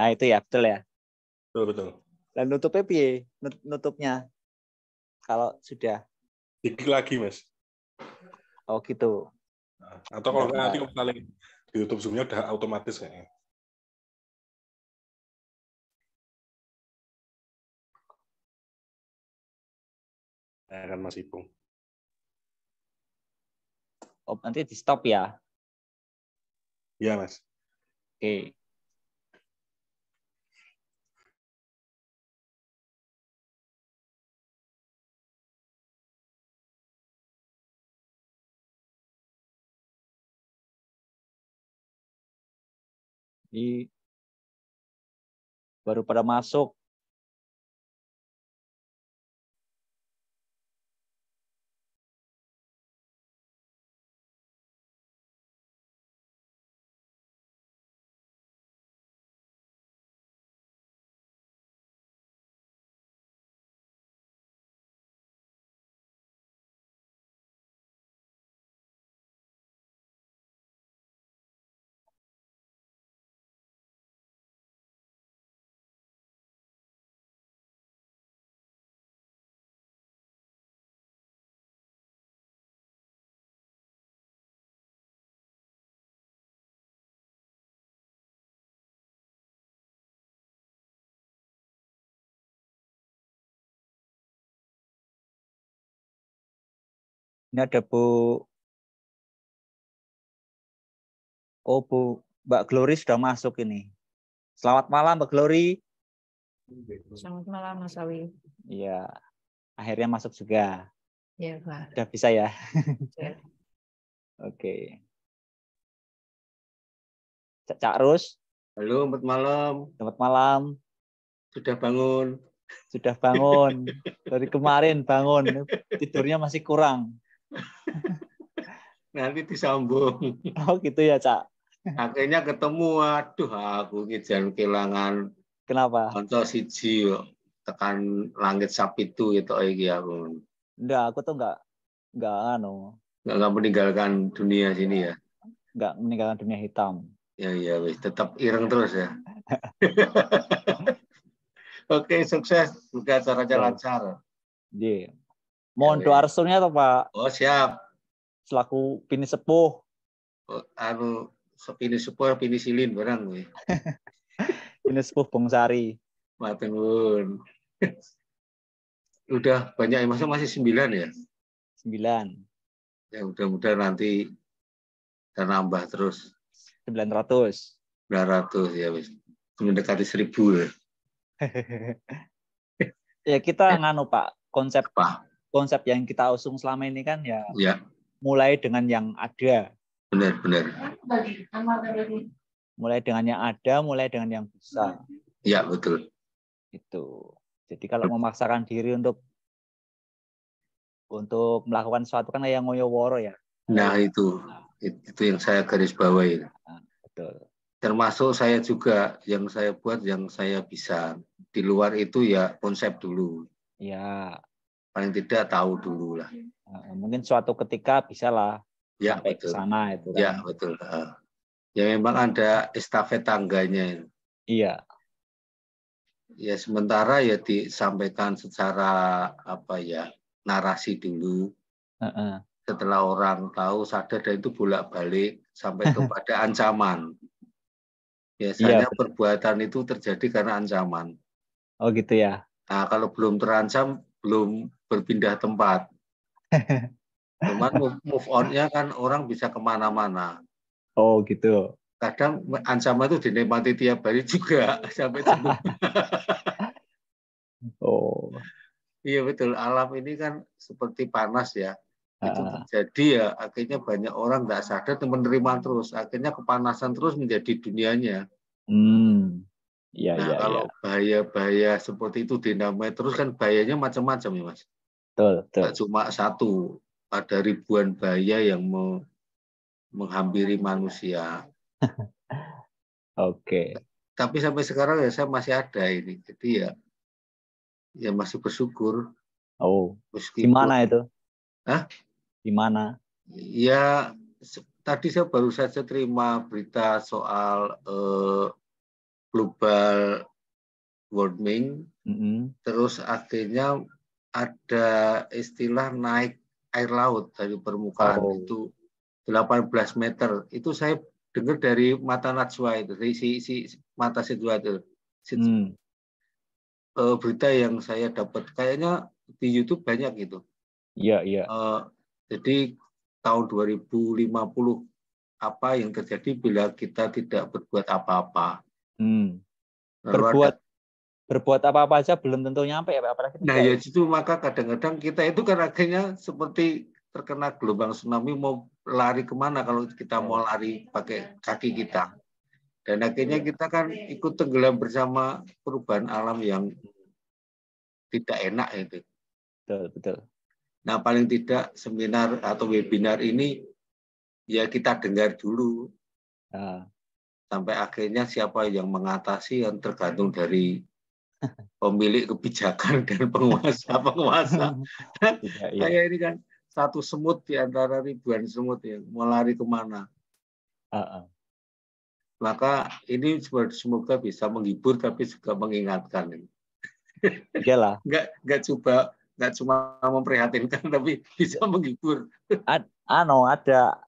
Ah itu ya betul ya. Betul betul. Dan nutupnya piye? Nutupnya kalau sudah. Dikit lagi mas. Oh gitu. Nah, atau kalau nanti kalau paling YouTube zoomnya udah otomatis kayaknya. Ya kan masih Ipung. Oh, nanti di stop ya? Iya Mas. Oke. Ini baru pada masuk Ini ada Bu Oh Bu Mbak Glory sudah masuk ini. Selamat malam Mbak Glory. Selamat malam Mas Awi. Iya. Akhirnya masuk juga. Iya Pak. Sudah bisa ya. ya. Oke. Okay. Cak Rus. Halo, selamat malam. Selamat malam. Sudah bangun. Sudah bangun. Dari kemarin bangun. Tidurnya masih kurang. Nanti disambung. Oh gitu ya, Cak. Akhirnya ketemu, aduh aku jangan kehilangan. Kenapa? Contoh siji tekan langit sapi itu gitu iki aku. Enggak, aku tuh enggak enggak anu. Enggak, enggak meninggalkan dunia sini ya. Enggak meninggalkan dunia hitam. Ya iya wis tetap ireng terus ya. Oke, sukses. semoga acaranya lancar. Iya. Yeah. Mohon iya, iya. doa restunya atau Pak. Oh siap. Selaku pini sepuh. Oh, anu pini sepuh pini silin barang gue. pini sepuh Bongsari. matengun udah banyak yang masuk masih sembilan ya? Sembilan. Ya mudah-mudahan nanti kita nambah terus. Sembilan ratus. Sembilan ratus ya wis. Mendekati seribu ya. ya kita eh. nganu Pak konsep Pak konsep yang kita usung selama ini kan ya, ya. mulai dengan yang ada. Benar, benar. Mulai dengan yang ada, mulai dengan yang bisa. Ya, betul. Itu. Jadi kalau memaksakan diri untuk untuk melakukan sesuatu kan yang ngoyo woro ya. Nah, itu. Itu yang saya garis bawahi. Nah, betul termasuk saya juga yang saya buat yang saya bisa di luar itu ya konsep dulu ya paling tidak tahu dulu lah. Nah, mungkin suatu ketika bisa lah ya, sampai betul. ke sana itu kan. Ya betul. Ya memang ada estafet tangganya. Iya. Ya sementara ya disampaikan secara apa ya narasi dulu. Uh -uh. Setelah orang tahu sadar dan itu bolak-balik sampai kepada ancaman. Biasanya iya. perbuatan itu terjadi karena ancaman. Oh gitu ya. Nah, kalau belum terancam belum berpindah tempat. Cuman move, on-nya kan orang bisa kemana-mana. Oh gitu. Kadang ancaman itu dinikmati tiap hari juga sampai sembuh. oh. Iya betul. Alam ini kan seperti panas ya. Itu ah. terjadi ya. Akhirnya banyak orang nggak sadar menerima terus. Akhirnya kepanasan terus menjadi dunianya. Hmm. Ya, nah, ya, kalau ya. bahaya-bahaya seperti itu dinamai terus kan bahayanya macam-macam ya mas. Betul, betul. Tidak cuma satu, ada ribuan bahaya yang me menghampiri manusia. Oke. Okay. Tapi sampai sekarang ya saya masih ada ini, jadi ya ya masih bersyukur. Oh. Meskipun, Gimana itu? Hah? Gimana? Ya tadi saya baru saja terima berita soal eh, global warming, mm-hmm. terus akhirnya ada istilah naik air laut dari permukaan oh. itu 18 meter. Itu saya dengar dari mata Najwa itu, dari si, si mata Sidwa itu. Sid, mm. uh, eh, berita yang saya dapat kayaknya di YouTube banyak gitu. Iya, yeah, iya. Yeah. Uh, jadi tahun 2050 apa yang terjadi bila kita tidak berbuat apa-apa. Hmm. Berbuat berbuat apa-apa aja belum tentu nyampe ya apalagi kan nah ya itu maka kadang-kadang kita itu kan akhirnya seperti terkena gelombang tsunami mau lari kemana kalau kita mau lari pakai kaki kita dan akhirnya iya. kita kan ikut tenggelam bersama perubahan alam yang tidak enak itu betul betul nah paling tidak seminar atau webinar ini ya kita dengar dulu ah sampai akhirnya siapa yang mengatasi yang tergantung dari pemilik kebijakan dan penguasa-penguasa. ya, ya. ini kan satu semut di antara ribuan semut yang mau lari kemana. Uh -uh. Maka ini semoga bisa menghibur tapi juga mengingatkan. Iyalah. nggak nggak coba nggak cuma memprihatinkan tapi bisa menghibur. ano ada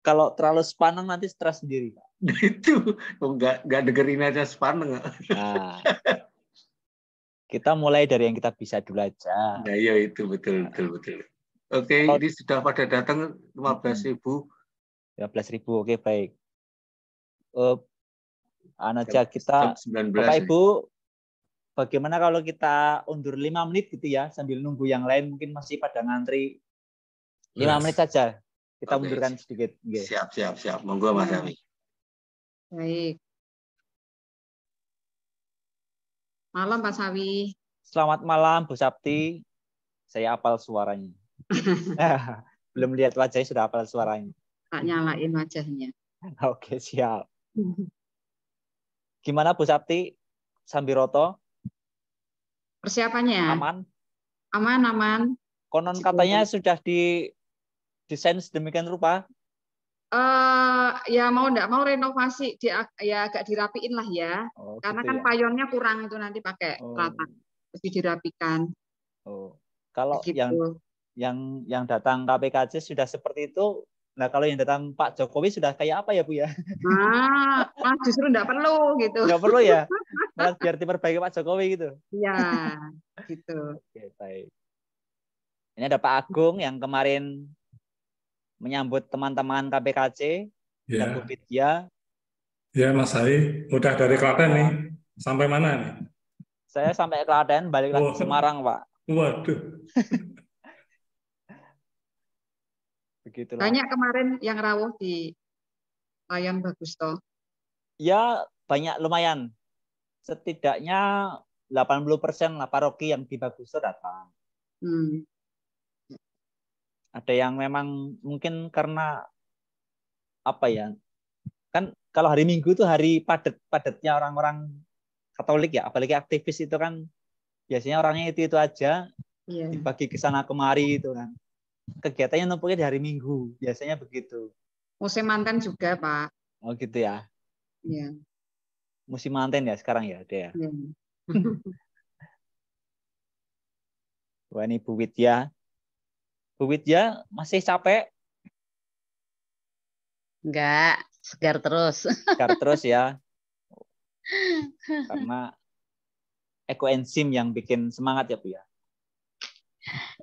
kalau terlalu sepanang nanti stres sendiri. Pak. itu oh, nggak enggak dengerin aja sepaneng. Nah. kita mulai dari yang kita bisa dulu aja. Nah, iya itu betul nah. betul betul. Oke, okay, ini sudah pada datang lima belas ribu. Mm-hmm. lima belas ribu, oke okay, baik. Uh, eh, Anaja kita, Bapak ya. Ibu, bagaimana kalau kita undur lima menit gitu ya, sambil nunggu yang lain mungkin masih pada ngantri. lima yes. menit saja, kita okay. undurkan sedikit. Okay. Siap, siap, siap. Monggo Mas mm-hmm. Ami. Baik. Malam Pak Sawi. Selamat malam Bu Sapti. Saya apal suaranya. Belum lihat wajahnya sudah apal suaranya. Tak nyalain wajahnya. Oke, siap. Gimana Bu Sapti? Sambiroto? Persiapannya? Aman? Aman, aman. Konon katanya sudah di desain sedemikian rupa Uh, ya mau enggak mau renovasi di, ya agak dirapiin lah ya. Oh, gitu Karena gitu kan ya? payonnya kurang itu nanti pakai oh. lebih dirapikan. Oh. Kalau gitu. yang yang yang datang KPKJ sudah seperti itu. Nah, kalau yang datang Pak Jokowi sudah kayak apa ya, Bu ya? Ah, ah justru enggak perlu gitu. Enggak perlu ya. Malah biar diperbaiki Pak Jokowi gitu. Iya, gitu. Oke, baik. Ini ada Pak Agung yang kemarin menyambut teman-teman KPKC ya. dan Bupitia. Ya, Mas Hari, udah dari Klaten nih. Sampai mana nih? Saya sampai Klaten, balik lagi ke oh. Semarang, Pak. Waduh. Begitulah. Banyak kemarin yang rawuh di Layan Bagusto. Ya, banyak lumayan. Setidaknya 80% lah paroki yang di Bagusto datang. Hmm ada yang memang mungkin karena apa ya kan kalau hari Minggu itu hari padat padatnya orang-orang Katolik ya apalagi aktivis itu kan biasanya orangnya itu itu aja yeah. dibagi ke sana kemari itu kan kegiatannya numpuknya di hari Minggu biasanya begitu musim mantan juga pak oh gitu ya Yeah. musim mantan ya sekarang ya ada ya yeah. Wah ini Bu Widya Bu Widya masih capek? Enggak, segar terus. Segar terus ya. Karena ekoenzim yang bikin semangat ya Bu ya.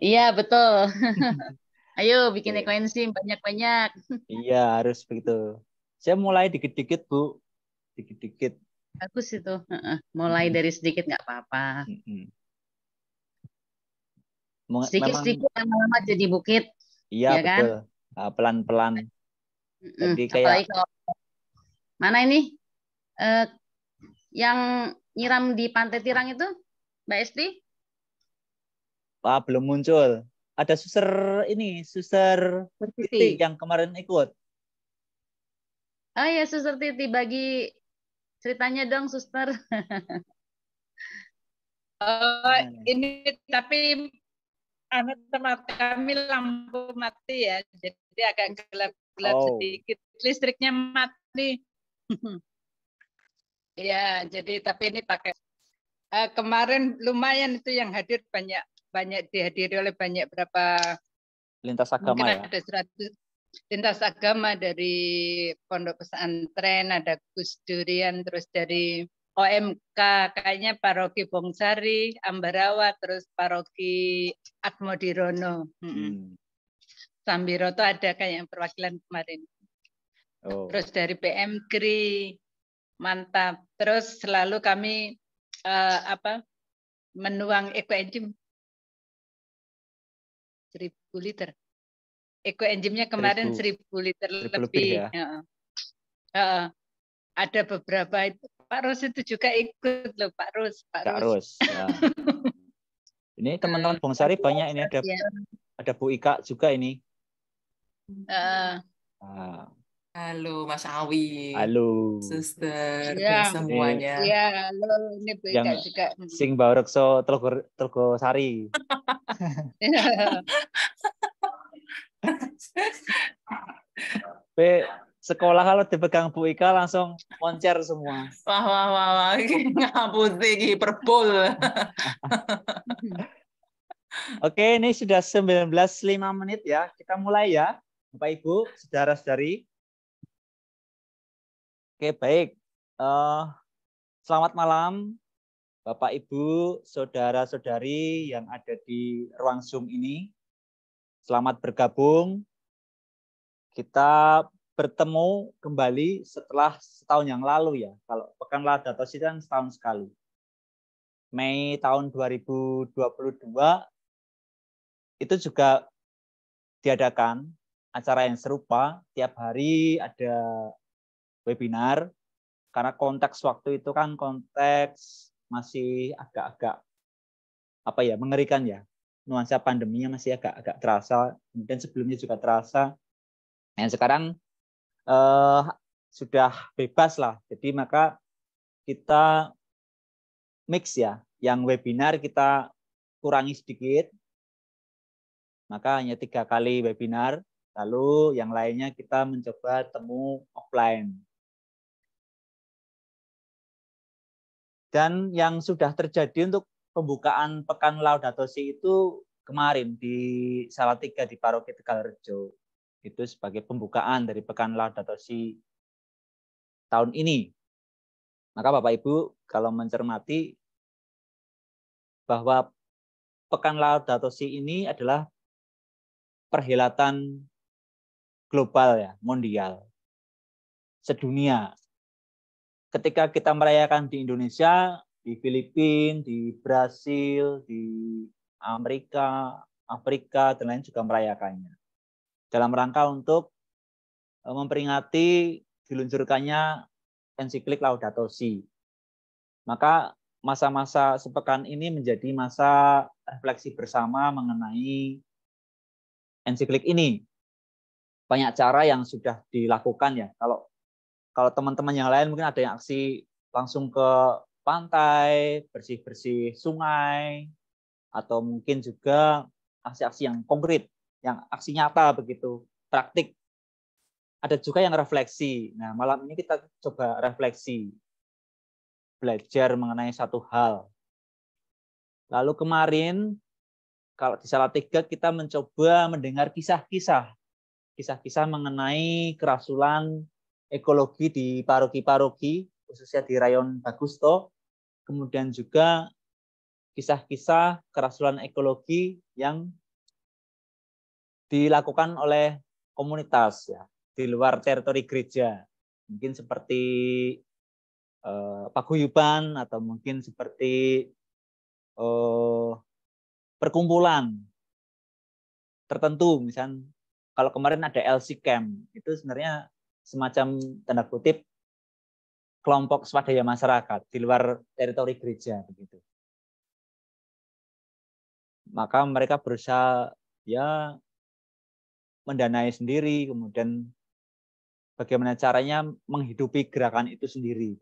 Iya betul. Ayo bikin ekoenzim banyak-banyak. Iya harus begitu. Saya mulai dikit-dikit Bu, dikit-dikit. Bagus itu. Mulai dari sedikit nggak apa-apa. Sedikit-sedikit lama-lama jadi bukit. Iya ya kan? betul. Kan? Pelan-pelan. Uh, mm kayak kalau, mana ini eh, yang nyiram di pantai Tirang itu, Mbak Esti? Wah belum muncul. Ada suster ini, suster Titi yang kemarin ikut. Oh ah, ya, Suster Titi bagi ceritanya dong, Suster. uh, ini tapi anu tempat kami lampu mati ya, jadi agak gelap-gelap oh. sedikit. Listriknya mati. ya, jadi tapi ini pakai uh, kemarin lumayan itu yang hadir banyak banyak dihadiri oleh banyak berapa lintas agama mungkin ya. Ada 100 lintas agama dari pondok pesantren, ada Gus Durian, terus dari OMK kayaknya paroki Bongsari, Ambarawa, terus paroki Atmodirono. Hmm. Sambiroto ada kayak yang perwakilan kemarin. Oh. Terus dari PM KRI, mantap. Terus selalu kami uh, apa menuang ekoenzim 1000 liter. nya kemarin 1000 liter 1000 lebih. lebih ya. uh, uh, ada beberapa itu Pak Rus itu juga ikut loh Pak Rus. Pak, Pak Rus. Rus. Ya. ini teman-teman Bung Sari banyak ini ada ya. ada Bu Ika juga ini. Uh. Ah. Halo Mas Awi. Halo. Suster ya. semuanya. Iya, halo ini Bu Ika Yang juga. Sing Baurekso Telgo Telgo Sari. sekolah kalau dipegang Bu Ika langsung moncer semua. Wah wah wah, wah. lagi perpol. Oke, ini sudah 19.5 menit ya. Kita mulai ya, Bapak Ibu, saudara-saudari. Oke, baik. Uh, selamat malam, Bapak Ibu, saudara-saudari yang ada di ruang Zoom ini. Selamat bergabung. Kita bertemu kembali setelah setahun yang lalu ya. Kalau Pekan Lada Tosi kan setahun sekali. Mei tahun 2022 itu juga diadakan acara yang serupa. Tiap hari ada webinar karena konteks waktu itu kan konteks masih agak-agak apa ya mengerikan ya nuansa pandeminya masih agak-agak terasa kemudian sebelumnya juga terasa yang nah, sekarang uh, sudah bebas lah. Jadi maka kita mix ya. Yang webinar kita kurangi sedikit. Maka hanya tiga kali webinar. Lalu yang lainnya kita mencoba temu offline. Dan yang sudah terjadi untuk pembukaan Pekan Laudato Si itu kemarin di Salatiga di Paroki Tegal Rejo itu sebagai pembukaan dari pekan Laudato tahun ini. Maka Bapak Ibu kalau mencermati bahwa pekan Laudato ini adalah perhelatan global ya, mondial, sedunia. Ketika kita merayakan di Indonesia, di Filipina, di Brasil, di Amerika, Afrika, dan lain juga merayakannya dalam rangka untuk eh, memperingati diluncurkannya ensiklik Laudato Si. Maka masa-masa sepekan ini menjadi masa refleksi bersama mengenai ensiklik ini. Banyak cara yang sudah dilakukan ya. Kalau kalau teman-teman yang lain mungkin ada yang aksi langsung ke pantai, bersih-bersih sungai, atau mungkin juga aksi-aksi yang konkret yang aksi nyata begitu, praktik. Ada juga yang refleksi. Nah, malam ini kita coba refleksi. Belajar mengenai satu hal. Lalu kemarin kalau di salah tiga kita mencoba mendengar kisah-kisah kisah-kisah mengenai kerasulan ekologi di paroki-paroki khususnya di rayon Bagusto. Kemudian juga kisah-kisah kerasulan ekologi yang dilakukan oleh komunitas ya di luar teritori gereja mungkin seperti eh, paguyuban atau mungkin seperti eh, perkumpulan tertentu misalnya kalau kemarin ada LC Camp itu sebenarnya semacam tanda kutip kelompok swadaya masyarakat di luar teritori gereja begitu maka mereka berusaha ya mendanai sendiri, kemudian bagaimana caranya menghidupi gerakan itu sendiri.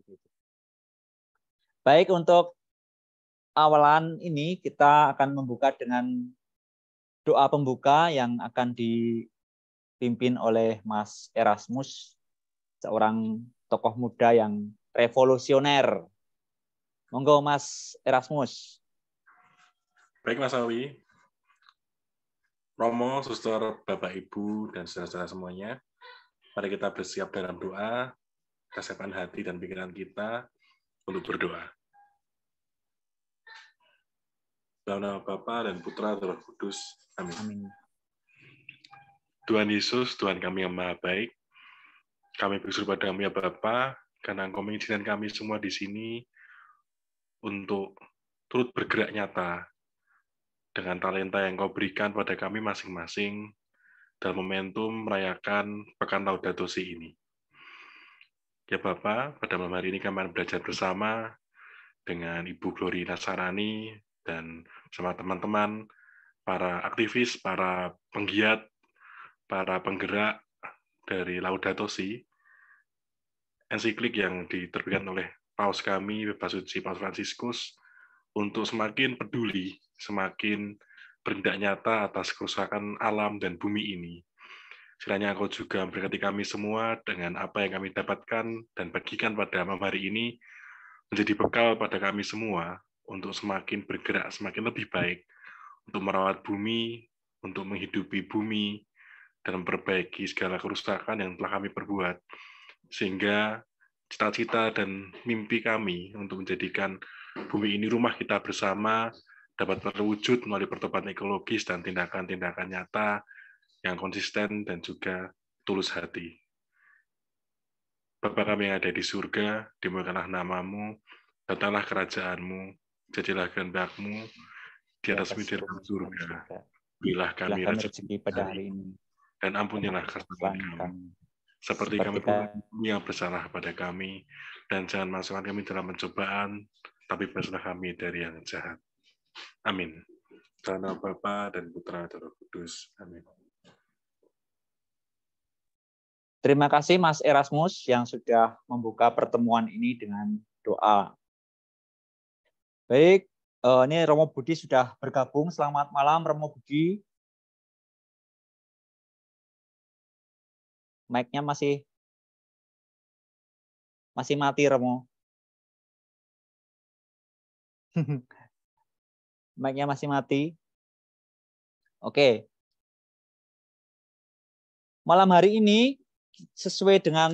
Baik untuk awalan ini kita akan membuka dengan doa pembuka yang akan dipimpin oleh Mas Erasmus, seorang tokoh muda yang revolusioner. Monggo Mas Erasmus. Baik Mas Awi, Romo, Suster, Bapak, Ibu, dan saudara-saudara semuanya, mari kita bersiap dalam doa, kesiapan hati dan pikiran kita untuk berdoa. Dalam nama Bapa dan Putra dan Roh Kudus. Amin. Amin. Tuhan Yesus, Tuhan kami yang maha baik, kami bersyukur padamu ya Bapa, karena Engkau mengizinkan kami semua di sini untuk turut bergerak nyata dengan talenta yang kau berikan pada kami masing-masing dalam momentum merayakan Pekan Laudato Si ini. Ya Bapak, pada malam hari ini kami akan belajar bersama dengan Ibu Glory Nasarani dan sama teman-teman, para aktivis, para penggiat, para penggerak dari Laudato Si, ensiklik yang diterbitkan oleh paus kami, Bapak Suci Paus Franciscus, untuk semakin peduli, semakin berindak nyata atas kerusakan alam dan bumi ini. Kiranya Engkau juga memberkati kami semua dengan apa yang kami dapatkan dan bagikan pada malam hari ini menjadi bekal pada kami semua untuk semakin bergerak, semakin lebih baik, untuk merawat bumi, untuk menghidupi bumi, dan memperbaiki segala kerusakan yang telah kami perbuat. Sehingga cita-cita dan mimpi kami untuk menjadikan bumi ini rumah kita bersama dapat terwujud melalui pertobatan ekologis dan tindakan-tindakan nyata yang konsisten dan juga tulus hati. Bapa kami yang ada di surga, dimulakanlah namamu, datanglah kerajaanmu, jadilah kehendakmu di atas bumi di dalam surga. Bila kami rezeki pada hari ini, dan ampunilah kesalahan kami, seperti kami yang bersalah pada kami, dan jangan masukkan kami dalam pencobaan, tapi bebaslah kami dari yang jahat. Amin. Karena Bapa dan Putra dan Roh Kudus. Amin. Terima kasih Mas Erasmus yang sudah membuka pertemuan ini dengan doa. Baik, eh, ini Romo Budi sudah bergabung. Selamat malam Romo Budi. Mic-nya masih masih mati Romo. Mic-nya masih mati. Oke. Malam hari ini sesuai dengan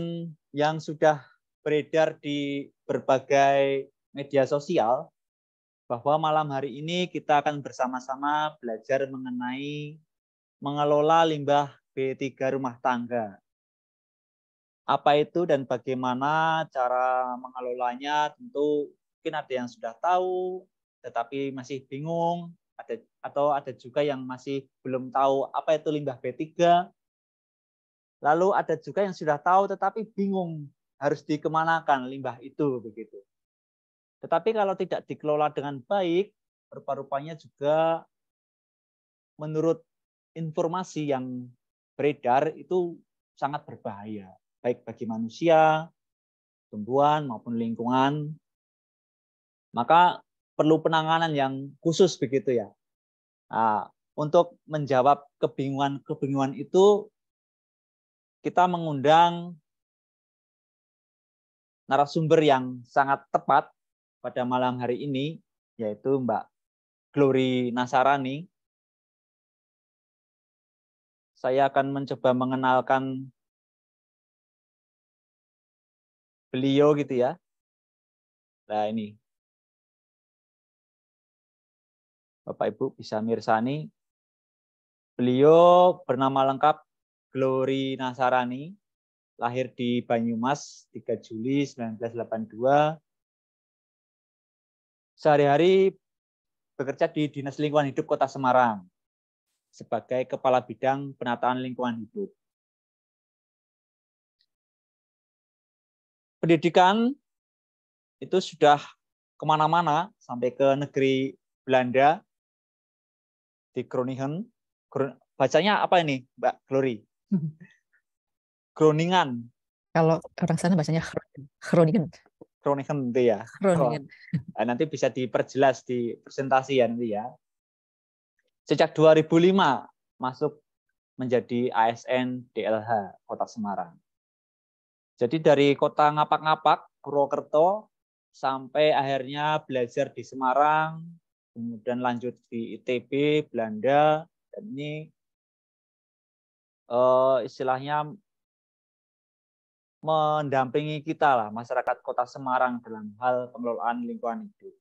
yang sudah beredar di berbagai media sosial bahwa malam hari ini kita akan bersama-sama belajar mengenai mengelola limbah B3 rumah tangga. Apa itu dan bagaimana cara mengelolanya tentu mungkin ada yang sudah tahu tetapi masih bingung, ada atau ada juga yang masih belum tahu apa itu limbah B3. Lalu ada juga yang sudah tahu tetapi bingung harus dikemanakan limbah itu begitu. Tetapi kalau tidak dikelola dengan baik, rupa-rupanya juga menurut informasi yang beredar itu sangat berbahaya, baik bagi manusia, tumbuhan maupun lingkungan maka perlu penanganan yang khusus begitu ya. Nah, untuk menjawab kebingungan-kebingungan itu, kita mengundang narasumber yang sangat tepat pada malam hari ini, yaitu Mbak Glory Nasarani. Saya akan mencoba mengenalkan beliau gitu ya. Nah ini, Bapak Ibu bisa mirsani. Beliau bernama lengkap Glory Nasarani, lahir di Banyumas 3 Juli 1982. Sehari-hari bekerja di Dinas Lingkungan Hidup Kota Semarang sebagai Kepala Bidang Penataan Lingkungan Hidup. Pendidikan itu sudah kemana-mana sampai ke negeri Belanda di Groningen. Gron, bacanya apa ini, Mbak Glory? Groningen. Kalau orang sana bacanya Groningen. Groningen itu ya. Groningen. Oh. Nah, nanti bisa diperjelas di presentasi ya nanti ya. Sejak 2005 masuk menjadi ASN DLH Kota Semarang. Jadi dari kota ngapak-ngapak Purwokerto sampai akhirnya belajar di Semarang, kemudian lanjut di ITB Belanda dan ini uh, istilahnya mendampingi kita lah masyarakat Kota Semarang dalam hal pengelolaan lingkungan hidup.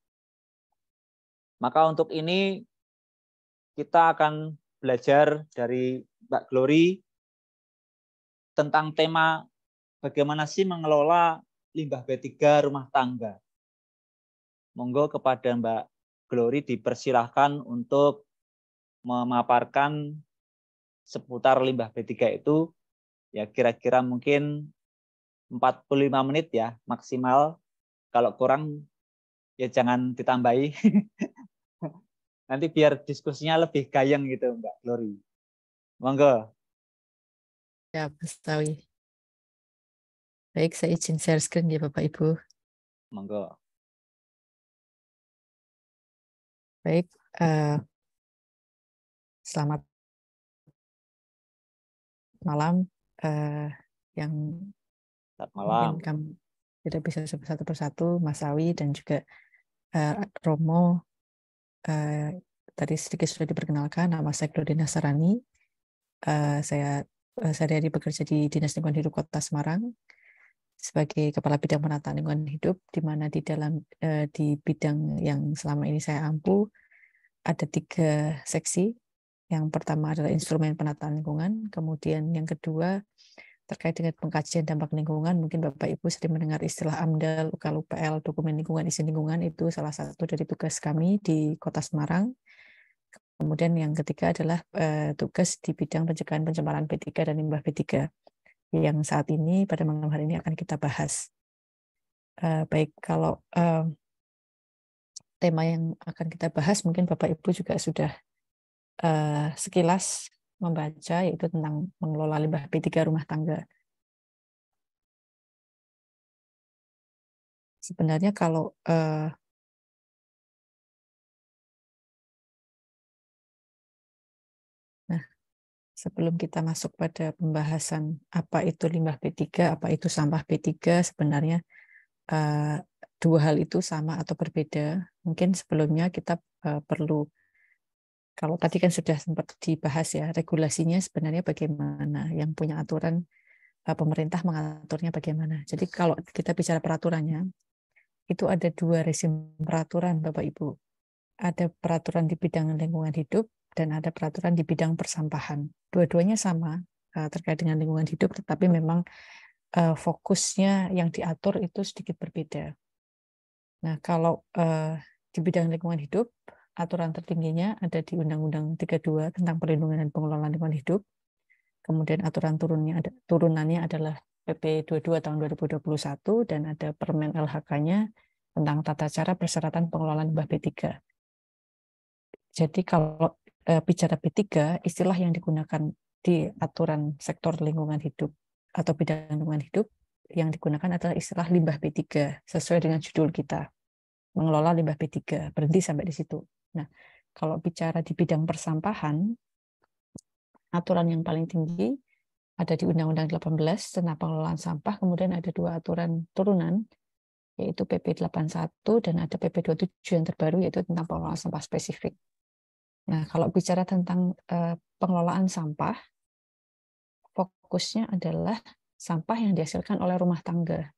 Maka untuk ini kita akan belajar dari Mbak Glory tentang tema bagaimana sih mengelola limbah B3 rumah tangga. Monggo kepada Mbak Glory dipersilahkan untuk memaparkan seputar limbah B3 itu ya kira-kira mungkin 45 menit ya maksimal. Kalau kurang ya jangan ditambahi. Nanti biar diskusinya lebih gayeng gitu Mbak Glory. Monggo. Ya, pastawi. Baik, saya izin share screen ya Bapak Ibu. Monggo. Baik, uh, selamat malam uh, yang selamat malam. kami tidak bisa satu persatu, Mas Awi dan juga uh, Romo. Uh, tadi sedikit sudah diperkenalkan, nama saya Claudina Sarani. Uh, saya uh, sehari-hari bekerja di Dinas Lingkungan Hidup Kota Semarang sebagai kepala bidang penataan lingkungan hidup di mana di dalam eh, di bidang yang selama ini saya ampu ada tiga seksi yang pertama adalah instrumen penataan lingkungan kemudian yang kedua terkait dengan pengkajian dampak lingkungan mungkin Bapak Ibu sering mendengar istilah AMDAL UKL PL dokumen lingkungan izin lingkungan itu salah satu dari tugas kami di Kota Semarang kemudian yang ketiga adalah eh, tugas di bidang pencegahan pencemaran B3 dan limbah B3 yang saat ini pada malam hari ini akan kita bahas. Uh, baik, kalau uh, tema yang akan kita bahas mungkin Bapak Ibu juga sudah uh, sekilas membaca yaitu tentang mengelola limbah P3 rumah tangga. Sebenarnya kalau uh, sebelum kita masuk pada pembahasan apa itu limbah B3, apa itu sampah B3, sebenarnya eh, dua hal itu sama atau berbeda. Mungkin sebelumnya kita eh, perlu, kalau tadi kan sudah sempat dibahas ya, regulasinya sebenarnya bagaimana, yang punya aturan eh, pemerintah mengaturnya bagaimana. Jadi kalau kita bicara peraturannya, itu ada dua resim peraturan Bapak Ibu. Ada peraturan di bidang lingkungan hidup dan ada peraturan di bidang persampahan. Dua-duanya sama eh, terkait dengan lingkungan hidup, tetapi memang eh, fokusnya yang diatur itu sedikit berbeda. Nah, kalau eh, di bidang lingkungan hidup, aturan tertingginya ada di Undang-Undang 32 tentang perlindungan dan pengelolaan lingkungan hidup. Kemudian aturan turunnya ada, turunannya adalah PP 22 tahun 2021 dan ada Permen LHK-nya tentang tata cara persyaratan pengelolaan limbah B3. Jadi kalau Eh, bicara B3, istilah yang digunakan di aturan sektor lingkungan hidup atau bidang lingkungan hidup yang digunakan adalah istilah limbah B3 sesuai dengan judul kita. Mengelola limbah B3, berhenti sampai di situ. Nah, kalau bicara di bidang persampahan, aturan yang paling tinggi ada di Undang-Undang 18 tentang pengelolaan sampah, kemudian ada dua aturan turunan, yaitu PP 81 dan ada PP 27 yang terbaru, yaitu tentang pengelolaan sampah spesifik. Nah, kalau bicara tentang uh, pengelolaan sampah, fokusnya adalah sampah yang dihasilkan oleh rumah tangga.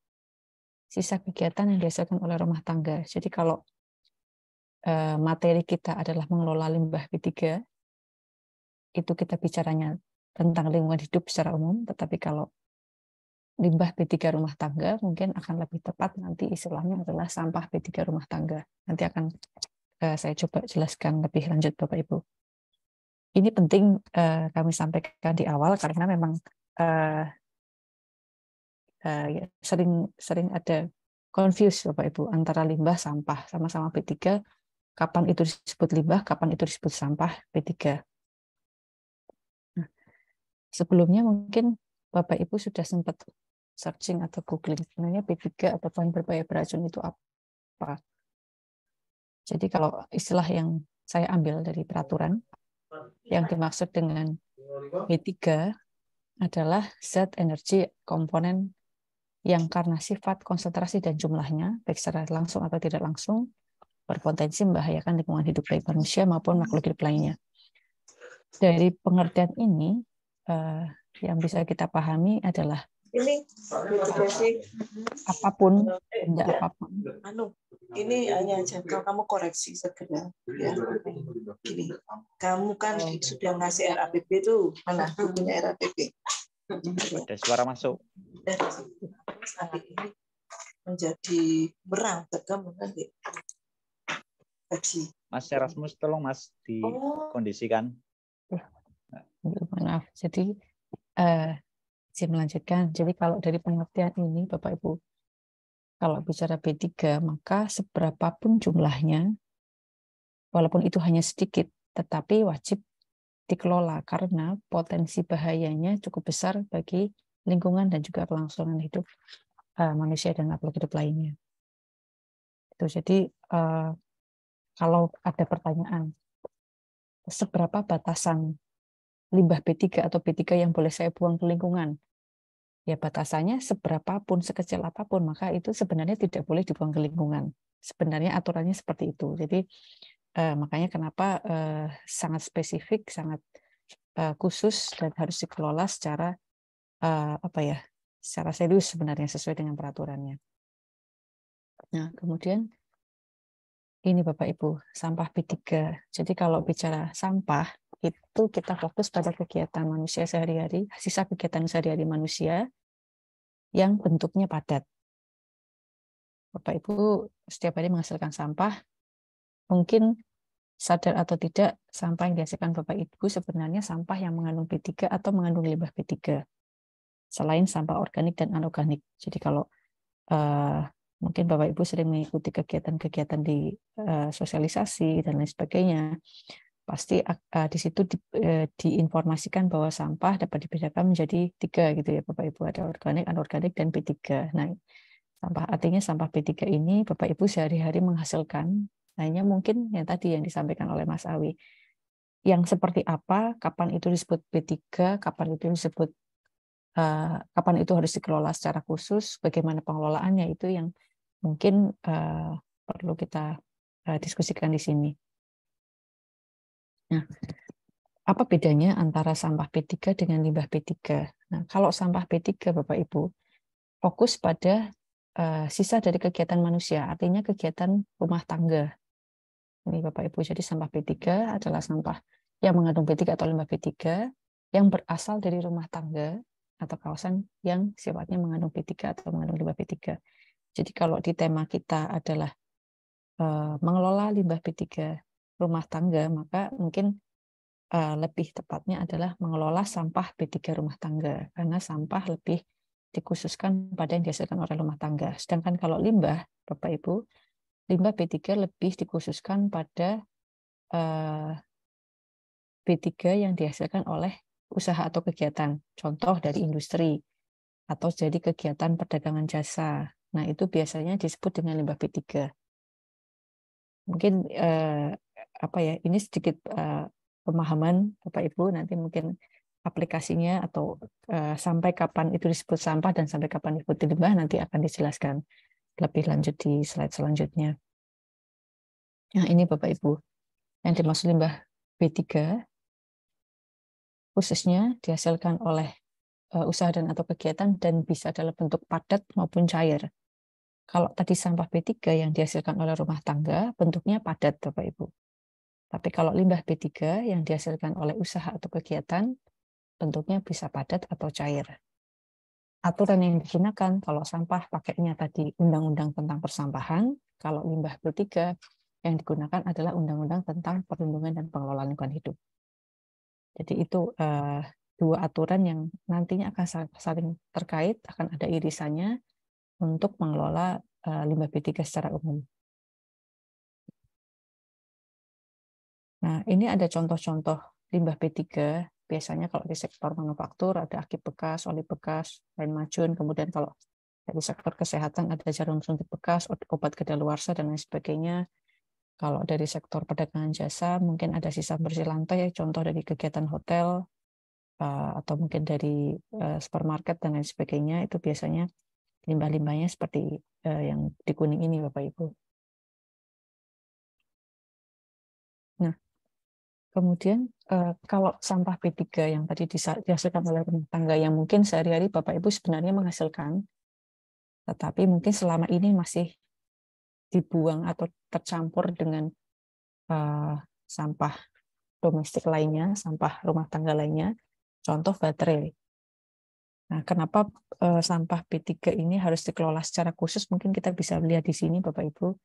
Sisa kegiatan yang dihasilkan oleh rumah tangga. Jadi kalau uh, materi kita adalah mengelola limbah B3, itu kita bicaranya tentang lingkungan hidup secara umum, tetapi kalau limbah B3 rumah tangga mungkin akan lebih tepat nanti istilahnya adalah sampah B3 rumah tangga. Nanti akan uh, saya coba jelaskan lebih lanjut Bapak Ibu. Ini penting eh, kami sampaikan di awal karena memang eh, ya, sering sering ada confuse Bapak Ibu antara limbah sampah sama-sama P3 kapan itu disebut limbah, kapan itu disebut sampah P3. Nah, sebelumnya mungkin Bapak Ibu sudah sempat searching atau googling sebenarnya P3 atau bahan berbahaya beracun itu apa. Jadi kalau istilah yang saya ambil dari peraturan yang dimaksud dengan B3 adalah zat energi komponen yang karena sifat konsentrasi dan jumlahnya baik secara langsung atau tidak langsung berpotensi membahayakan lingkungan hidup baik manusia maupun makhluk hidup lainnya. Dari pengertian ini eh, yang bisa kita pahami adalah ini gitu apapun tidak ya. apapun anu ini hanya aja kalau kamu koreksi segera ya gini kamu kan sudah ngasih RAPP itu mana punya RAPP ada suara masuk dan saat ini menjadi berang kamu nanti bagi Mas Erasmus tolong Mas oh. dikondisikan. Oh. Maaf, jadi uh, saya melanjutkan. Jadi kalau dari pengertian ini, Bapak Ibu, kalau bicara B3, maka seberapa pun jumlahnya, walaupun itu hanya sedikit, tetapi wajib dikelola karena potensi bahayanya cukup besar bagi lingkungan dan juga kelangsungan hidup eh, manusia dan makhluk hidup lainnya. Itu jadi eh, kalau ada pertanyaan seberapa batasan limbah B3 atau B3 yang boleh saya buang ke lingkungan. Ya batasannya seberapapun, sekecil apapun, maka itu sebenarnya tidak boleh dibuang ke lingkungan. Sebenarnya aturannya seperti itu. Jadi eh, makanya kenapa eh, sangat spesifik, sangat eh, khusus dan harus dikelola secara eh, apa ya? secara serius sebenarnya sesuai dengan peraturannya. Nah, kemudian ini Bapak Ibu, sampah B3. Jadi kalau bicara sampah, itu kita fokus pada kegiatan manusia sehari-hari, sisa kegiatan sehari-hari manusia yang bentuknya padat. Bapak Ibu setiap hari menghasilkan sampah, mungkin sadar atau tidak, sampah yang dihasilkan Bapak Ibu sebenarnya sampah yang mengandung B3 atau mengandung limbah B3. Selain sampah organik dan anorganik. Jadi kalau uh, mungkin Bapak Ibu sering mengikuti kegiatan-kegiatan di uh, sosialisasi dan lain sebagainya, pasti uh, di situ di, uh, diinformasikan bahwa sampah dapat dibedakan menjadi tiga gitu ya Bapak Ibu ada organik, anorganik dan B 3 Nah, sampah artinya sampah B 3 ini Bapak Ibu sehari-hari menghasilkan Nah, ini mungkin yang tadi yang disampaikan oleh Mas Awi. Yang seperti apa, kapan itu disebut B 3 kapan itu disebut uh, kapan itu harus dikelola secara khusus, bagaimana pengelolaannya itu yang mungkin uh, perlu kita uh, diskusikan di sini. Nah, apa bedanya antara sampah P3 dengan limbah P3? Nah, kalau sampah P3, Bapak Ibu, fokus pada uh, sisa dari kegiatan manusia, artinya kegiatan rumah tangga. Ini Bapak Ibu, jadi sampah P3 adalah sampah yang mengandung P3 atau limbah P3 yang berasal dari rumah tangga atau kawasan yang sifatnya mengandung P3 atau mengandung limbah P3. Jadi kalau di tema kita adalah eh, mengelola limbah P3 rumah tangga, maka mungkin uh, lebih tepatnya adalah mengelola sampah B3 rumah tangga karena sampah lebih dikhususkan pada yang dihasilkan oleh rumah tangga. Sedangkan kalau limbah, Bapak Ibu, limbah B3 lebih dikhususkan pada uh, eh, B3 yang dihasilkan oleh usaha atau kegiatan. Contoh dari industri atau jadi kegiatan perdagangan jasa. Nah, itu biasanya disebut dengan limbah B3. Mungkin eh, apa ya ini sedikit uh, pemahaman Bapak Ibu nanti mungkin aplikasinya atau uh, sampai kapan itu disebut sampah dan sampai kapan disebut limbah nanti akan dijelaskan lebih lanjut di slide selanjutnya. Nah, ini Bapak Ibu yang dimaksud limbah B3 khususnya dihasilkan oleh eh, usaha dan atau kegiatan dan bisa dalam bentuk padat maupun cair. Kalau tadi sampah B3 yang dihasilkan oleh rumah tangga bentuknya padat Bapak Ibu. Tapi kalau limbah B3 yang dihasilkan oleh usaha atau kegiatan, bentuknya bisa padat atau cair. Aturan yang digunakan kalau sampah pakainya tadi Undang-Undang tentang Persampahan, kalau limbah B3 yang digunakan adalah Undang-Undang tentang Perlindungan dan Pengelolaan Lingkungan Hidup. Jadi itu eh, dua aturan yang nantinya akan saling terkait, akan ada irisannya untuk mengelola eh, limbah B3 secara umum. Nah, ini ada contoh-contoh limbah B3. Biasanya kalau di sektor manufaktur ada aki bekas, oli bekas, lain macun. kemudian kalau dari sektor kesehatan ada jarum suntik bekas, obat kedaluarsa dan lain sebagainya. Kalau dari sektor perdagangan jasa mungkin ada sisa bersih lantai, contoh dari kegiatan hotel eh, atau mungkin dari eh, supermarket dan lain sebagainya itu biasanya limbah-limbahnya seperti eh, yang di kuning ini Bapak Ibu. Kemudian eh, kalau sampah B3 yang tadi dihasilkan oleh rumah tangga yang mungkin sehari-hari Bapak Ibu sebenarnya menghasilkan, tetapi mungkin selama ini masih dibuang atau tercampur dengan eh, sampah domestik lainnya, sampah rumah tangga lainnya, contoh baterai. Nah, kenapa eh, sampah B3 ini harus dikelola secara khusus? Mungkin kita bisa lihat di sini, Bapak Ibu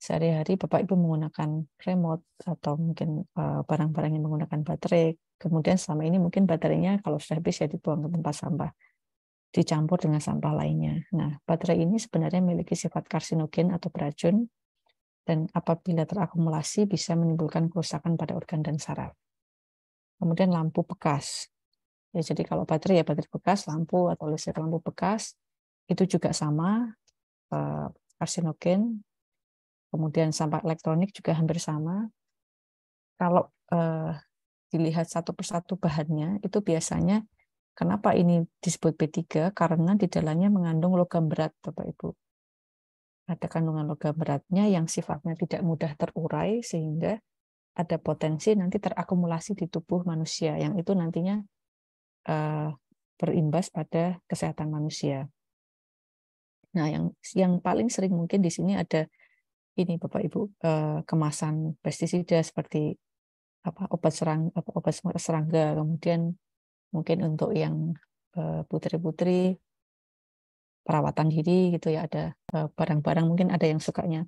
sehari-hari Bapak Ibu menggunakan remote atau mungkin eh, barang-barang yang menggunakan baterai. Kemudian selama ini mungkin baterainya kalau sudah habis ya dibuang ke tempat sampah, dicampur dengan sampah lainnya. Nah, baterai ini sebenarnya memiliki sifat karsinogen atau beracun dan apabila terakumulasi bisa menimbulkan kerusakan pada organ dan saraf. Kemudian lampu bekas. Ya, jadi kalau baterai ya baterai bekas, lampu atau listrik lampu bekas itu juga sama eh, karsinogen Kemudian sampah elektronik juga hampir sama. Kalau eh, dilihat satu persatu bahannya, itu biasanya kenapa ini disebut B3? Karena di dalamnya mengandung logam berat, Bapak Ibu. Ada kandungan logam beratnya yang sifatnya tidak mudah terurai, sehingga ada potensi nanti terakumulasi di tubuh manusia, yang itu nantinya eh, berimbas pada kesehatan manusia. Nah, yang yang paling sering mungkin di sini ada ini Bapak Ibu eh, kemasan pestisida seperti apa obat serang apa obat serangga kemudian mungkin untuk yang eh, putri-putri perawatan diri gitu ya ada eh, barang-barang mungkin ada yang sukanya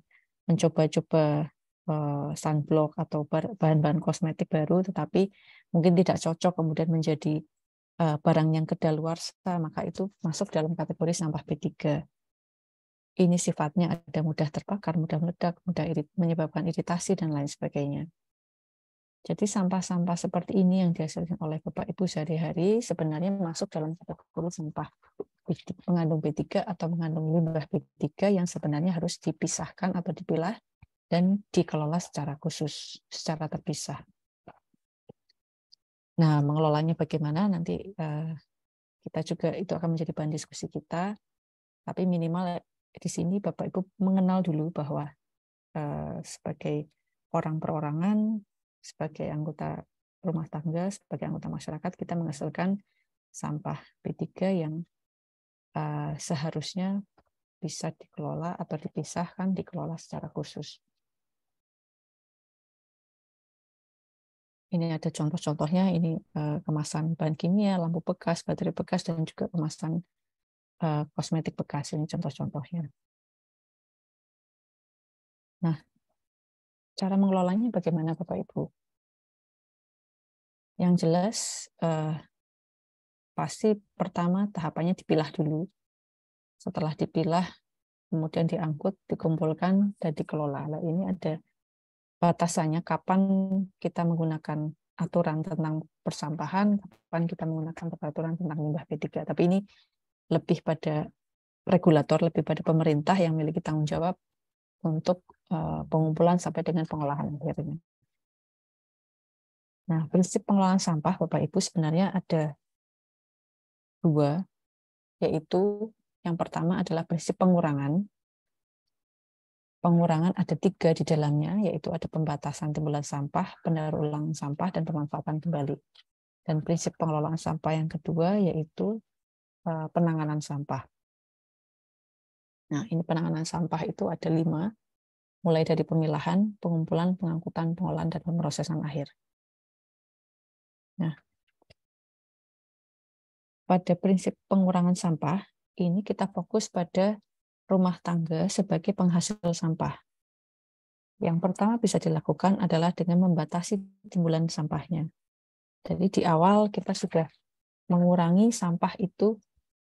mencoba-coba eh, sunblock atau bahan-bahan kosmetik baru tetapi mungkin tidak cocok kemudian menjadi barang yang kedaluarsa maka itu masuk dalam kategori sampah B3 ini sifatnya ada mudah terbakar, mudah meledak, mudah irit, menyebabkan iritasi, dan lain sebagainya. Jadi sampah-sampah seperti ini yang dihasilkan oleh Bapak Ibu sehari-hari sebenarnya masuk dalam kategori sampah mengandung B3 atau mengandung limbah B3 yang sebenarnya harus dipisahkan atau dipilah dan dikelola secara khusus, secara terpisah. Nah, mengelolanya bagaimana nanti eh, kita juga itu akan menjadi bahan diskusi kita. Tapi minimal di sini Bapak Ibu mengenal dulu bahwa eh, sebagai orang perorangan, sebagai anggota rumah tangga, sebagai anggota masyarakat, kita menghasilkan sampah b 3 yang eh, seharusnya bisa dikelola atau dipisahkan, dikelola secara khusus. Ini ada contoh-contohnya, ini eh, kemasan bahan kimia, lampu bekas, baterai bekas, dan juga kemasan Eh, kosmetik bekas ini contoh-contohnya. Nah, cara mengelolanya bagaimana Bapak Ibu? Yang jelas eh, pasti pertama tahapannya dipilah dulu. Setelah dipilah, kemudian diangkut, dikumpulkan, dan dikelola. Nah, ini ada batasannya kapan kita menggunakan aturan tentang persampahan, kapan kita menggunakan peraturan tentang limbah P3. Tapi ini lebih pada regulator, lebih pada pemerintah yang memiliki tanggung jawab untuk eh, pengumpulan sampai dengan pengolahan akhirnya. Nah, prinsip pengelolaan sampah Bapak Ibu sebenarnya ada dua, yaitu yang pertama adalah prinsip pengurangan. Pengurangan ada tiga di dalamnya, yaitu ada pembatasan timbulan sampah, pendaur ulang sampah, dan pemanfaatan kembali. Dan prinsip pengelolaan sampah yang kedua yaitu Eh, penanganan sampah. Nah, ini penanganan sampah itu ada lima, mulai dari pemilahan, pengumpulan, pengangkutan, pengolahan, dan pemrosesan akhir. Nah, pada prinsip pengurangan sampah, ini kita fokus pada rumah tangga sebagai penghasil sampah. Yang pertama bisa dilakukan adalah dengan membatasi timbulan sampahnya. Jadi di awal kita sudah mengurangi sampah itu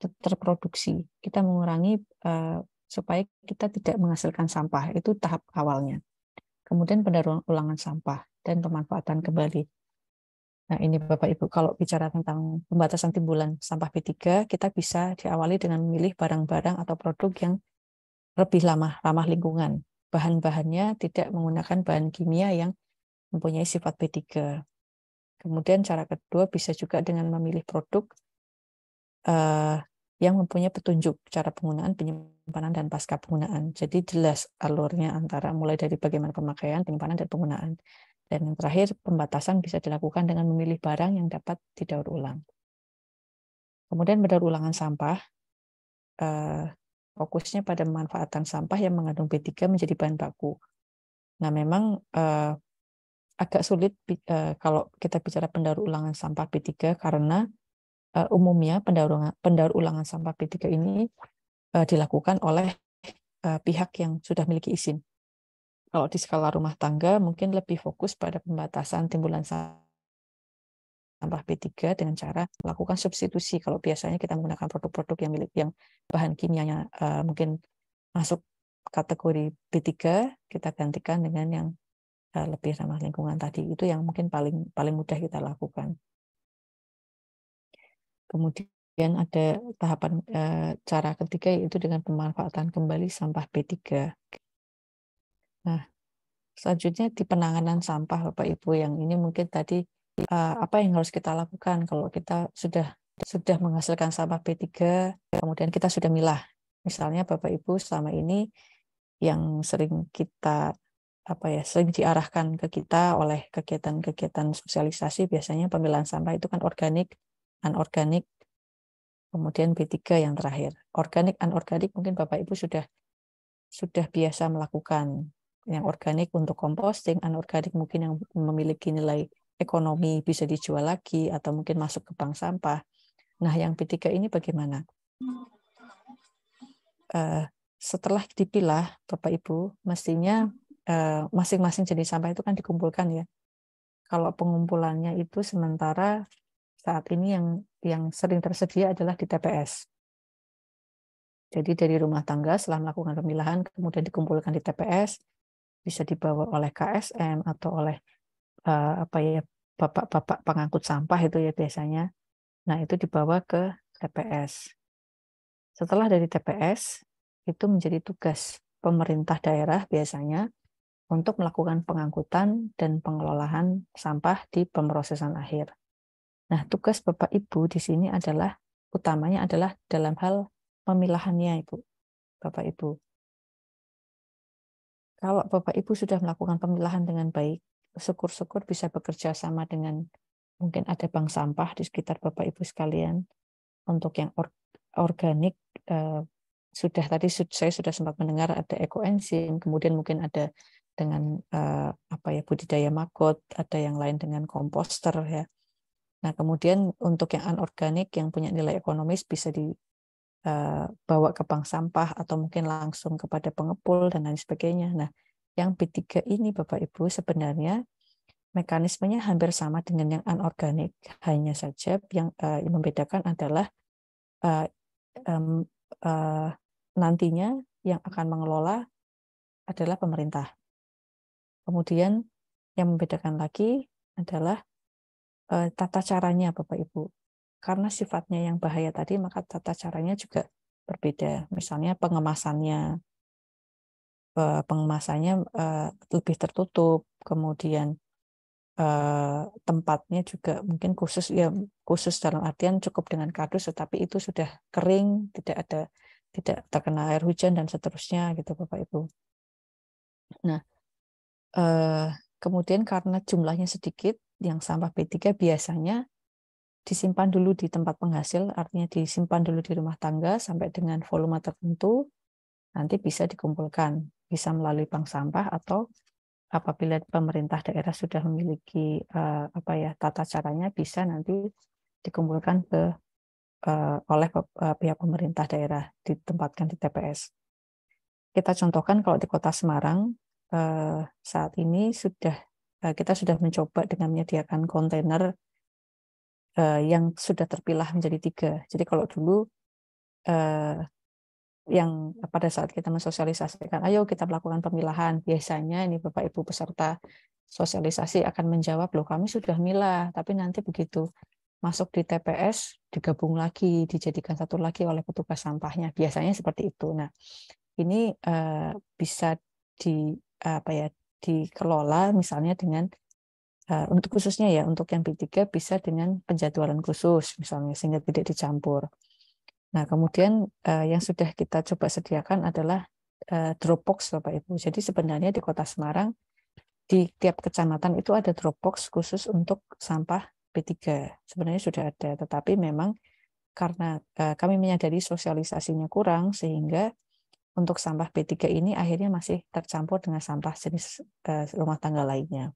terproduksi. Kita mengurangi eh, supaya kita tidak menghasilkan sampah. Itu tahap awalnya. Kemudian pendaruan ulangan sampah dan pemanfaatan kembali. Nah, ini Bapak Ibu, kalau bicara tentang pembatasan timbulan sampah B3, kita bisa diawali dengan memilih barang-barang atau produk yang lebih lama, ramah lingkungan. Bahan-bahannya tidak menggunakan bahan kimia yang mempunyai sifat B3. Kemudian cara kedua bisa juga dengan memilih produk eh, yang mempunyai petunjuk cara penggunaan, penyimpanan, dan pasca penggunaan. Jadi jelas alurnya antara mulai dari bagaimana pemakaian, penyimpanan, dan penggunaan. Dan yang terakhir, pembatasan bisa dilakukan dengan memilih barang yang dapat didaur ulang. Kemudian berdaur ulangan sampah, eh, fokusnya pada pemanfaatan sampah yang mengandung B3 menjadi bahan baku. Nah memang eh, agak sulit eh, kalau kita bicara pendaur ulangan sampah B3 karena uh, umumnya pendaur, ulangan sampah P3 ini uh, dilakukan oleh uh, pihak yang sudah memiliki izin. Kalau di skala rumah tangga mungkin lebih fokus pada pembatasan timbulan sampah P3 dengan cara melakukan substitusi. Kalau biasanya kita menggunakan produk-produk yang milik yang bahan kimianya uh, mungkin masuk kategori B3 kita gantikan dengan yang lebih ramah lingkungan tadi itu yang mungkin paling paling mudah kita lakukan. Kemudian ada tahapan cara ketiga yaitu dengan pemanfaatan kembali sampah B3. Nah, selanjutnya di penanganan sampah Bapak Ibu yang ini mungkin tadi apa yang harus kita lakukan kalau kita sudah sudah menghasilkan sampah B3, kemudian kita sudah milah. Misalnya Bapak Ibu selama ini yang sering kita apa ya sering diarahkan ke kita oleh kegiatan-kegiatan sosialisasi biasanya pemilahan sampah itu kan organik anorganik, kemudian B3 yang terakhir. Organik, anorganik mungkin Bapak Ibu sudah sudah biasa melakukan. Yang organik untuk komposting, anorganik mungkin yang memiliki nilai ekonomi bisa dijual lagi atau mungkin masuk ke bank sampah. Nah, yang B3 ini bagaimana? Uh, setelah dipilah, Bapak Ibu, mestinya eh, masing-masing uh, jenis sampah itu kan dikumpulkan ya. Kalau pengumpulannya itu sementara saat ini yang yang sering tersedia adalah di TPS. Jadi dari rumah tangga setelah melakukan pemilahan kemudian dikumpulkan di TPS bisa dibawa oleh KSM atau oleh uh, apa ya bapak-bapak pengangkut sampah itu ya biasanya. Nah, itu dibawa ke TPS. Setelah dari TPS itu menjadi tugas pemerintah daerah biasanya untuk melakukan pengangkutan dan pengelolaan sampah di pemrosesan akhir. Nah, tugas Bapak Ibu di sini adalah utamanya adalah dalam hal pemilahannya, Ibu. Bapak Ibu. Kalau Bapak Ibu sudah melakukan pemilahan dengan baik, syukur-syukur bisa bekerja sama dengan mungkin ada bank sampah di sekitar Bapak Ibu sekalian untuk yang organik eh, sudah tadi saya sudah sempat mendengar ada ekoenzim, kemudian mungkin ada dengan eh, apa ya budidaya makot, ada yang lain dengan komposter ya Nah, kemudian untuk yang anorganik yang punya nilai ekonomis bisa dibawa eh, ke bank sampah atau mungkin langsung kepada pengepul dan lain sebagainya. Nah, yang B3 ini Bapak Ibu sebenarnya mekanismenya hampir sama dengan yang anorganik. Hanya saja yang, eh, membedakan adalah eh, nantinya yang akan mengelola adalah pemerintah. Kemudian yang membedakan lagi adalah Eh, tata caranya Bapak Ibu. Karena sifatnya yang bahaya tadi, maka tata caranya juga berbeda. Misalnya pengemasannya, eh, pengemasannya eh, lebih tertutup, kemudian tempatnya juga mungkin khusus ya khusus dalam artian cukup dengan kardus tetapi itu sudah kering tidak ada tidak terkena air hujan dan seterusnya gitu Bapak Ibu. Nah, kemudian karena jumlahnya sedikit yang sampah B3 biasanya disimpan dulu di tempat penghasil, artinya disimpan dulu di rumah tangga sampai dengan volume tertentu, nanti bisa dikumpulkan, bisa melalui bank sampah atau apabila pemerintah daerah sudah memiliki uh, apa ya tata caranya bisa nanti dikumpulkan ke uh, oleh uh, pihak pemerintah daerah ditempatkan di TPS. Kita contohkan kalau di Kota Semarang saat ini sudah Eh, kita sudah mencoba dengan menyediakan kontainer eh, yang sudah terpilah menjadi tiga. Jadi kalau dulu eh, yang pada saat kita mensosialisasikan, ayo kita melakukan pemilahan. Biasanya ini Bapak Ibu peserta sosialisasi akan menjawab, loh kami sudah milah, tapi nanti begitu masuk di TPS digabung lagi, dijadikan satu lagi oleh petugas sampahnya. Biasanya seperti itu. Nah, ini bisa di apa ya dikelola misalnya dengan eh, untuk khususnya ya untuk yang B3 bisa dengan penjadwalan khusus misalnya sehingga tidak dicampur. Nah, kemudian eh, yang sudah kita coba sediakan adalah eh, Dropbox Bapak Ibu. Jadi sebenarnya di Kota Semarang di tiap kecamatan itu ada Dropbox khusus untuk sampah B3. Sebenarnya sudah ada, tetapi memang karena kami menyadari sosialisasinya kurang sehingga untuk sampah B3 ini akhirnya masih tercampur dengan sampah jenis eh, rumah tangga lainnya.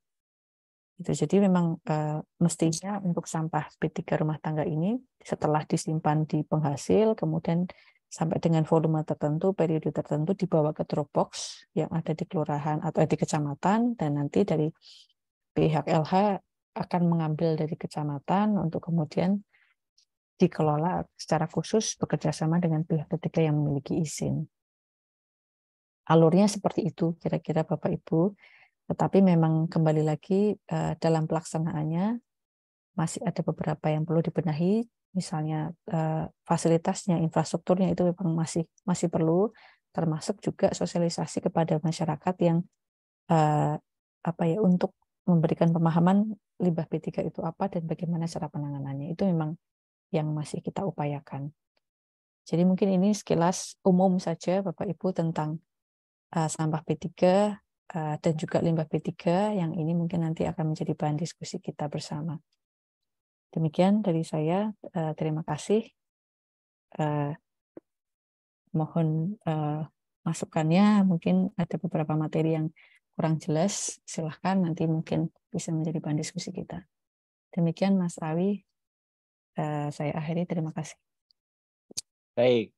Itu jadi memang eh, mestinya untuk sampah B3 rumah tangga ini setelah disimpan di penghasil kemudian sampai dengan volume tertentu, periode tertentu dibawa ke Dropbox yang ada di kelurahan atau eh, di kecamatan dan nanti dari pihak LH akan mengambil dari kecamatan untuk kemudian dikelola secara khusus bekerjasama dengan pihak ketiga yang memiliki izin alurnya seperti itu kira-kira Bapak Ibu. Tetapi memang kembali lagi eh, dalam pelaksanaannya masih ada beberapa yang perlu dibenahi, misalnya eh, fasilitasnya, infrastrukturnya itu memang masih masih perlu, termasuk juga sosialisasi kepada masyarakat yang eh, apa ya untuk memberikan pemahaman limbah B3 itu apa dan bagaimana cara penanganannya. Itu memang yang masih kita upayakan. Jadi mungkin ini sekilas umum saja Bapak Ibu tentang uh, sampah B3 uh, eh, dan juga limbah B3 yang ini mungkin nanti akan menjadi bahan diskusi kita bersama. Demikian dari saya, uh, terima kasih. Uh, mohon uh, masukkannya, mungkin ada beberapa materi yang kurang jelas, silahkan nanti mungkin bisa menjadi bahan diskusi kita. Demikian Mas Awi, uh, saya akhiri, terima kasih. Baik,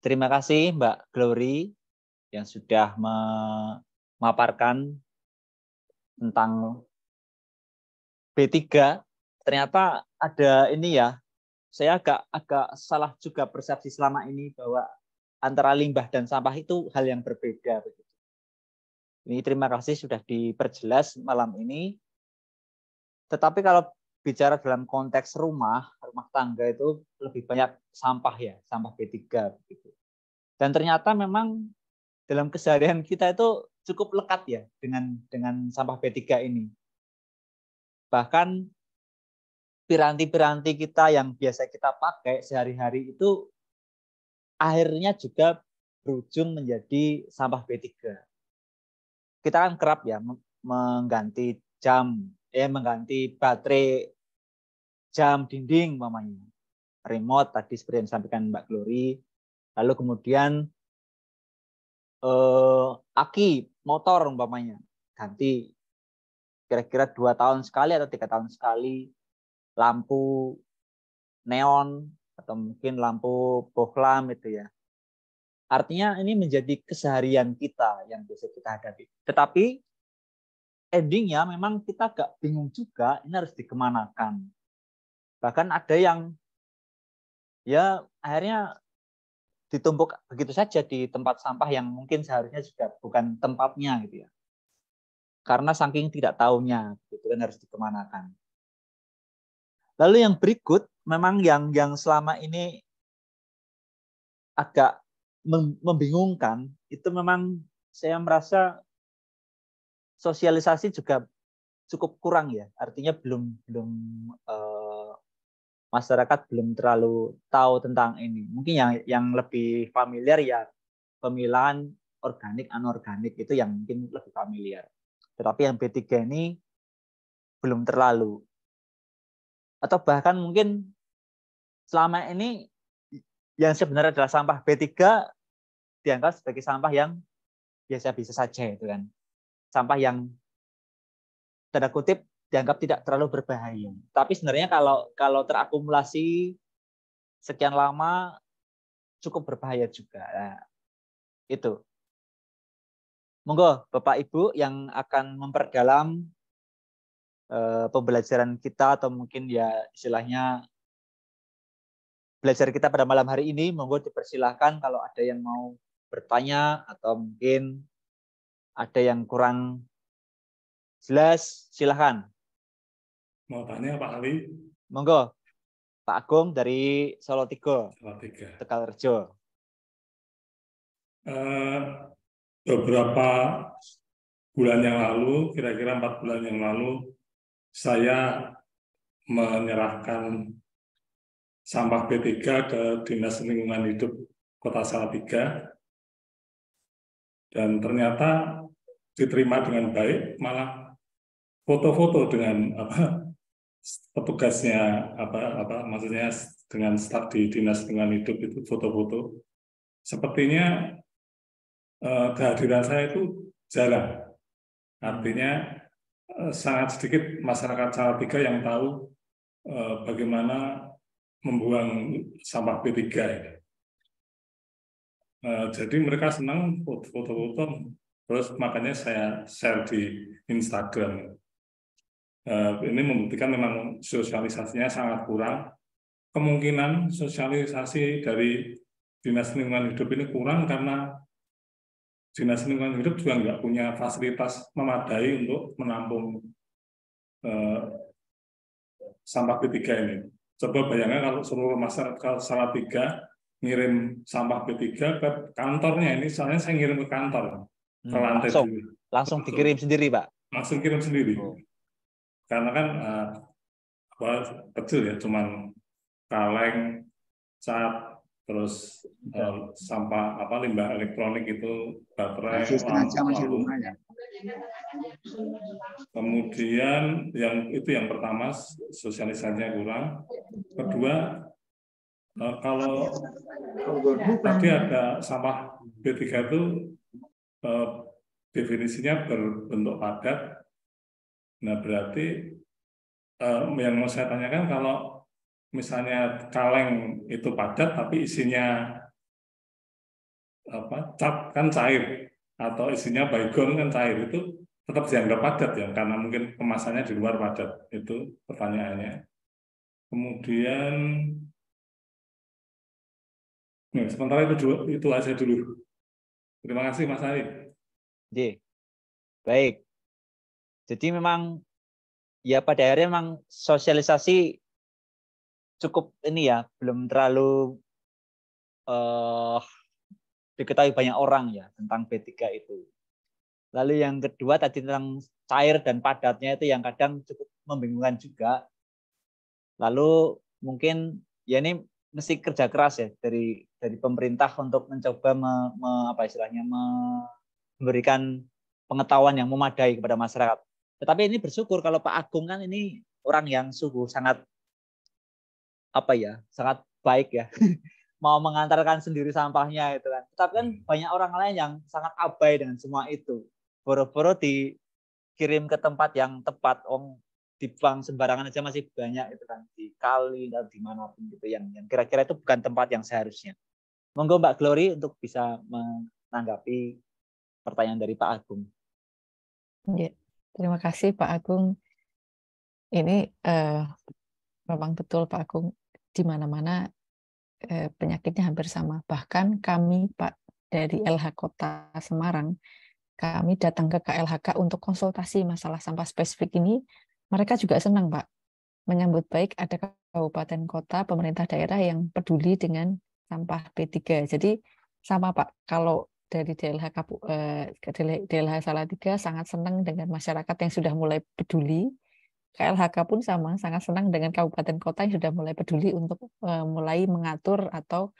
terima kasih Mbak Glory yang sudah memaparkan tentang B3 ternyata ada ini ya saya agak agak salah juga persepsi selama ini bahwa antara limbah dan sampah itu hal yang berbeda Ini terima kasih sudah diperjelas malam ini. Tetapi kalau bicara dalam konteks rumah, rumah tangga itu lebih banyak sampah ya, sampah B3 Dan ternyata memang dalam keseharian kita itu cukup lekat ya dengan dengan sampah B3 ini. Bahkan piranti-piranti kita yang biasa kita pakai sehari-hari itu akhirnya juga berujung menjadi sampah B3. Kita kan kerap ya mengganti jam, ya eh, mengganti baterai jam dinding mamanya. Remote tadi seperti yang disampaikan Mbak Glory. Lalu kemudian eh, aki motor umpamanya ganti kira-kira dua tahun sekali atau tiga tahun sekali lampu neon atau mungkin lampu bohlam itu ya artinya ini menjadi keseharian kita yang biasa kita hadapi tetapi endingnya memang kita gak bingung juga ini harus dikemanakan bahkan ada yang ya akhirnya ditumpuk begitu saja di tempat sampah yang mungkin seharusnya juga bukan tempatnya gitu ya. Karena saking tidak tahunya gitu kan harus dikemanakan. Lalu yang berikut memang yang yang selama ini agak membingungkan itu memang saya merasa sosialisasi juga cukup kurang ya artinya belum belum uh, masyarakat belum terlalu tahu tentang ini. Mungkin yang yang lebih familiar ya pemilahan organik anorganik itu yang mungkin lebih familiar. Tetapi yang B3 ini belum terlalu atau bahkan mungkin selama ini yang sebenarnya adalah sampah B3 dianggap sebagai sampah yang biasa-biasa saja itu kan. Sampah yang tanda kutip dianggap tidak terlalu berbahaya. Tapi sebenarnya kalau kalau terakumulasi sekian lama cukup berbahaya juga. Nah, itu. Monggo Bapak Ibu yang akan memperdalam eh, pembelajaran kita atau mungkin ya istilahnya belajar kita pada malam hari ini, monggo dipersilahkan kalau ada yang mau bertanya atau mungkin ada yang kurang jelas, silahkan. Mau tanya Pak Ali? Monggo. Pak Agung dari Solo Tiga. Solo Tiga. Tegal Rejo. Uh, eh, beberapa bulan yang lalu, kira-kira empat bulan yang lalu, saya menyerahkan sampah B3 ke Dinas Lingkungan Hidup Kota Salatiga. Dan ternyata diterima dengan baik, malah foto-foto dengan apa petugasnya apa apa maksudnya dengan staf di dinas dengan hidup itu foto-foto sepertinya eh, kehadiran saya itu jarang artinya eh, sangat sedikit masyarakat Tiga yang tahu eh, bagaimana membuang sampah P3 ini. Eh, jadi mereka senang foto-foto terus makanya saya share di Instagram Eh, ini membuktikan memang sosialisasinya sangat kurang. Kemungkinan sosialisasi dari dinas lingkungan hidup ini kurang karena dinas lingkungan hidup juga nggak punya fasilitas memadai untuk menampung eh, sampah P3 ini. Coba bayangkan kalau seluruh masyarakat salah tiga ngirim sampah b 3 ke kantornya ini, soalnya saya ngirim ke kantor ke hmm, lantai langsung, langsung dikirim sendiri, Pak. Langsung kirim sendiri. Oh karena kan uh, apa kecil ya cuman kaleng cat terus uh, sampah apa limbah elektronik itu baterai ya? kemudian yang itu yang pertama sosialisasinya kurang kedua uh, kalau tadi ada sampah B3 itu uh, definisinya berbentuk padat Nah berarti eh, yang mau saya tanyakan kalau misalnya kaleng itu padat tapi isinya apa cap kan cair atau isinya baygon kan cair itu tetap dianggap padat ya karena mungkin kemasannya di luar padat itu pertanyaannya kemudian nah, sementara itu dulu, itu aja dulu terima kasih Mas Ari J baik jadi memang ya pada akhirnya memang sosialisasi cukup ini ya belum terlalu uh, diketahui banyak orang ya tentang B3 itu. Lalu yang kedua tadi tentang cair dan padatnya itu yang kadang cukup membingungkan juga. Lalu mungkin ya ini mesti kerja keras ya dari dari pemerintah untuk mencoba me, me, apa istilahnya memberikan pengetahuan yang memadai kepada masyarakat tetapi ini bersyukur kalau Pak Agung kan ini orang yang sungguh sangat apa ya, sangat baik ya. Mau mengantarkan sendiri sampahnya itu kan. Tetapi kan hmm. banyak orang lain yang sangat abai dengan semua itu. Boro-boro dikirim ke tempat yang tepat, om di bank sembarangan aja masih banyak itu kan di kali dan pun gitu yang yang kira-kira itu bukan tempat yang seharusnya. Monggo Mbak Glory untuk bisa menanggapi pertanyaan dari Pak Agung. Yeah. Terima kasih Pak Agung. Ini uh, memang betul Pak Agung di mana-mana uh, penyakitnya hampir sama. Bahkan kami Pak dari LH Kota Semarang, kami datang ke KLHK untuk konsultasi masalah sampah spesifik ini. Mereka juga senang Pak menyambut baik ada kabupaten kota pemerintah daerah yang peduli dengan sampah B 3 Jadi sama Pak, kalau dari DLH Kapu, eh, DLH Salatiga sangat senang dengan masyarakat yang sudah mulai peduli. KLHK pun sama, sangat senang dengan kabupaten kota yang sudah mulai peduli untuk eh, mulai mengatur atau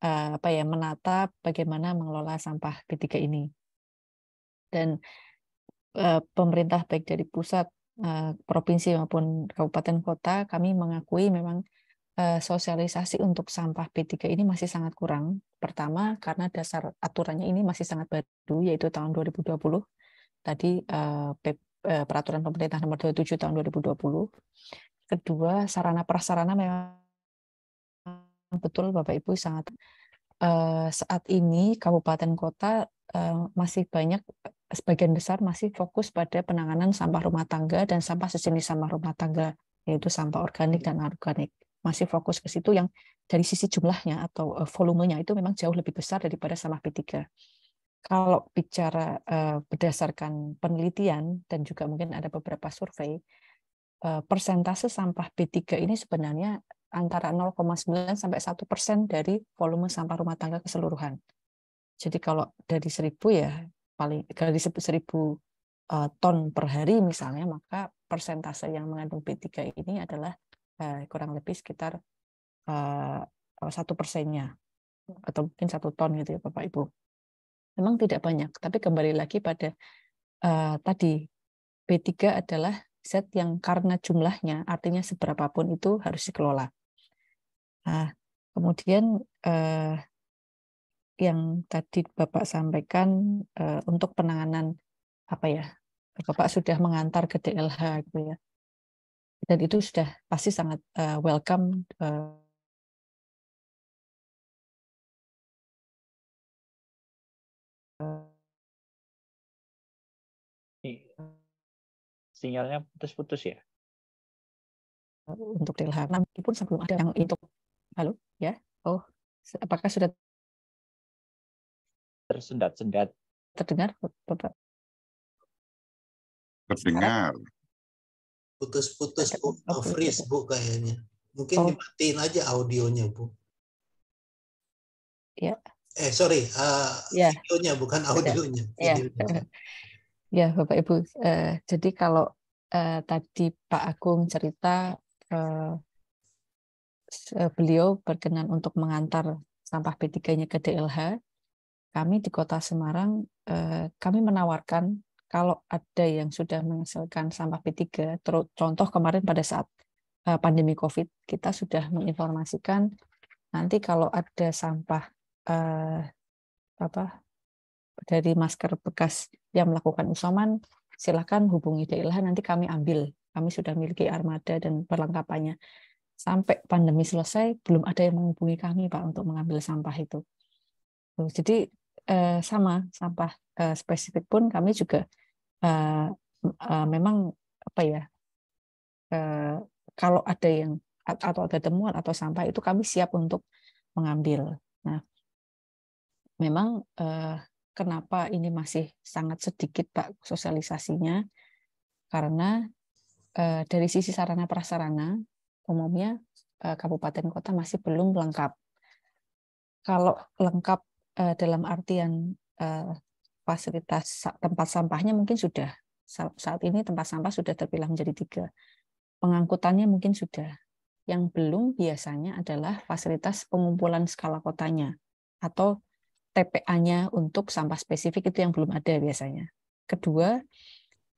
eh, apa ya menata bagaimana mengelola sampah b 3 ini. Dan eh, pemerintah baik dari pusat, eh, provinsi maupun kabupaten kota, kami mengakui memang Eh, sosialisasi untuk sampah B3 ini masih sangat kurang. Pertama, karena dasar aturannya ini masih sangat baru, yaitu tahun 2020. Tadi eh, eh, peraturan pemerintah nomor 27 tahun 2020. Kedua, sarana prasarana memang betul Bapak Ibu sangat saat ini kabupaten kota masih banyak sebagian besar masih fokus pada penanganan sampah rumah tangga dan sampah sejenis sampah rumah tangga yaitu sampah organik dan anorganik masih fokus ke situ yang dari sisi jumlahnya atau eh, volumenya itu memang jauh lebih besar daripada sampah P3. Kalau bicara eh, berdasarkan penelitian dan juga mungkin ada beberapa survei, eh, persentase sampah B3 ini sebenarnya antara 0,9 sampai 1 persen dari volume sampah rumah tangga keseluruhan. Jadi kalau dari 1000 ya paling dari 1000 ton per hari misalnya maka persentase yang mengandung B3 ini adalah kurang lebih sekitar eh, satu eh, persennya atau mungkin satu ton gitu ya Bapak Ibu. Memang tidak banyak, tapi kembali lagi pada eh, tadi B3 adalah set yang karena jumlahnya artinya seberapapun itu harus dikelola. Nah, kemudian eh, yang tadi Bapak sampaikan eh, untuk penanganan apa ya Bapak sudah mengantar ke DLH gitu ya dan itu sudah pasti sangat uh, welcome uh, sinyalnya putus-putus ya untuk DLH pun sebelum ada yang untuk halo ya oh apakah sudah tersendat-sendat terdengar Bapak terdengar Putus-putus Bu, oh, freeze Bu kayaknya. Mungkin oh. dimatiin aja audionya Bu. Ya. Eh sorry, uh, eh, yeah. videonya bukan audionya. Ya. yeah. yeah, Bapak Ibu. Uh, jadi kalau uh, tadi Pak Agung cerita uh, beliau berkenan untuk mengantar sampah B 3 nya ke DLH. Kami di Kota Semarang, kami menawarkan kalau ada yang sudah menghasilkan sampah P3, contoh kemarin pada saat eh, pandemi COVID, kita sudah menginformasikan nanti kalau ada sampah eh, apa dari masker bekas yang melakukan usaman, silakan hubungi Dailah nanti kami ambil. Kami sudah miliki armada dan perlengkapannya. Sampai pandemi selesai, belum ada yang menghubungi kami Pak untuk mengambil sampah itu. Jadi eh, sama, sampah eh, spesifik pun kami juga uh, uh, memang apa ya uh, kalau ada yang atau ada temuan atau sampah itu kami siap untuk mengambil. Nah, memang uh, kenapa ini masih sangat sedikit pak sosialisasinya karena uh, dari sisi sarana prasarana umumnya uh, kabupaten kota masih belum lengkap. Kalau lengkap uh, dalam artian uh, fasilitas tempat sampahnya mungkin sudah saat ini tempat sampah sudah terpilah menjadi tiga. Pengangkutannya mungkin sudah. Yang belum biasanya adalah fasilitas pengumpulan skala kotanya atau TPA-nya untuk sampah spesifik itu yang belum ada biasanya. Kedua,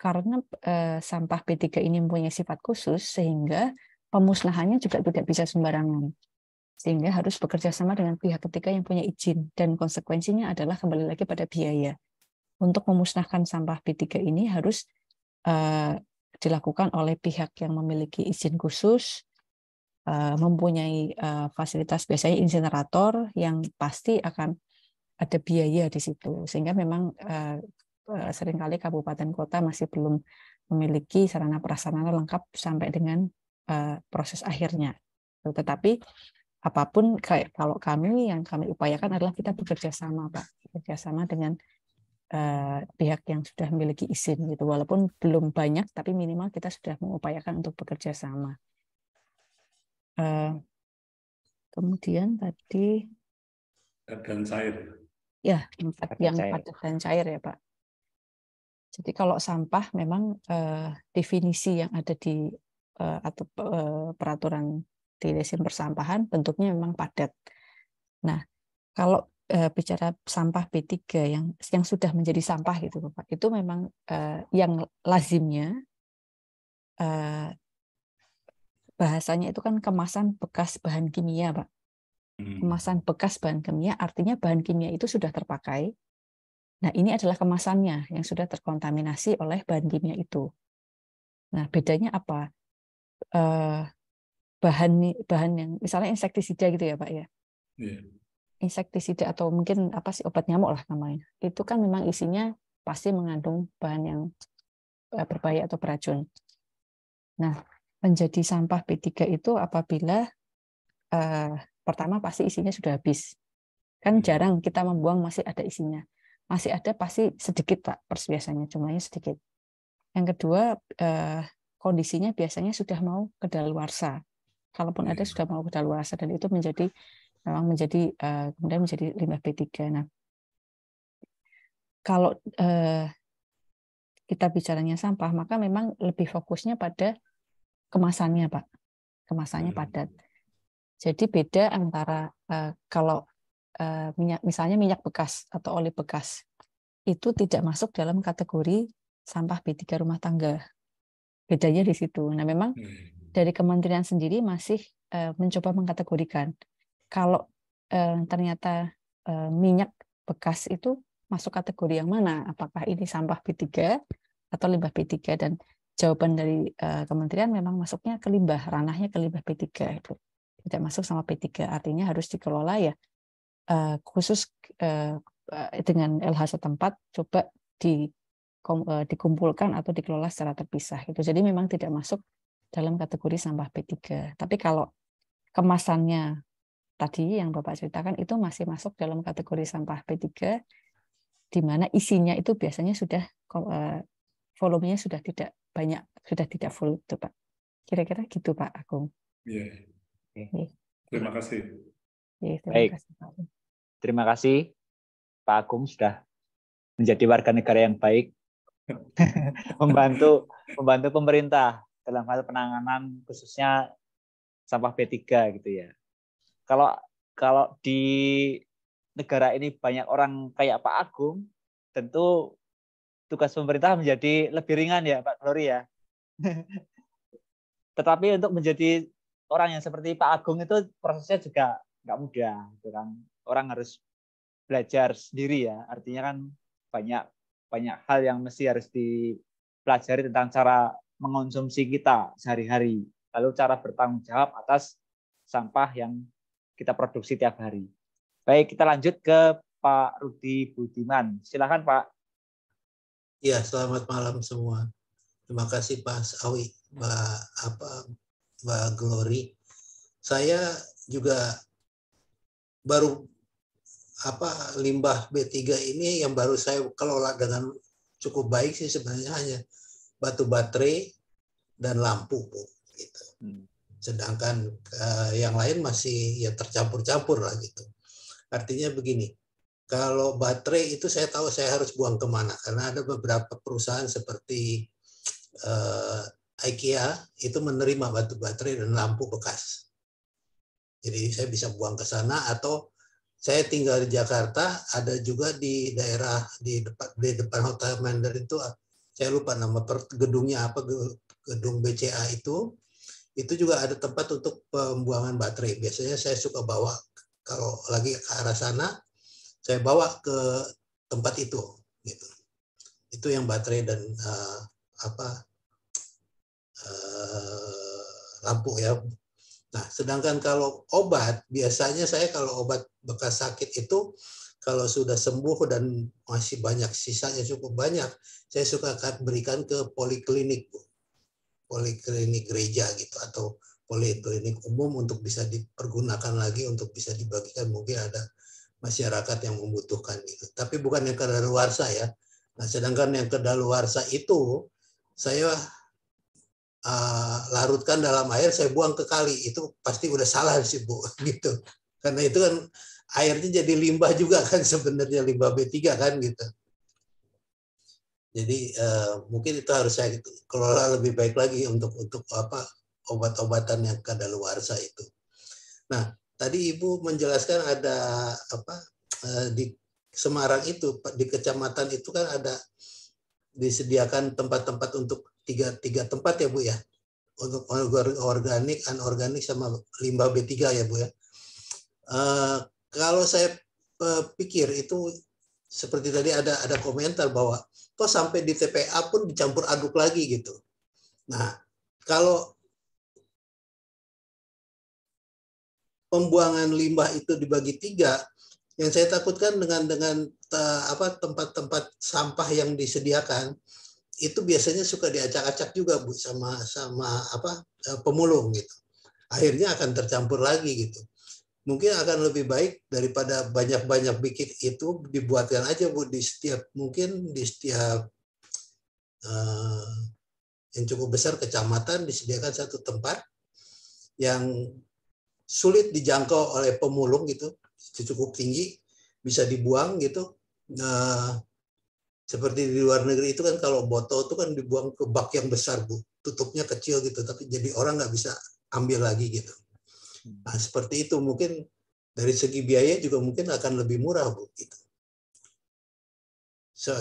karena e, sampah B3 ini mempunyai sifat khusus sehingga pemusnahannya juga tidak bisa sembarangan. Sehingga harus bekerja sama dengan pihak ketiga yang punya izin dan konsekuensinya adalah kembali lagi pada biaya untuk memusnahkan sampah B3 ini harus eh, dilakukan oleh pihak yang memiliki izin khusus, eh, mempunyai eh, fasilitas biasanya insinerator yang pasti akan ada biaya di situ. Sehingga memang seringkali kabupaten kota masih belum memiliki sarana prasarana lengkap sampai dengan proses akhirnya. Tetapi apapun kayak kalau kami yang kami upayakan adalah kita bekerja sama, Pak. Bekerja sama dengan Eh, pihak yang sudah memiliki izin gitu walaupun belum banyak tapi minimal kita sudah mengupayakan untuk bekerja sama eh, kemudian tadi dan cair ya empat yang padat dan cair ya pak jadi kalau sampah memang eh, definisi yang ada di atau peraturan di desain persampahan bentuknya memang padat. Nah, kalau Eh, bicara sampah B3 yang yang sudah menjadi sampah gitu Bapak. Itu memang uh, yang lazimnya uh, bahasanya itu kan kemasan bekas bahan kimia, Pak. Hmm. Kemasan bekas bahan kimia artinya bahan kimia itu sudah terpakai. Nah, ini adalah kemasannya yang sudah terkontaminasi oleh bahan kimia itu. Nah, bedanya apa? Uh, bahan bahan yang misalnya insektisida gitu ya, Pak ya. Iya insektisida atau mungkin apa sih obat nyamuk lah namanya itu kan memang isinya pasti mengandung bahan yang e, berbahaya atau beracun. Nah, menjadi sampah B3 itu apabila eh, pertama pasti isinya sudah habis. Kan iya. jarang kita membuang masih ada isinya. Masih ada pasti sedikit Pak pers biasanya jumlahnya sedikit. Yang kedua eh, kondisinya biasanya sudah mau kedaluarsa. Kalaupun ada iya. sudah mau kedaluarsa dan itu menjadi memang menjadi eh, kemudian menjadi limbah B3. Nah, kalau eh, kita bicaranya sampah, maka memang lebih fokusnya pada kemasannya, Pak. Kemasannya hmm. padat. Jadi beda antara eh, kalau minyak misalnya minyak bekas atau oli bekas itu tidak masuk dalam kategori sampah B3 rumah tangga. Bedanya di situ. Nah, memang hmm. dari kementerian sendiri masih mencoba mengkategorikan kalau eh, ternyata eh, minyak bekas itu masuk kategori yang mana? Apakah ini sampah B3 atau limbah B3 dan jawaban dari eh, kementerian memang masuknya ke limbah, ranahnya ke limbah B3 itu. Tidak masuk sama P 3 artinya harus dikelola ya eh, khusus eh, eh, dengan LH setempat coba dikumpulkan atau dikelola secara terpisah itu. Jadi memang tidak masuk dalam kategori sampah P 3 Tapi kalau kemasannya tadi yang Bapak ceritakan itu masih masuk dalam kategori sampah P3 di mana isinya itu biasanya sudah eh, volumenya sudah tidak banyak, sudah tidak full itu Pak. Kira-kira gitu Pak Agung. Iya. Yeah. Yeah. Terima kasih. Yeah, terima Baik. kasih Pak. Terima kasih Pak Agung sudah menjadi warga negara yang baik membantu membantu pemerintah dalam hal penanganan khususnya sampah P3 gitu ya kalau kalau di negara ini banyak orang kayak Pak Agung, tentu tugas pemerintah menjadi lebih ringan ya Pak Glory ya. Tetapi untuk menjadi orang yang seperti Pak Agung itu prosesnya juga nggak mudah, gitu kan. Orang harus belajar sendiri ya. Artinya kan banyak banyak hal yang mesti harus dipelajari tentang cara mengonsumsi kita sehari-hari, lalu cara bertanggung jawab atas sampah yang kita produksi tiap hari. Baik, kita lanjut ke Pak Rudi Budiman. Silakan Pak. Ya, selamat malam semua. Terima kasih Pak Awi, Mbak apa Mbak Glory. Saya juga baru apa limbah B3 ini yang baru saya kelola dengan cukup baik sih sebenarnya hanya batu baterai dan lampu gitu. Hmm sedangkan uh, yang lain masih ya tercampur-campur lah gitu. Artinya begini, kalau baterai itu saya tahu saya harus buang kemana karena ada beberapa perusahaan seperti uh, IKEA itu menerima batu baterai dan lampu bekas. Jadi saya bisa buang ke sana atau saya tinggal di Jakarta ada juga di daerah di depan di depan Hotel Mandarin itu saya lupa nama gedungnya apa gedung BCA itu itu juga ada tempat untuk pembuangan baterai. Biasanya saya suka bawa kalau lagi ke arah sana, saya bawa ke tempat itu. Gitu. Itu yang baterai dan uh, apa uh, lampu ya. Nah, sedangkan kalau obat biasanya saya kalau obat bekas sakit itu kalau sudah sembuh dan masih banyak sisanya cukup banyak, saya suka berikan ke poliklinik, Bu poliklinik gereja gitu atau poliklinik umum untuk bisa dipergunakan lagi untuk bisa dibagikan mungkin ada masyarakat yang membutuhkan gitu. Tapi bukan yang kedaluarsa ya. Nah, sedangkan yang kedaluarsa itu saya uh, larutkan dalam air, saya buang ke kali. Itu pasti udah salah sih, Bu, gitu. Karena itu kan airnya jadi limbah juga kan sebenarnya limbah B3 kan gitu. Jadi uh, mungkin itu harus saya gitu, kelola lebih baik lagi untuk untuk apa obat-obatan yang kadaluarsa itu. Nah, tadi Ibu menjelaskan ada apa uh, di Semarang itu di kecamatan itu kan ada disediakan tempat-tempat untuk tiga tiga tempat ya Bu ya untuk organik, anorganik sama limbah B3 ya Bu ya. Uh, kalau saya pikir itu seperti tadi ada ada komentar bahwa kok sampai di TPA pun dicampur aduk lagi gitu. Nah, kalau pembuangan limbah itu dibagi tiga, yang saya takutkan dengan dengan apa tempat-tempat sampah yang disediakan itu biasanya suka diacak-acak juga bu sama sama apa eh, pemulung gitu akhirnya akan tercampur lagi gitu mungkin akan lebih baik daripada banyak-banyak bikin itu dibuatkan aja bu di setiap mungkin di setiap uh, yang cukup besar kecamatan disediakan satu tempat yang sulit dijangkau oleh pemulung gitu cukup tinggi bisa dibuang gitu nah, seperti di luar negeri itu kan kalau botol itu kan dibuang ke bak yang besar bu tutupnya kecil gitu tapi jadi orang nggak bisa ambil lagi gitu Nah, seperti itu mungkin dari segi biaya juga mungkin akan lebih murah bu. Gitu.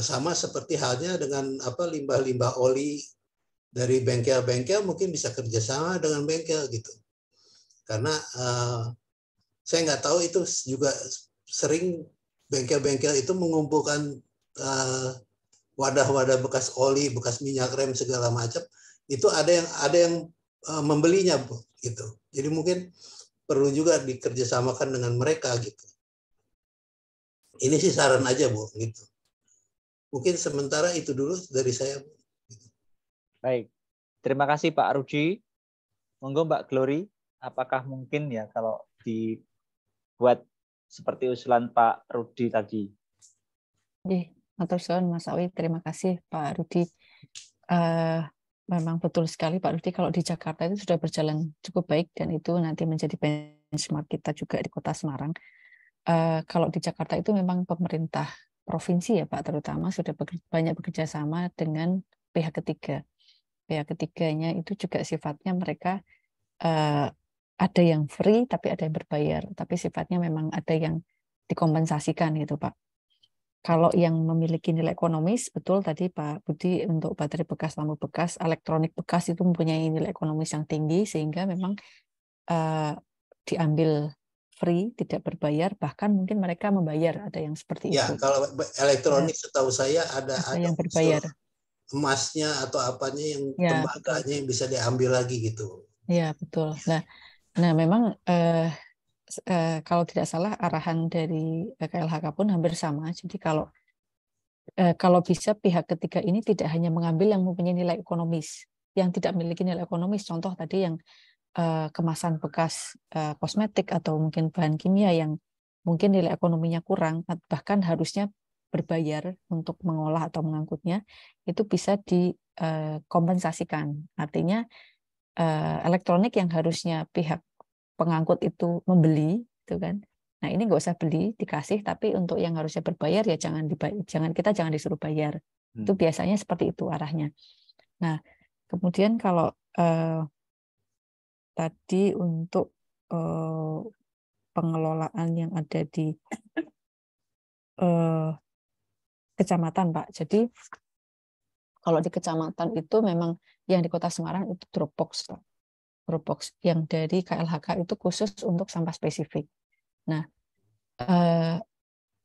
Sama seperti halnya dengan apa limbah-limbah oli dari bengkel-bengkel mungkin bisa kerjasama dengan bengkel gitu. Karena uh, saya nggak tahu itu juga sering bengkel-bengkel itu mengumpulkan wadah eh, wadah-wadah bekas oli, bekas minyak rem segala macam itu ada yang ada yang uh, membelinya bu gitu. Jadi mungkin perlu juga dikerjasamakan dengan mereka gitu. Ini sih saran aja bu, gitu. Mungkin sementara itu dulu dari saya. Bu. Baik, terima kasih Pak Rudi. Monggo Mbak Glory, apakah mungkin ya kalau dibuat seperti usulan Pak Rudi tadi? Iya, atau Mas Awi, terima kasih Pak Rudi. Uh, eh, Memang betul sekali Pak Rudi, kalau di Jakarta itu sudah berjalan cukup baik dan itu nanti menjadi benchmark kita juga di kota Semarang. Uh, kalau di Jakarta itu memang pemerintah provinsi ya Pak terutama sudah banyak bekerja sama dengan pihak ketiga. Pihak ketiganya itu juga sifatnya mereka uh, ada yang free tapi ada yang berbayar, tapi sifatnya memang ada yang dikompensasikan gitu Pak. Kalau yang memiliki nilai ekonomis, betul tadi Pak Budi untuk baterai bekas, lampu bekas, elektronik bekas itu mempunyai nilai ekonomis yang tinggi sehingga memang uh, diambil free, tidak berbayar, bahkan mungkin mereka membayar ada yang seperti ya, itu. Ya, kalau elektronik ya. setahu saya ada ada, yang berbayar. Emasnya atau apanya yang ya, tembaganya yang bisa diambil lagi gitu. Ya, betul. Nah, nah memang uh, Eh, kalau tidak salah arahan dari KLHK eh, pun hampir sama. Jadi kalau eh, kalau bisa pihak ketiga ini tidak hanya mengambil yang mempunyai nilai ekonomis, yang tidak memiliki nilai ekonomis, contoh tadi yang kemasan bekas kosmetik atau mungkin bahan kimia yang mungkin nilai ekonominya kurang, bahkan harusnya berbayar untuk mengolah atau mengangkutnya, itu bisa dikompensasikan. Artinya elektronik yang harusnya pihak pengangkut itu membeli itu kan nah ini nggak usah beli dikasih tapi untuk yang harusnya berbayar ya jangan dibayar jangan kita jangan disuruh bayar hmm. itu biasanya seperti itu arahnya nah kemudian kalau eh, tadi untuk eh, pengelolaan yang ada di eh, kecamatan pak jadi kalau di kecamatan itu memang yang di kota Semarang itu Dropbox pak Dropbox yang dari KLHK itu khusus untuk sampah spesifik. Nah, eh,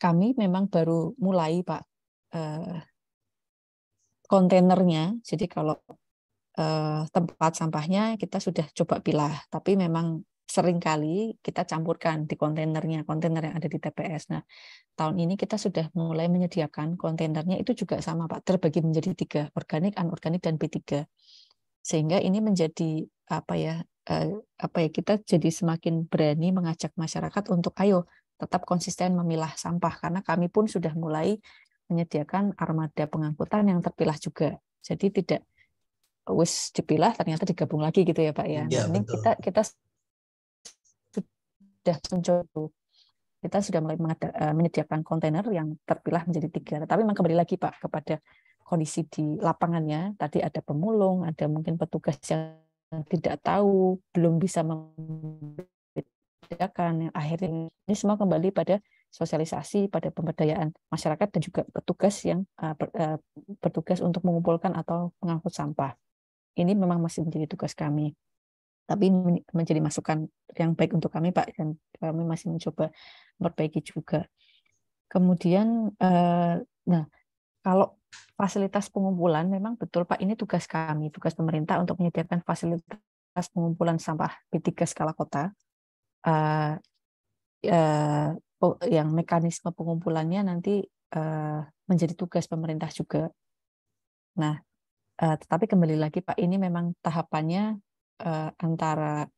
kami memang baru mulai Pak eh, kontainernya. Jadi kalau eh, tempat sampahnya kita sudah coba pilah, tapi memang sering kali kita campurkan di kontainernya, kontainer yang ada di TPS. Nah, tahun ini kita sudah mulai menyediakan kontainernya itu juga sama Pak, terbagi menjadi tiga, organik, anorganik, dan B3 sehingga ini menjadi apa ya eh, apa ya kita jadi semakin berani mengajak masyarakat untuk ayo tetap konsisten memilah sampah karena kami pun sudah mulai menyediakan armada pengangkutan yang terpilah juga jadi tidak wis dipilah ternyata digabung lagi gitu ya pak ya, ya ini betul. kita kita sudah mencoba kita sudah mulai eh, menyediakan kontainer yang terpilah menjadi tiga. Tapi memang kembali lagi Pak kepada kondisi di lapangannya. Tadi ada pemulung, ada mungkin petugas yang tidak tahu, belum bisa membedakan. Yang akhirnya ini semua kembali pada sosialisasi, pada pemberdayaan masyarakat dan juga petugas yang uh, ber, uh, bertugas untuk mengumpulkan atau mengangkut sampah. Ini memang masih menjadi tugas kami. Tapi menjadi masukan yang baik untuk kami, Pak, dan kami masih mencoba memperbaiki juga. Kemudian, uh, nah, kalau fasilitas pengumpulan memang betul Pak ini tugas kami, tugas pemerintah untuk menyediakan fasilitas pengumpulan sampah B3 skala kota. Uh, uh, yang mekanisme pengumpulannya nanti uh, menjadi tugas pemerintah juga. Nah, uh, tetapi kembali lagi Pak, ini memang tahapannya uh, antara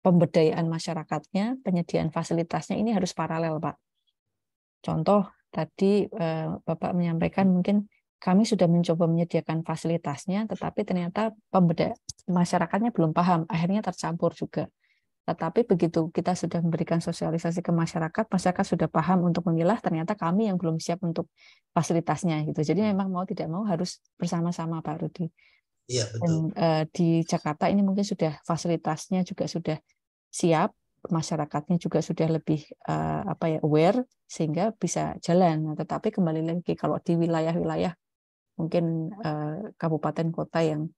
pemberdayaan masyarakatnya, penyediaan fasilitasnya ini harus paralel Pak. Contoh tadi eh, Bapak menyampaikan mungkin kami sudah mencoba menyediakan fasilitasnya, tetapi ternyata pembeda masyarakatnya belum paham, akhirnya tercampur juga. Tetapi begitu kita sudah memberikan sosialisasi ke masyarakat, masyarakat sudah paham untuk memilah, ternyata kami yang belum siap untuk fasilitasnya gitu. Jadi hmm. memang mau tidak mau harus bersama-sama Pak Rudi. Iya Dan, eh, di Jakarta ini mungkin sudah fasilitasnya juga sudah siap, masyarakatnya juga sudah lebih uh, apa ya aware sehingga bisa jalan. Nah, tetapi kembali lagi kalau di wilayah-wilayah mungkin uh, kabupaten kota yang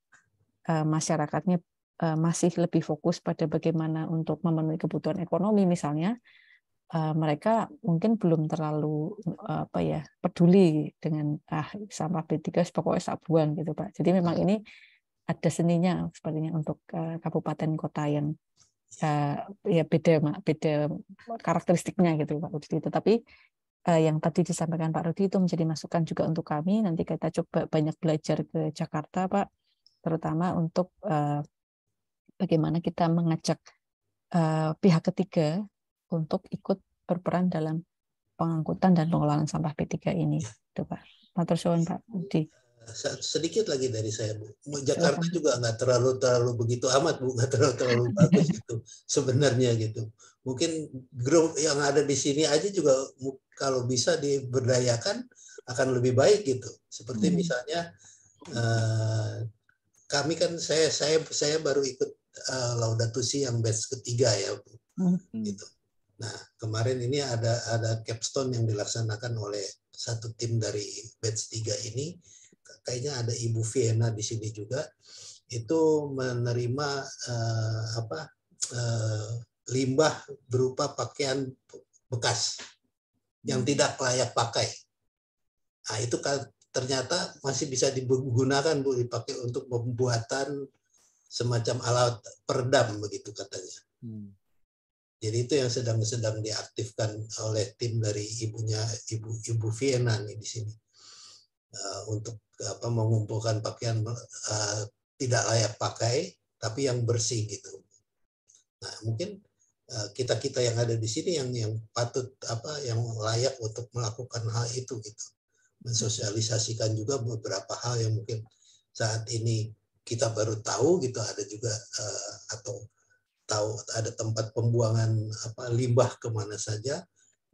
uh, masyarakatnya uh, masih lebih fokus pada bagaimana untuk memenuhi kebutuhan ekonomi misalnya uh, mereka mungkin belum terlalu uh, apa ya peduli dengan ah sampah B3 pokoknya sabuan gitu Pak. Jadi memang iya. ini ada seninya sepertinya untuk uh, kabupaten kota yang ya ya beda mak beda karakteristiknya gitu Pak Rudi tetapi uh, yang tadi disampaikan Pak Rudi itu menjadi masukan juga untuk kami nanti kita coba banyak belajar ke Jakarta Pak terutama untuk uh, bagaimana kita mengajak uh, pihak ketiga untuk ikut berperan dalam pengangkutan dan pengelolaan sampah P3 ini itu ya. Pak. Matur suwun Pak Budi sedikit lagi dari saya bu Jakarta juga nggak terlalu terlalu begitu amat bu nggak terlalu terlalu bagus gitu sebenarnya gitu mungkin grup yang ada di sini aja juga kalau bisa diberdayakan akan lebih baik gitu seperti hmm. misalnya eh, kami kan saya saya saya baru ikut uh, eh, laudatusi yang batch ketiga ya bu hmm. gitu nah kemarin ini ada ada capstone yang dilaksanakan oleh satu tim dari batch 3 ini kayaknya ada Ibu Vienna di sini juga itu menerima uh, apa uh, limbah berupa pakaian bekas yang hmm. tidak layak pakai. Nah, itu kan ternyata masih bisa digunakan Bu dipakai untuk pembuatan semacam alat peredam begitu katanya. Hmm. Jadi itu yang sedang-sedang diaktifkan oleh tim dari ibunya ibu ibu Vienna nih di sini uh, untuk apa mengumpulkan pakaian uh, tidak layak pakai tapi yang bersih gitu. Nah, mungkin eh, kita-kita uh, yang ada di sini yang yang patut apa yang layak untuk melakukan hal itu gitu. Mensosialisasikan juga beberapa hal yang mungkin saat ini kita baru tahu gitu ada juga uh, atau tahu ada tempat pembuangan apa limbah kemana saja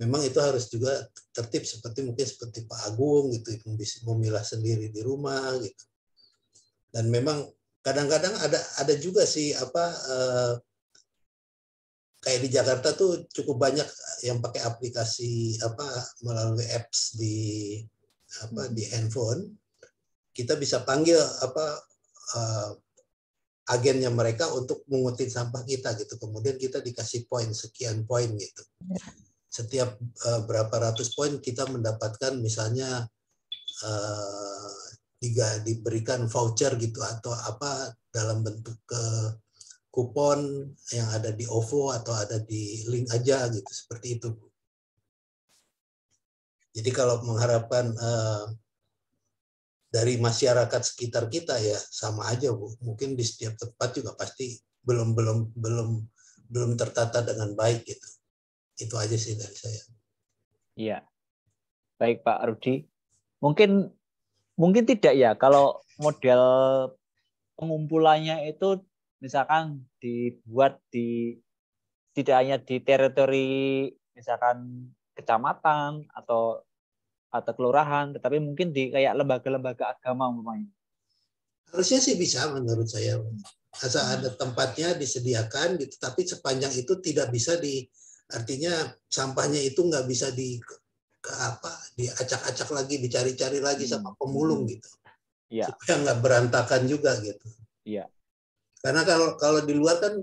memang itu harus juga tertib seperti mungkin seperti Pak Agung gitu memilah sendiri di rumah gitu dan memang kadang-kadang ada ada juga sih apa eh, kayak di Jakarta tuh cukup banyak yang pakai aplikasi apa melalui apps di apa hmm. di handphone kita bisa panggil apa eh, agennya mereka untuk mengutin sampah kita gitu kemudian kita dikasih poin sekian poin gitu ya setiap uh, berapa ratus poin kita mendapatkan misalnya uh, eh, tiga diberikan voucher gitu atau apa dalam bentuk ke eh, kupon yang ada di OVO atau ada di link aja gitu seperti itu. Bu. Jadi kalau mengharapkan uh, dari masyarakat sekitar kita ya sama aja bu. Mungkin di setiap tempat juga pasti belum belum belum belum tertata dengan baik gitu. Itu aja sih dari saya. Iya. Baik Pak Rudi. Mungkin mungkin tidak ya kalau model pengumpulannya itu misalkan dibuat di tidak hanya di teritori misalkan kecamatan atau atau kelurahan, tetapi mungkin di kayak lembaga-lembaga agama umpamanya. Harusnya sih bisa menurut saya. Asal ada tempatnya disediakan gitu, tapi sepanjang itu tidak bisa di Artinya sampahnya itu nggak bisa di ke apa diacak-acak lagi, dicari-cari lagi sama hmm. pemulung gitu. ya. Supaya nggak berantakan juga gitu. Iya. Karena kalau kalau di luar kan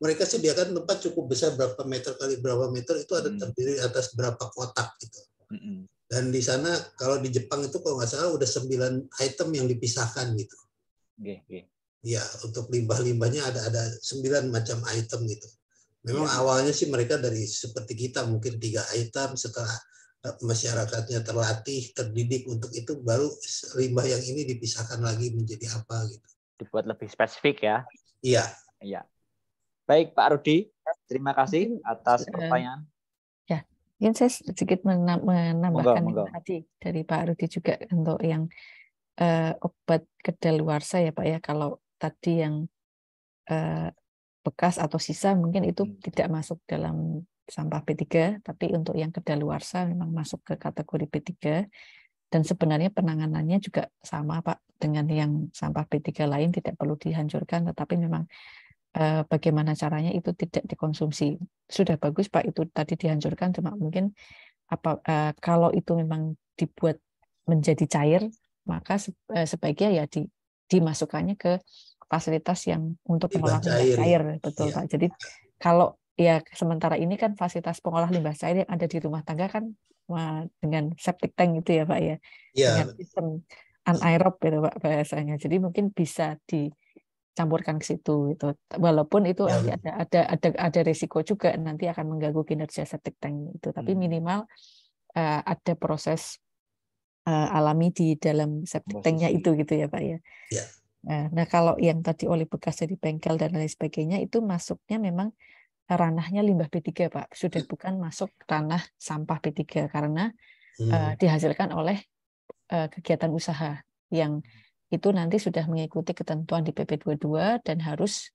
mereka sediakan tempat cukup besar berapa meter kali berapa meter itu ada hmm. terdiri atas berapa kotak gitu. Hmm. Dan di sana kalau di Jepang itu kalau nggak salah udah sembilan item yang dipisahkan gitu. Iya, Ya, untuk limbah-limbahnya ada ada sembilan macam item gitu. Memang iya. awalnya sih mereka dari seperti kita mungkin tiga item setelah eh, masyarakatnya terlatih, terdidik untuk itu baru limbah yang ini dipisahkan lagi menjadi apa gitu. Dibuat lebih spesifik ya. Iya. Iya. Baik Pak Rudi, terima kasih atas pertanyaan. Ya, ingin saya sedikit menambahkan monggo, monggo. tadi dari Pak Rudi juga untuk yang uh, obat kedaluarsa ya Pak ya. Kalau tadi yang eh, bekas atau sisa mungkin itu hmm. tidak masuk dalam sampah P3, tapi untuk yang kedaluarsa memang masuk ke kategori P3. Dan sebenarnya penanganannya juga sama Pak dengan yang sampah P3 lain tidak perlu dihancurkan, tetapi memang eh, bagaimana caranya itu tidak dikonsumsi. Sudah bagus Pak itu tadi dihancurkan, cuma mungkin apa eh, kalau itu memang dibuat menjadi cair, maka eh, sebaiknya ya di, dimasukkannya ke fasilitas yang untuk pengolahan limbah cair, cair betul ya. Pak. Jadi kalau ya sementara ini kan fasilitas pengolah limbah cair yang ada di rumah tangga kan dengan septic tank itu ya Pak ya. ya. Dengan sistem anaerob gitu Pak bahasanya. Jadi mungkin bisa dicampurkan ke situ itu walaupun itu ya. ada ada ada ada risiko juga nanti akan mengganggu kinerja septic tank itu tapi hmm. minimal uh, ada proses uh, alami di dalam septic tanknya itu gitu ya pak ya. ya Nah, nah kalau yang tadi oli bekas jadi bengkel dan lain sebagainya itu masuknya memang ranahnya limbah B3 Pak, sudah hmm. bukan masuk ranah sampah B3 karena eh, hmm. uh, dihasilkan oleh uh, kegiatan usaha yang itu nanti sudah mengikuti ketentuan di PP22 dan harus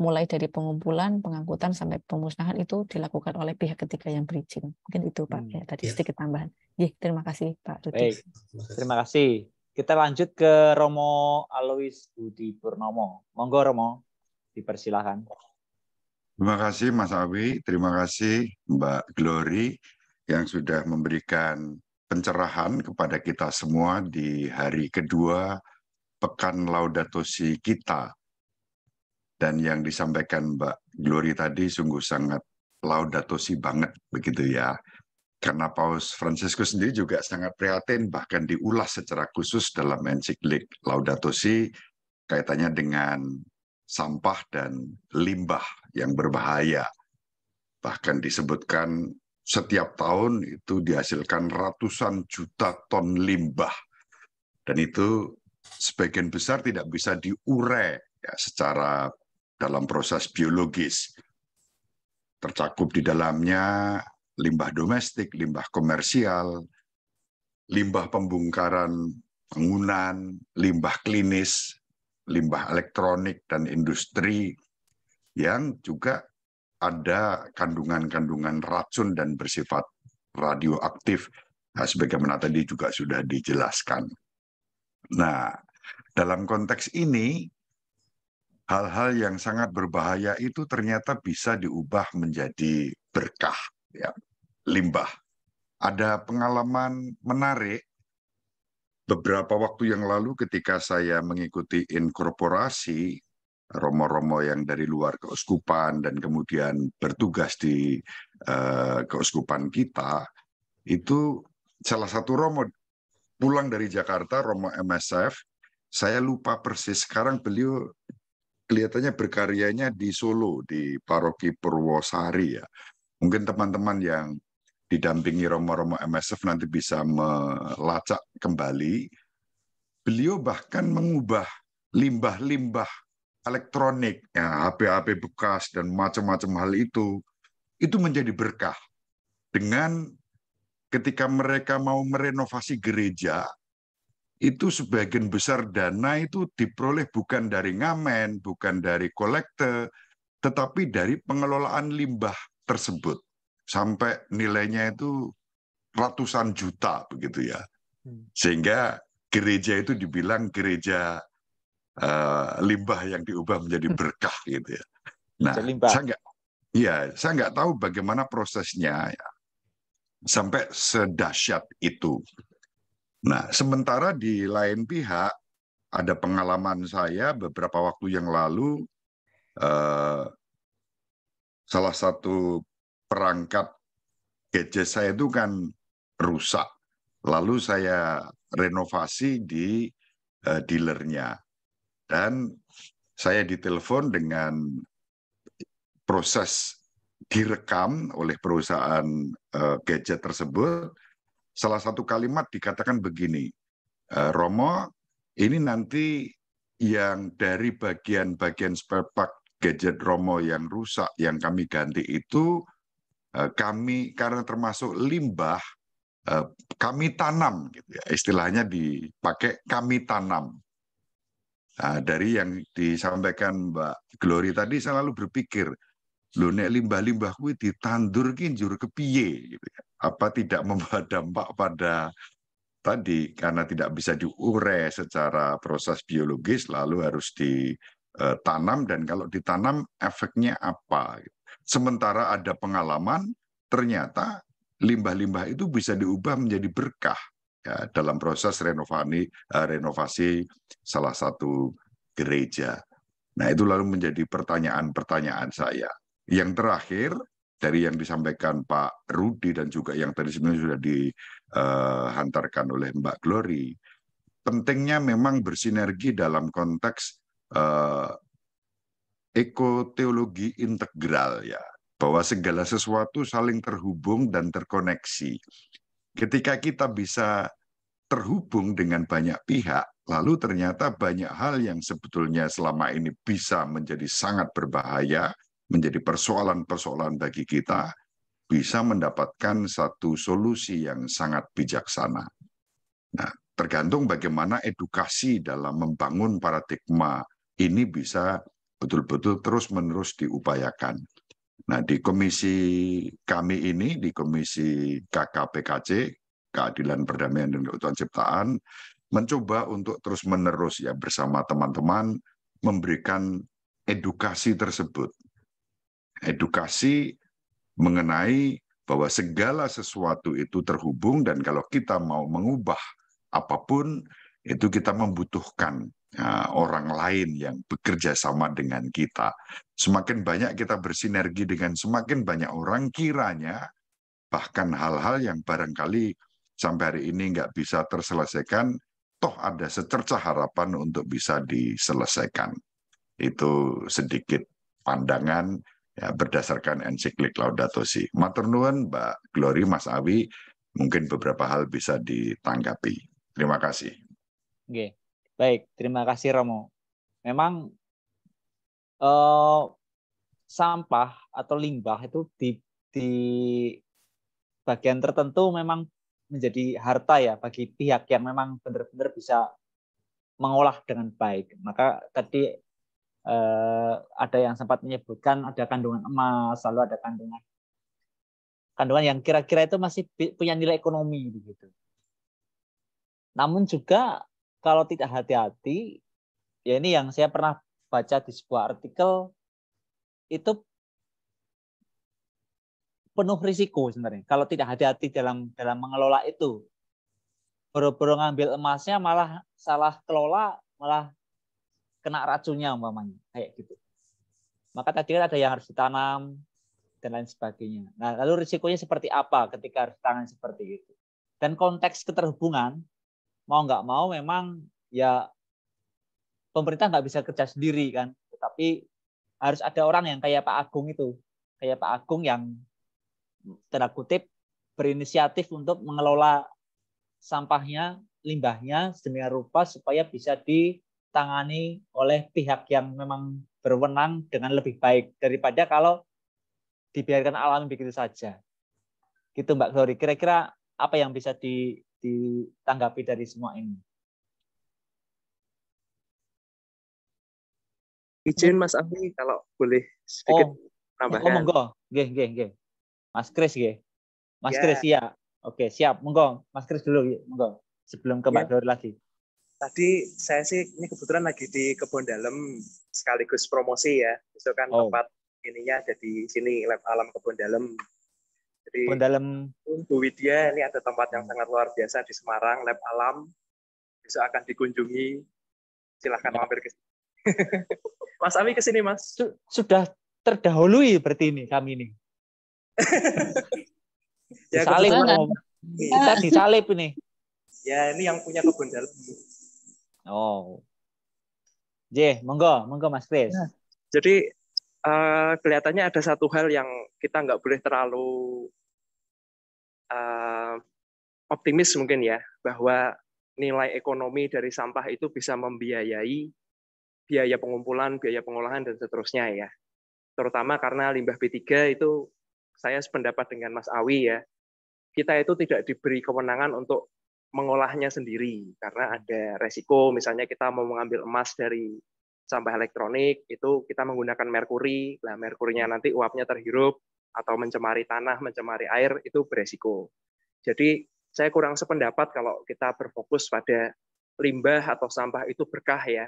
mulai dari pengumpulan, pengangkutan sampai pemusnahan itu dilakukan oleh pihak ketiga yang berizin. Mungkin itu Pak hmm. ya tadi yeah. sedikit tambahan. Ya, terima kasih Pak Rudi. Terima kasih. Kita lanjut ke Romo Alois Budi Purnomo. Monggo Romo, dipersilahkan. Terima kasih Mas Awi, terima kasih Mbak Glory yang sudah memberikan pencerahan kepada kita semua di hari kedua Pekan Laudato Si kita. Dan yang disampaikan Mbak Glory tadi sungguh sangat Laudato Si banget begitu ya karena Paus Francisco sendiri juga sangat prihatin, bahkan diulas secara khusus dalam ensiklik Laudato Si kaitannya dengan sampah dan limbah yang berbahaya. Bahkan disebutkan setiap tahun itu dihasilkan ratusan juta ton limbah. Dan itu sebagian besar tidak bisa diure ya, secara dalam proses biologis. Tercakup di dalamnya limbah domestik, limbah komersial, limbah pembongkaran bangunan, limbah klinis, limbah elektronik dan industri yang juga ada kandungan-kandungan racun dan bersifat radioaktif nah, sebagaimana tadi juga sudah dijelaskan. Nah, dalam konteks ini hal-hal yang sangat berbahaya itu ternyata bisa diubah menjadi berkah ya limbah. Ada pengalaman menarik beberapa waktu yang lalu ketika saya mengikuti inkorporasi romo-romo yang dari luar keuskupan dan kemudian bertugas di uh, keuskupan kita, itu salah satu romo pulang dari Jakarta, romo MSF, saya lupa persis sekarang beliau kelihatannya berkaryanya di Solo, di Paroki Purwosari ya. Mungkin teman-teman yang didampingi romo-romo MSF nanti bisa melacak kembali. Beliau bahkan mengubah limbah-limbah elektronik, ya, HP-HP bekas dan macam-macam hal itu, itu menjadi berkah. Dengan ketika mereka mau merenovasi gereja, itu sebagian besar dana itu diperoleh bukan dari ngamen, bukan dari kolekte, tetapi dari pengelolaan limbah tersebut sampai nilainya itu ratusan juta begitu ya. Hmm. Sehingga gereja itu dibilang gereja uh, limbah yang diubah menjadi berkah gitu ya. Nah, saya nggak, ya saya nggak tahu bagaimana prosesnya ya, sampai sedahsyat itu. Nah, sementara di lain pihak ada pengalaman saya beberapa waktu yang lalu uh, salah satu perangkat gadget saya itu kan rusak. Lalu saya renovasi di uh, dealernya. Dan saya ditelepon dengan proses direkam oleh perusahaan uh, gadget tersebut. Salah satu kalimat dikatakan begini, uh, Romo, ini nanti yang dari bagian-bagian spare part gadget Romo yang rusak yang kami ganti itu Eh, kami karena termasuk limbah eh, kami tanam gitu ya. istilahnya dipakai kami tanam nah, dari yang disampaikan Mbak Glory tadi saya lalu berpikir lo nek limbah-limbah kuwi ditandur kinjur ke piye gitu ya. apa tidak membawa dampak pada tadi karena tidak bisa diure secara proses biologis lalu harus ditanam eh, dan kalau ditanam efeknya apa gitu. Sementara ada pengalaman, ternyata limbah-limbah itu bisa diubah menjadi berkah ya, dalam proses renovasi, eh, renovasi salah satu gereja. Nah itu lalu menjadi pertanyaan-pertanyaan saya. Yang terakhir dari yang disampaikan Pak Rudi dan juga yang tadi sebenarnya sudah dihantarkan eh, uh, oleh Mbak Glory, pentingnya memang bersinergi dalam konteks uh, ekoteologi integral ya, bahwa segala sesuatu saling terhubung dan terkoneksi. Ketika kita bisa terhubung dengan banyak pihak, lalu ternyata banyak hal yang sebetulnya selama ini bisa menjadi sangat berbahaya, menjadi persoalan-persoalan bagi kita, bisa mendapatkan satu solusi yang sangat bijaksana. Nah, tergantung bagaimana edukasi dalam membangun paradigma ini bisa betul-betul terus-menerus diupayakan. Nah, di komisi kami ini, di komisi KKPKC, Keadilan Perdamaian dan Keutuhan Ciptaan, mencoba untuk terus-menerus ya bersama teman-teman memberikan edukasi tersebut. Edukasi mengenai bahwa segala sesuatu itu terhubung dan kalau kita mau mengubah apapun itu kita membutuhkan orang lain yang bekerja sama dengan kita. Semakin banyak kita bersinergi dengan semakin banyak orang, kiranya bahkan hal-hal yang barangkali sampai hari ini nggak bisa terselesaikan, toh ada secerca harapan untuk bisa diselesaikan. Itu sedikit pandangan ya, berdasarkan ensiklik Laudato Si. Matur nuwun Mbak Glory Mas Awi, mungkin beberapa hal bisa ditanggapi. Terima kasih. Oke. Baik, terima kasih Romo. Memang uh, sampah atau limbah itu di, di bagian tertentu memang menjadi harta ya bagi pihak yang memang benar-benar bisa mengolah dengan baik. Maka tadi eh, ada yang sempat menyebutkan ada kandungan emas, lalu ada kandungan kandungan yang kira-kira itu masih punya nilai ekonomi begitu. Namun juga kalau tidak hati-hati, ya ini yang saya pernah baca di sebuah artikel itu penuh risiko sebenarnya. Kalau tidak hati-hati dalam dalam mengelola itu, boro-boro ngambil emasnya malah salah kelola malah kena racunnya umpamanya kayak gitu. Maka tadi kan ada yang harus ditanam dan lain sebagainya. Nah, lalu risikonya seperti apa ketika harus tangan seperti itu? Dan konteks keterhubungan mau nggak mau memang ya pemerintah nggak bisa kerja sendiri kan, tapi harus ada orang yang kayak Pak Agung itu, kayak Pak Agung yang tanda kutip berinisiatif untuk mengelola sampahnya, limbahnya sedemikian rupa supaya bisa ditangani oleh pihak yang memang berwenang dengan lebih baik daripada kalau dibiarkan alami begitu saja. Gitu Mbak Glory, kira-kira apa yang bisa di ditanggapi dari semua ini? Izin Mas Afi kalau boleh sedikit oh, tambahan. Oh, monggo. Nggih, nggih, nggih. Mas Kris nggih. Mas ya. Kris ya. Oke, siap. Monggo Mas Kris dulu, monggo. Sebelum ke Mbak ya. lagi. Tadi saya sih ini kebetulan lagi di kebun dalam sekaligus promosi ya. Itu kan oh. tempat ininya ada di sini lab alam kebun dalam jadi dalam Bu Widya ini ada tempat yang sangat luar biasa di Semarang, Lab Alam. Besok akan dikunjungi. Silahkan ya. mampir ke sini. mas Ami ke sini, Mas. Sudah terdahului berarti ini kami ini. ya, disalip, kan? Kita disalip ini. Ya, ini yang punya kebun dalam. Oh. J, monggo, monggo Mas Chris. Nah, ya. jadi uh, kelihatannya ada satu hal yang kita nggak boleh terlalu uh, optimis mungkin ya bahwa nilai ekonomi dari sampah itu bisa membiayai biaya pengumpulan, biaya pengolahan dan seterusnya ya. Terutama karena limbah B3 itu saya sependapat dengan Mas Awi ya. Kita itu tidak diberi kewenangan untuk mengolahnya sendiri karena ada resiko misalnya kita mau mengambil emas dari sampah elektronik itu kita menggunakan merkuri. lah merkurinya hmm. nanti uapnya terhirup atau mencemari tanah, mencemari air itu beresiko. Jadi saya kurang sependapat kalau kita berfokus pada limbah atau sampah itu berkah ya,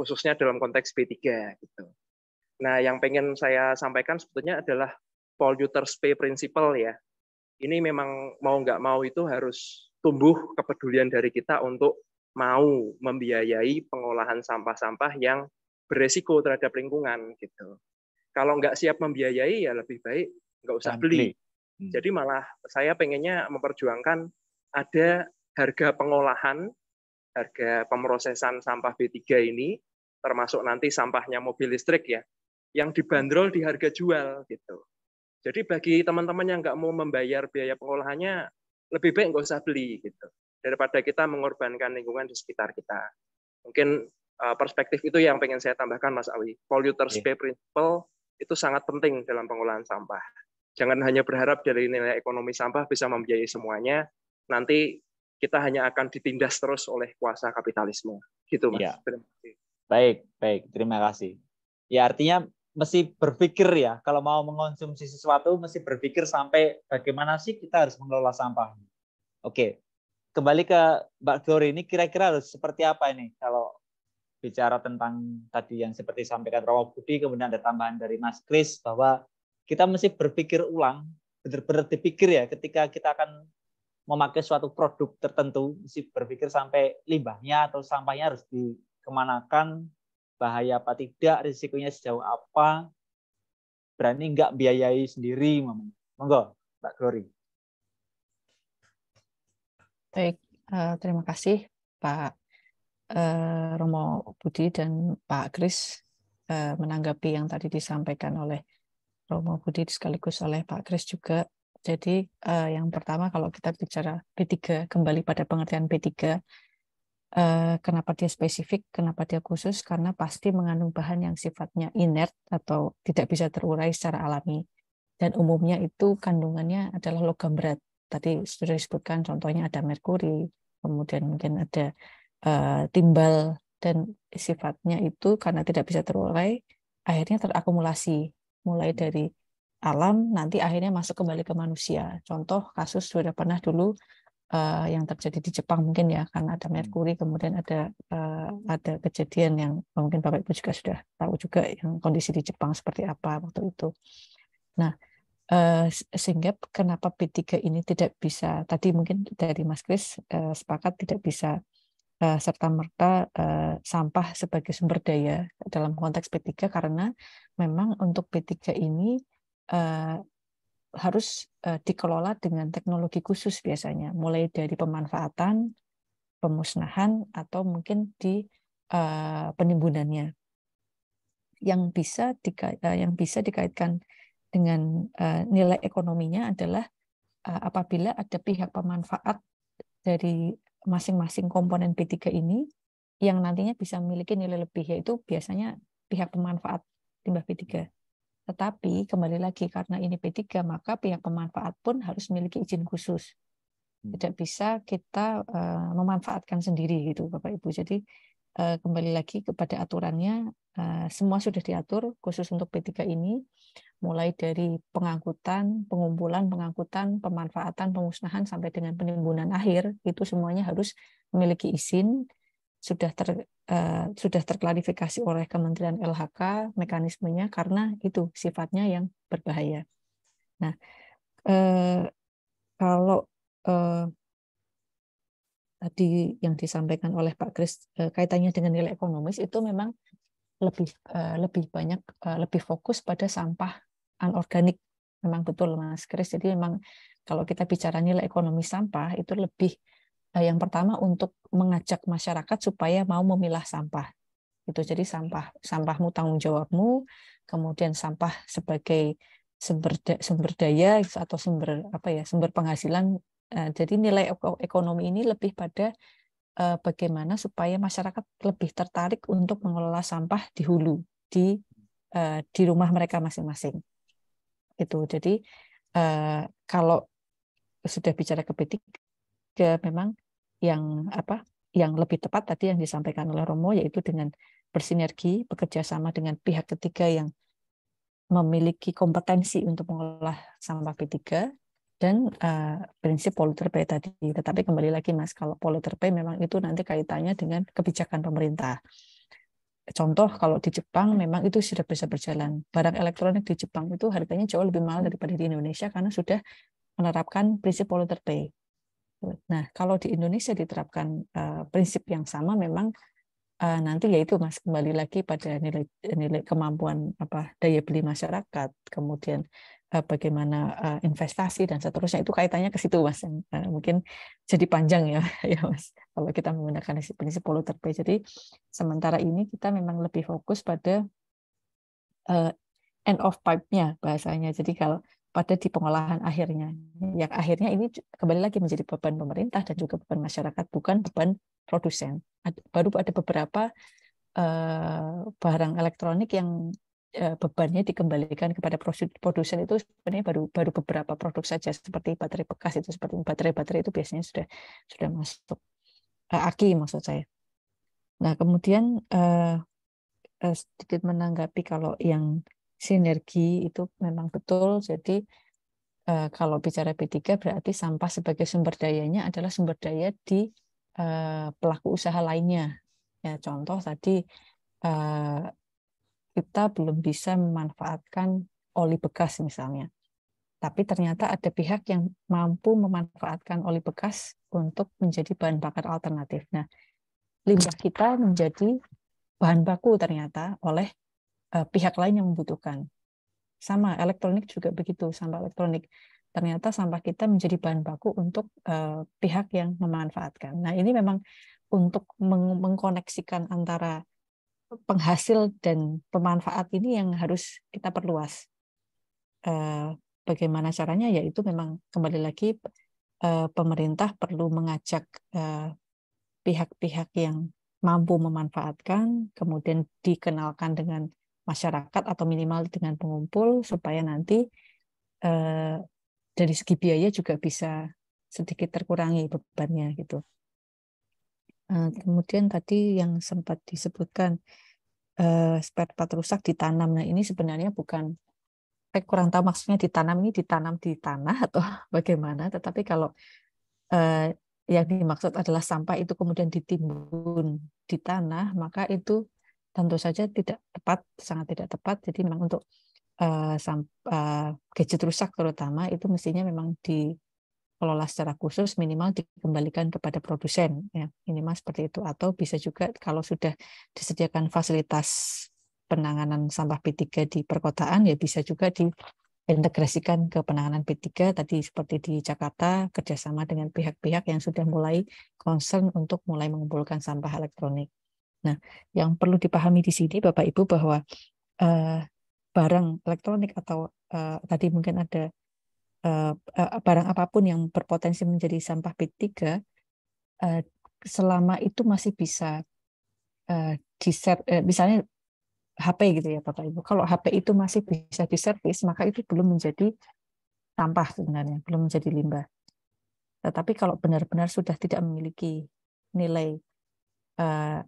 khususnya dalam konteks B3 gitu. Nah, yang pengen saya sampaikan sebetulnya adalah polluters pay principle ya. Ini memang mau nggak mau itu harus tumbuh kepedulian dari kita untuk mau membiayai pengolahan sampah-sampah yang beresiko terhadap lingkungan gitu. Kalau nggak siap membiayai ya lebih baik nggak usah beli. Hmm. Jadi malah saya pengennya memperjuangkan ada harga pengolahan, harga pemrosesan sampah B3 ini termasuk nanti sampahnya mobil listrik ya, yang dibanderol di harga jual gitu. Jadi bagi teman-teman yang nggak mau membayar biaya pengolahannya, lebih baik nggak usah beli gitu daripada kita mengorbankan lingkungan di sekitar kita. Mungkin eh, perspektif itu yang pengen saya tambahkan, Mas Awi. Polluters yeah. pay principle itu sangat penting dalam pengolahan sampah. Jangan hanya berharap dari nilai ekonomi sampah bisa membiayai semuanya. Nanti kita hanya akan ditindas terus oleh kuasa kapitalisme. Gitu, Mas. Yeah. Terima kasih. Baik, baik. Terima kasih. Ya artinya mesti berpikir ya kalau mau mengonsumsi sesuatu mesti berpikir sampai bagaimana sih kita harus mengelola sampah. Oke, kembali ke Mbak Glory ini kira-kira harus seperti apa ini kalau bicara tentang tadi yang seperti sampaikan Romo Budi kemudian ada tambahan dari Mas Kris bahwa kita mesti berpikir ulang benar-benar dipikir ya ketika kita akan memakai suatu produk tertentu mesti berpikir sampai limbahnya atau sampahnya harus dikemanakan bahaya apa tidak risikonya sejauh apa berani nggak biayai sendiri monggo Mbak Glory Baik, uh, terima kasih Pak uh, Romo Budi dan Pak Kris uh, menanggapi yang tadi disampaikan oleh Romo Budi sekaligus oleh Pak Kris juga. Jadi uh, yang pertama kalau kita bicara B3, kembali pada pengertian B3, uh, kenapa dia spesifik, kenapa dia khusus, karena pasti mengandung bahan yang sifatnya inert atau tidak bisa terurai secara alami. Dan umumnya itu kandungannya adalah logam berat tadi sudah disebutkan contohnya ada merkuri, kemudian mungkin ada uh, timbal dan sifatnya itu karena tidak bisa terurai akhirnya terakumulasi mulai dari alam nanti akhirnya masuk kembali ke manusia. Contoh kasus sudah pernah dulu uh, yang terjadi di Jepang mungkin ya karena ada hmm. merkuri kemudian ada uh, ada kejadian yang mungkin Bapak Ibu juga sudah tahu juga yang kondisi di Jepang seperti apa waktu itu. Nah, Eh, sehingga kenapa P3 ini tidak bisa tadi mungkin dari Mas Kris uh, sepakat tidak bisa uh, serta merta uh, sampah sebagai sumber daya dalam konteks P3 karena memang untuk P3 ini uh, harus uh, dikelola dengan teknologi khusus biasanya mulai dari pemanfaatan pemusnahan atau mungkin di uh, penimbunannya yang bisa di, uh, yang bisa dikaitkan dengan eh, nilai ekonominya adalah eh, apabila ada pihak pemanfaat dari masing-masing komponen B3 ini yang nantinya bisa memiliki nilai lebih yaitu biasanya pihak pemanfaat limbah B3. Tetapi kembali lagi karena ini B3 maka pihak pemanfaat pun harus memiliki izin khusus. Hmm. Tidak bisa kita eh, memanfaatkan sendiri gitu Bapak Ibu. Jadi Eh, kembali lagi kepada aturannya eh, semua sudah diatur khusus untuk P3 ini mulai dari pengangkutan, pengumpulan, pengangkutan, pemanfaatan, pemusnahan sampai dengan penimbunan akhir itu semuanya harus memiliki izin sudah ter eh, sudah terklarifikasi oleh Kementerian LHK mekanismenya karena itu sifatnya yang berbahaya. Nah, kalau tadi yang disampaikan oleh Pak Kris eh, kaitannya dengan nilai ekonomis itu memang lebih eh, lebih banyak eh, lebih fokus pada sampah anorganik memang betul Mas Kris jadi memang kalau kita bicara nilai ekonomi sampah itu lebih yang pertama untuk mengajak masyarakat supaya mau memilah sampah itu jadi sampah sampahmu tanggung jawabmu kemudian sampah sebagai sumber sumber daya atau sumber apa ya sumber penghasilan Eh, jadi nilai ekonomi ini lebih pada eh, bagaimana supaya masyarakat lebih tertarik untuk mengelola sampah di hulu di eh, di rumah mereka masing-masing. Itu jadi eh, kalau sudah bicara ke p memang yang apa yang lebih tepat tadi yang disampaikan oleh Romo yaitu dengan bersinergi bekerja sama dengan pihak ketiga yang memiliki kompetensi untuk mengolah sampah P3 dan uh, prinsip polluter pay tadi. Tetapi kembali lagi Mas, kalau polluter pay memang itu nanti kaitannya dengan kebijakan pemerintah. Contoh kalau di Jepang memang itu sudah bisa berjalan. Barang elektronik di Jepang itu harganya jauh lebih mahal daripada di Indonesia karena sudah menerapkan prinsip polluter pay. Nah, kalau di Indonesia diterapkan uh, prinsip yang sama memang uh, nanti yaitu Mas kembali lagi pada nilai nilai kemampuan apa daya beli masyarakat, kemudian Eh, bagaimana eh, investasi dan seterusnya itu kaitannya ke situ mas eh, mungkin jadi panjang ya ya mas kalau kita menggunakan prinsip polluter pay jadi sementara ini kita memang lebih fokus pada end of pipe-nya bahasanya jadi kalau pada di pengolahan akhirnya yang akhirnya ini kembali lagi menjadi beban pemerintah dan juga beban masyarakat bukan beban produsen baru ada beberapa barang elektronik yang Eh, bebannya dikembalikan kepada produsen itu sebenarnya baru baru beberapa produk saja seperti baterai bekas itu seperti baterai baterai itu biasanya sudah sudah masuk eh, aki maksud saya. Nah kemudian uh, sedikit menanggapi kalau yang sinergi itu memang betul jadi uh, kalau bicara B3 berarti sampah sebagai sumber dayanya adalah sumber daya di uh, pelaku usaha lainnya. Ya contoh tadi Uh, kita belum bisa memanfaatkan oli bekas misalnya. Tapi ternyata ada pihak yang mampu memanfaatkan oli bekas untuk menjadi bahan bakar alternatif. Nah, limbah kita menjadi bahan baku ternyata oleh uh, pihak lain yang membutuhkan. Sama elektronik juga begitu, sampah elektronik. Ternyata sampah kita menjadi bahan baku untuk uh, pihak yang memanfaatkan. Nah, ini memang untuk meng mengkoneksikan antara penghasil dan pemanfaat ini yang harus kita perluas. Eh, bagaimana caranya? Yaitu memang kembali lagi eh, pemerintah perlu mengajak eh, pihak-pihak yang mampu memanfaatkan, kemudian dikenalkan dengan masyarakat atau minimal dengan pengumpul supaya nanti dari segi biaya juga bisa sedikit terkurangi bebannya gitu. Eh, kemudian tadi yang sempat disebutkan uh, spare part rusak ditanam. Nah ini sebenarnya bukan saya eh, kurang tahu maksudnya ditanam ini ditanam di tanah atau bagaimana. Tetapi kalau uh, yang dimaksud adalah sampah itu kemudian ditimbun di tanah, maka itu tentu saja tidak tepat, sangat tidak tepat. Jadi memang untuk uh, sampah, uh, gadget rusak terutama itu mestinya memang di kelola secara khusus minimal dikembalikan kepada produsen ya minimal seperti itu atau bisa juga kalau sudah disediakan fasilitas penanganan sampah P3 di perkotaan ya bisa juga diintegrasikan ke penanganan P3 tadi seperti di Jakarta kerjasama dengan pihak-pihak yang sudah mulai concern untuk mulai mengumpulkan sampah elektronik. Nah, yang perlu dipahami di sini Bapak Ibu bahwa eh, barang elektronik atau eh, tadi mungkin ada Eh, eh, eh, barang apapun yang berpotensi menjadi sampah B3 selama itu masih bisa uh, diser misalnya HP gitu ya Bapak Ibu. Kalau HP itu masih bisa diservis, maka itu belum menjadi sampah sebenarnya, belum menjadi limbah. Tetapi kalau benar-benar sudah tidak memiliki nilai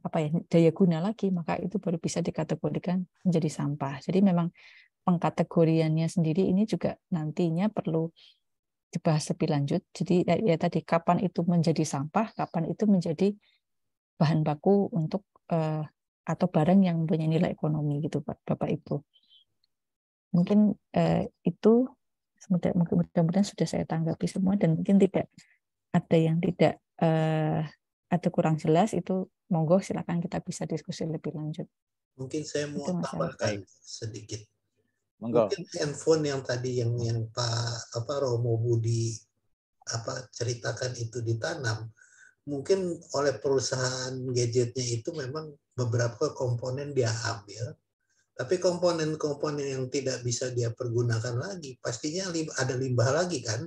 apa ya daya guna lagi, maka itu baru bisa dikategorikan menjadi sampah. Jadi memang pengkategoriannya sendiri ini juga nantinya perlu dibahas lebih lanjut. Jadi ya, ya tadi kapan itu menjadi sampah, kapan itu menjadi bahan baku untuk uh, atau barang yang punya nilai ekonomi gitu Pak Bapak Ibu. Mungkin uh, itu mudah-mudahan sudah saya tanggapi semua dan mungkin tidak ada yang tidak uh, atau kurang jelas itu monggo silakan kita bisa diskusi lebih lanjut. Mungkin saya mau tambahkan sedikit Monggo. Mungkin handphone yang tadi yang yang Pak apa Romo Budi apa ceritakan itu ditanam, mungkin oleh perusahaan gadgetnya itu memang beberapa komponen dia ambil, tapi komponen-komponen yang tidak bisa dia pergunakan lagi, pastinya ada limbah lagi kan?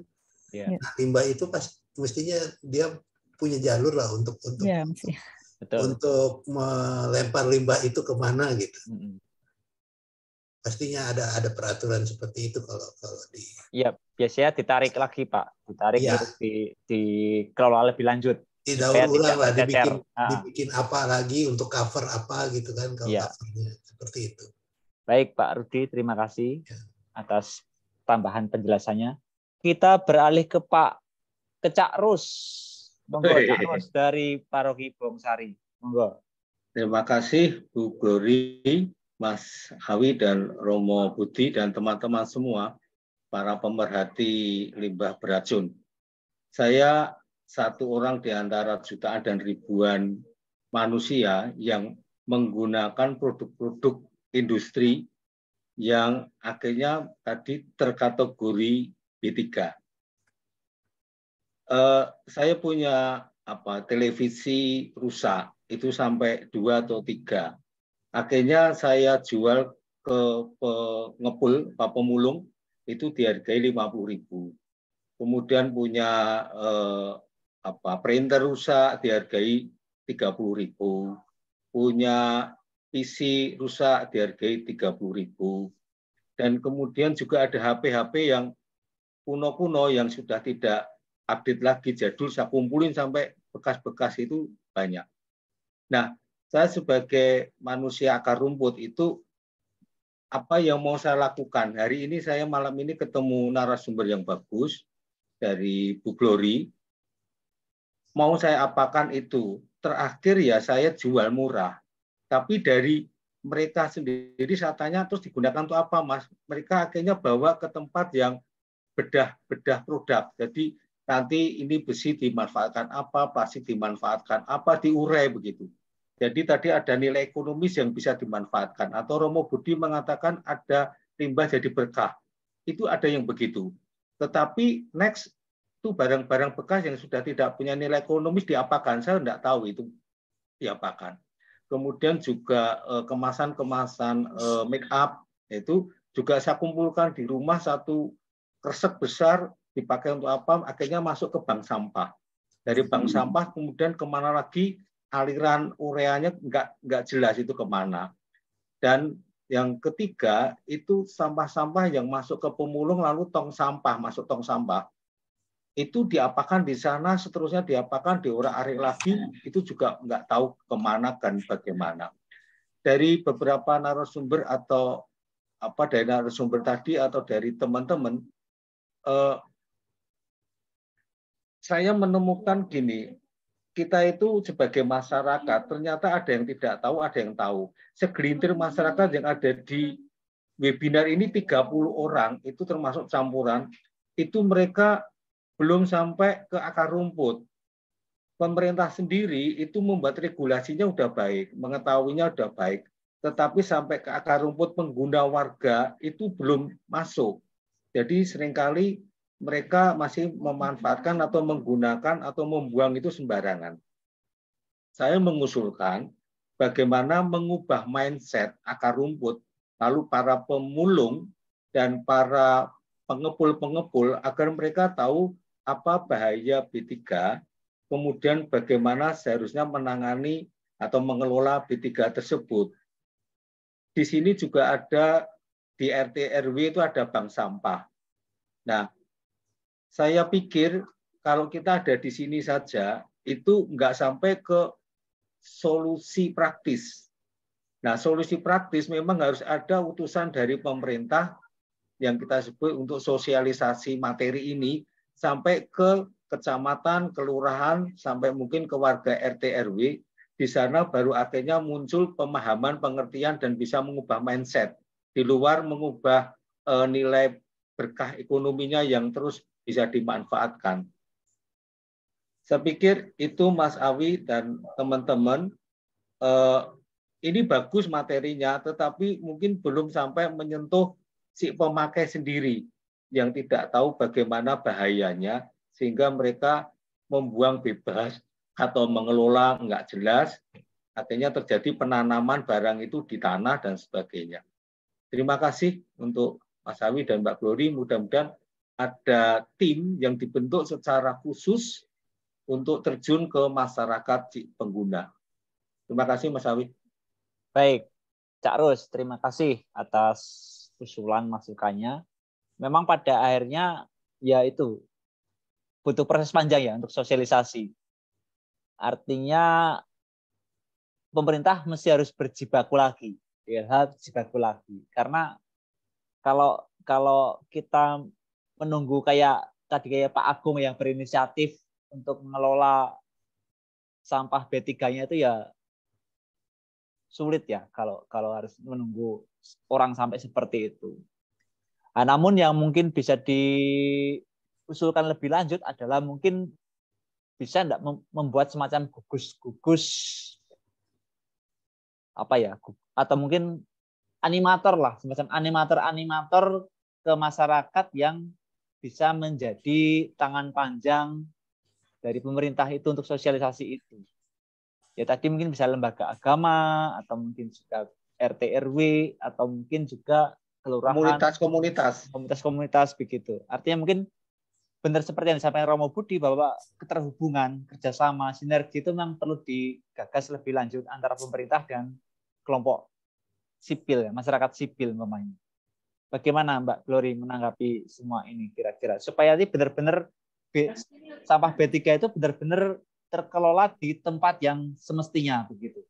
Yeah. Iya. Nah, limbah itu pas mestinya dia punya jalur lah untuk untuk yeah, iya, untuk melempar limbah itu kemana gitu. Mm -hmm pastinya ada ada peraturan seperti itu kalau kalau di ya biasanya ditarik lagi pak ditarik ya. di dikelola lebih lanjut tidak ulang lah dibikin ter... Ah. dibikin apa lagi untuk cover apa gitu kan kalau ya. covernya seperti itu baik pak Rudi terima kasih ya. atas tambahan penjelasannya kita beralih ke pak Kecak Rus monggo Cak Rus dari Paroki Bongsari monggo terima kasih Bu Glory Mas Hawi dan Romo Budi dan teman-teman semua para pemerhati limbah beracun. Saya satu orang di antara jutaan dan ribuan manusia yang menggunakan produk-produk industri yang akhirnya tadi terkategori B3. Uh, eh, saya punya apa televisi rusak itu sampai dua atau tiga Akhirnya saya jual ke pengepul, Pak Pemulung, itu dihargai 50.000. Kemudian punya eh, apa printer rusak dihargai 30.000. Punya PC rusak dihargai 30.000. Dan kemudian juga ada HP-HP yang kuno-kuno yang sudah tidak update lagi jadul saya kumpulin sampai bekas-bekas itu banyak. Nah, saya sebagai manusia akar rumput itu apa yang mau saya lakukan. Hari ini saya malam ini ketemu narasumber yang bagus dari Bu Glory. Mau saya apakan itu? Terakhir ya saya jual murah. Tapi dari mereka sendiri saya tanya terus digunakan untuk apa mas? Mereka akhirnya bawa ke tempat yang bedah-bedah produk. Jadi nanti ini besi dimanfaatkan apa, plastik dimanfaatkan apa, diurai begitu. Jadi tadi ada nilai ekonomis yang bisa dimanfaatkan. Atau Romo Budi mengatakan ada limbah jadi berkah. Itu ada yang begitu. Tetapi next itu barang-barang bekas yang sudah tidak punya nilai ekonomis diapakan? Saya tidak tahu itu diapakan. Kemudian juga eh, kemasan-kemasan eh, make up itu juga saya kumpulkan di rumah satu kresek besar dipakai untuk apa akhirnya masuk ke bank sampah dari bank hmm. sampah kemudian kemana lagi aliran ureanya nggak nggak jelas itu kemana. Dan yang ketiga itu sampah-sampah yang masuk ke pemulung lalu tong sampah masuk tong sampah itu diapakan di sana seterusnya diapakan diura arik lagi itu juga nggak tahu kemana dan bagaimana dari beberapa narasumber atau apa dari narasumber tadi atau dari teman-teman eh, saya menemukan gini kita itu sebagai masyarakat iya. ternyata ada yang tidak tahu, ada yang tahu. Segelintir oh. masyarakat yang ada di webinar ini 30 orang itu termasuk campuran, itu mereka belum sampai ke akar rumput. Pemerintah sendiri itu membuat regulasinya sudah baik, mengetahuinya sudah baik, tetapi sampai ke akar rumput pengguna warga itu belum masuk. Jadi seringkali mereka masih memanfaatkan atau menggunakan atau membuang itu sembarangan. Saya mengusulkan bagaimana mengubah mindset akar rumput, lalu para pemulung dan para pengepul-pengepul agar mereka tahu apa bahaya B3, kemudian bagaimana seharusnya menangani atau mengelola B3 tersebut. Di sini juga ada di RT RW itu ada bank sampah. Nah, saya pikir kalau kita ada di sini saja, itu nggak sampai ke solusi praktis. Nah, solusi praktis memang harus ada utusan dari pemerintah yang kita sebut untuk sosialisasi materi ini sampai ke kecamatan, kelurahan, sampai mungkin ke warga RT RW. Di sana baru akhirnya muncul pemahaman, pengertian dan bisa mengubah mindset. Di luar mengubah eh, nilai berkah ekonominya yang terus bisa dimanfaatkan. Saya pikir itu Mas Awi dan teman-teman eh, ini bagus materinya, tetapi mungkin belum sampai menyentuh si pemakai sendiri yang tidak tahu bagaimana bahayanya, sehingga mereka membuang bebas atau mengelola nggak jelas, akhirnya terjadi penanaman barang itu di tanah dan sebagainya. Terima kasih untuk Mas Awi dan Mbak Glory. Mudah-mudahan ada tim yang dibentuk secara khusus untuk terjun ke masyarakat pengguna. Terima kasih Mas Awi. Baik, Cak Rus, terima kasih atas usulan masukannya. Memang pada akhirnya ya itu butuh proses panjang ya untuk sosialisasi. Artinya pemerintah mesti harus berjibaku lagi, ya harus berjibaku lagi. Karena kalau kalau kita menunggu kayak tadi kayak Pak Agung yang berinisiatif untuk mengelola sampah B3-nya itu ya sulit ya kalau kalau harus menunggu orang sampai seperti itu. Nah, namun yang mungkin bisa diusulkan lebih lanjut adalah mungkin bisa enggak membuat semacam gugus-gugus apa ya atau mungkin animator lah semacam animator-animator ke masyarakat yang bisa menjadi tangan panjang dari pemerintah itu untuk sosialisasi itu. Ya tadi mungkin bisa lembaga agama atau mungkin juga RT RW atau mungkin juga kelurahan komunitas-komunitas komunitas-komunitas begitu. Artinya mungkin benar seperti yang disampaikan Romo Budi bahwa keterhubungan, kerjasama, sinergi itu memang perlu digagas lebih lanjut antara pemerintah dan kelompok sipil ya, masyarakat sipil memangnya. Bagaimana Mbak Glory menanggapi semua ini kira-kira supaya ini benar-benar sampah B3 itu benar-benar terkelola di tempat yang semestinya begitu.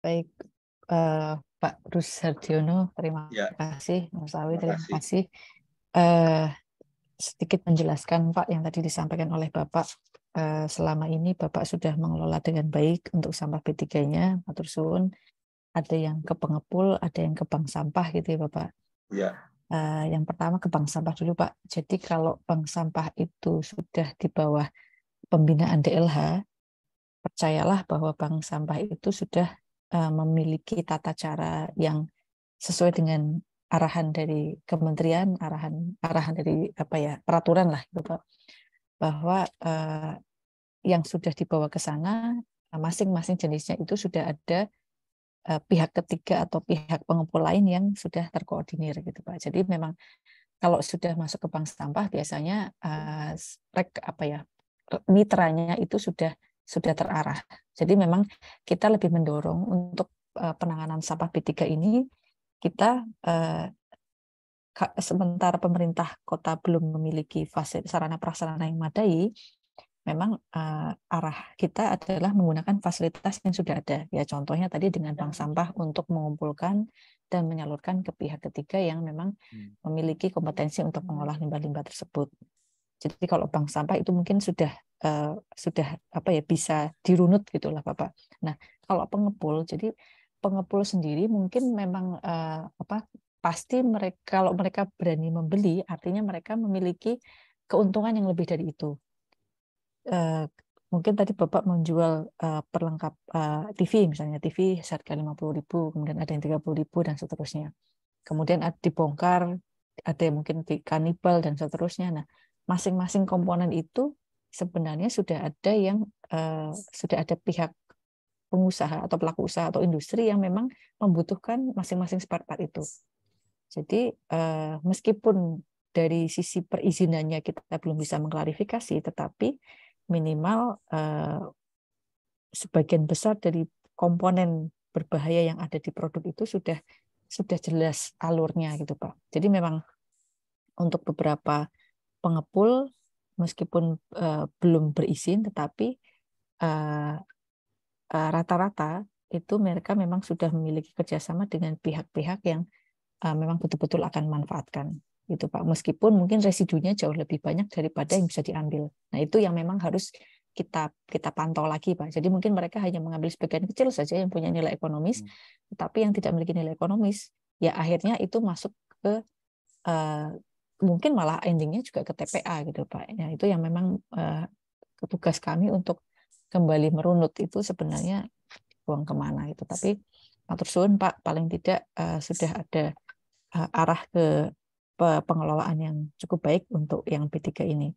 Baik, uh, Pak Rus Sardiono, terima ya. kasih. Mas Awi, terima, kasih. Uh, sedikit menjelaskan Pak yang tadi disampaikan oleh Bapak eh, selama ini Bapak sudah mengelola dengan baik untuk sampah B3-nya, matur Tursun ada yang ke pengepul, ada yang ke bank sampah gitu ya Bapak. Iya. Uh, yang pertama ke bank sampah dulu Pak. Jadi kalau bank sampah itu sudah di bawah pembinaan DLH, percayalah bahwa bank sampah itu sudah uh, memiliki tata cara yang sesuai dengan arahan dari kementerian, arahan arahan dari apa ya peraturan lah gitu Pak. Bahwa uh, yang sudah dibawa ke sana masing-masing jenisnya itu sudah ada Eh, pihak ketiga atau pihak pengumpul lain yang sudah terkoordinir gitu Pak. Jadi memang kalau sudah masuk ke bank sampah biasanya uh, rek apa ya eh, mitranya itu sudah sudah terarah. Jadi memang kita lebih mendorong untuk uh, penanganan sampah B3 ini kita uh, sementara pemerintah kota belum memiliki sarana prasarana yang madai, memang uh, arah kita adalah menggunakan fasilitas yang sudah ada. Ya contohnya tadi dengan bank ya. sampah untuk mengumpulkan dan menyalurkan ke pihak ketiga yang memang hmm. memiliki kompetensi untuk mengolah hmm. limbah-limbah tersebut. Jadi kalau bank sampah itu mungkin sudah uh, sudah apa ya bisa dirunut gitulah Bapak. Nah, kalau pengepul jadi pengepul sendiri mungkin memang uh, apa pasti mereka kalau mereka berani membeli artinya mereka memiliki keuntungan yang lebih dari itu Eh, mungkin tadi Bapak menjual uh, perlengkap uh, eh, TV misalnya TV harga 50.000, kemudian ada yang 30.000 dan seterusnya. Kemudian ada dibongkar ada yang mungkin di kanibal dan seterusnya. Nah, masing-masing komponen itu sebenarnya sudah ada yang uh, sudah ada pihak pengusaha atau pelaku usaha atau industri yang memang membutuhkan masing-masing spare part itu. Jadi uh, meskipun dari sisi perizinannya kita belum bisa mengklarifikasi, tetapi minimal eh, sebagian besar dari komponen berbahaya yang ada di produk itu sudah sudah jelas alurnya gitu Pak. Jadi memang untuk beberapa pengepul meskipun eh, belum berizin tetapi eh, eh, rata-rata itu mereka memang sudah memiliki kerjasama dengan pihak-pihak yang eh, memang betul-betul akan manfaatkan gitu Pak. Meskipun mungkin residunya jauh lebih banyak daripada yang bisa diambil. Nah, itu yang memang harus kita kita pantau lagi Pak. Jadi mungkin mereka hanya mengambil sebagian kecil saja yang punya nilai ekonomis, hmm. tetapi yang tidak memiliki nilai ekonomis ya akhirnya itu masuk ke uh, mungkin malah endingnya juga ke TPA gitu Pak. Ya, itu yang memang uh, tugas kami untuk kembali merunut itu sebenarnya buang kemana itu. Tapi matur suwun Pak, paling tidak uh, sudah ada uh, arah ke pengelolaan yang cukup baik untuk yang B3 ini.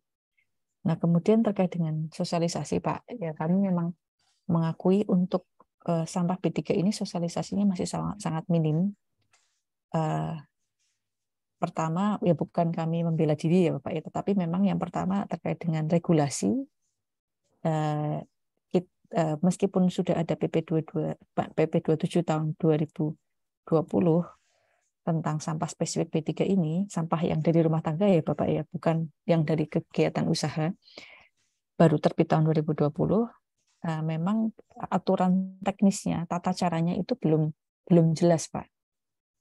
Nah, kemudian terkait dengan sosialisasi, Pak, ya kami memang mengakui untuk uh, sampah B3 ini sosialisasinya masih sangat, sangat minim. Uh, pertama ya bukan kami membela diri ya Bapak ya, tetapi memang yang pertama terkait dengan regulasi Uh, eh, kita, uh, meskipun sudah ada PP 22 PP 27 tahun 2020 tentang sampah spesifik B3 ini, sampah yang dari rumah tangga ya Bapak ya, bukan yang dari kegiatan usaha, baru terbit tahun 2020, eh, memang aturan teknisnya, tata caranya itu belum belum jelas Pak.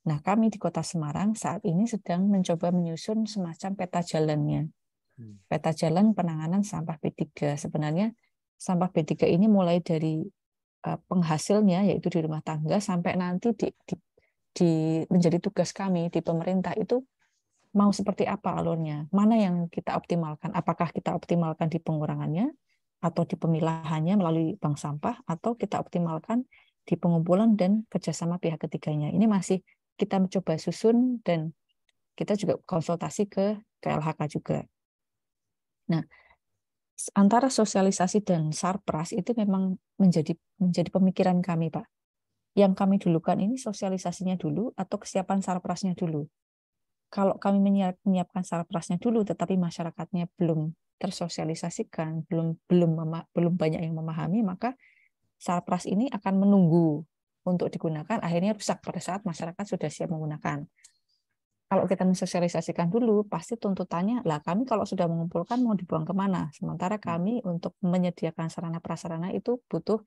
Nah kami di Kota Semarang saat ini sedang mencoba menyusun semacam peta jalannya. Hmm. Peta jalan penanganan sampah B3. Sebenarnya sampah B3 ini mulai dari eh, penghasilnya yaitu di rumah tangga sampai nanti di, di di menjadi tugas kami di pemerintah itu mau seperti apa alurnya, mana yang kita optimalkan, apakah kita optimalkan di pengurangannya atau di pemilahannya melalui bank sampah atau kita optimalkan di pengumpulan dan kerjasama pihak ketiganya. Ini masih kita mencoba susun dan kita juga konsultasi ke KLHK juga. Nah, antara sosialisasi dan sarpras itu memang menjadi menjadi pemikiran kami, Pak yang kami dulukan ini sosialisasinya dulu atau kesiapan sarprasnya dulu. Kalau kami menyiapkan sarprasnya dulu, tetapi masyarakatnya belum tersosialisasikan, belum belum belum banyak yang memahami, maka sarpras ini akan menunggu untuk digunakan. Akhirnya rusak pada saat masyarakat sudah siap menggunakan. Kalau kita mensosialisasikan dulu, pasti tuntutannya lah kami kalau sudah mengumpulkan mau dibuang kemana. Sementara kami untuk menyediakan sarana prasarana itu butuh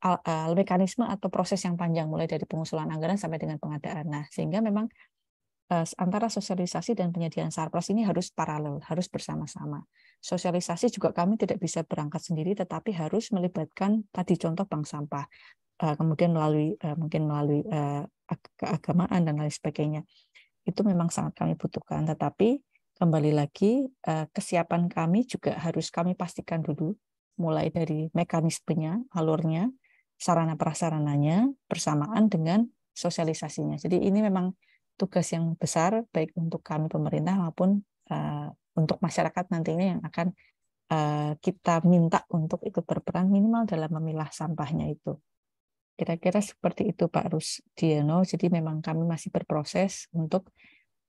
al, eh, mekanisme atau proses yang panjang mulai dari pengusulan anggaran sampai dengan pengadaan. Nah, sehingga memang eh, antara sosialisasi dan penyediaan sarpras ini harus paralel, harus bersama-sama. Sosialisasi juga kami tidak bisa berangkat sendiri, tetapi harus melibatkan tadi contoh bank sampah, eh, kemudian melalui mungkin melalui keagamaan dan lain sebagainya. Itu memang sangat kami butuhkan, tetapi kembali lagi kesiapan kami juga harus kami pastikan dulu, mulai dari mekanismenya, alurnya, sarana prasarananya bersamaan dengan sosialisasinya. Jadi ini memang tugas yang besar baik untuk kami pemerintah maupun uh, untuk masyarakat nantinya yang akan uh, kita minta untuk ikut berperan minimal dalam memilah sampahnya itu. Kira-kira seperti itu Pak Rusdiano. Jadi memang kami masih berproses untuk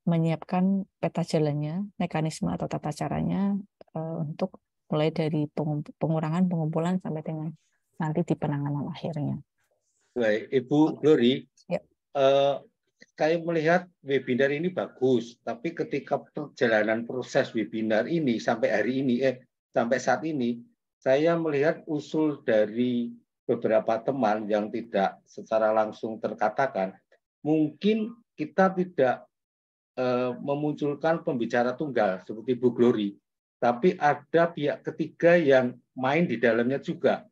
menyiapkan peta jalannya, mekanisme atau tata caranya uh, untuk mulai dari pengurangan pengumpulan sampai dengan nanti di penanganan akhirnya. Baik, Ibu Glory, ya. uh, saya melihat webinar ini bagus, tapi ketika perjalanan proses webinar ini sampai hari ini, eh sampai saat ini, saya melihat usul dari beberapa teman yang tidak secara langsung terkatakan, mungkin kita tidak uh, memunculkan pembicara tunggal seperti Bu Glory, tapi ada pihak ketiga yang main di dalamnya juga.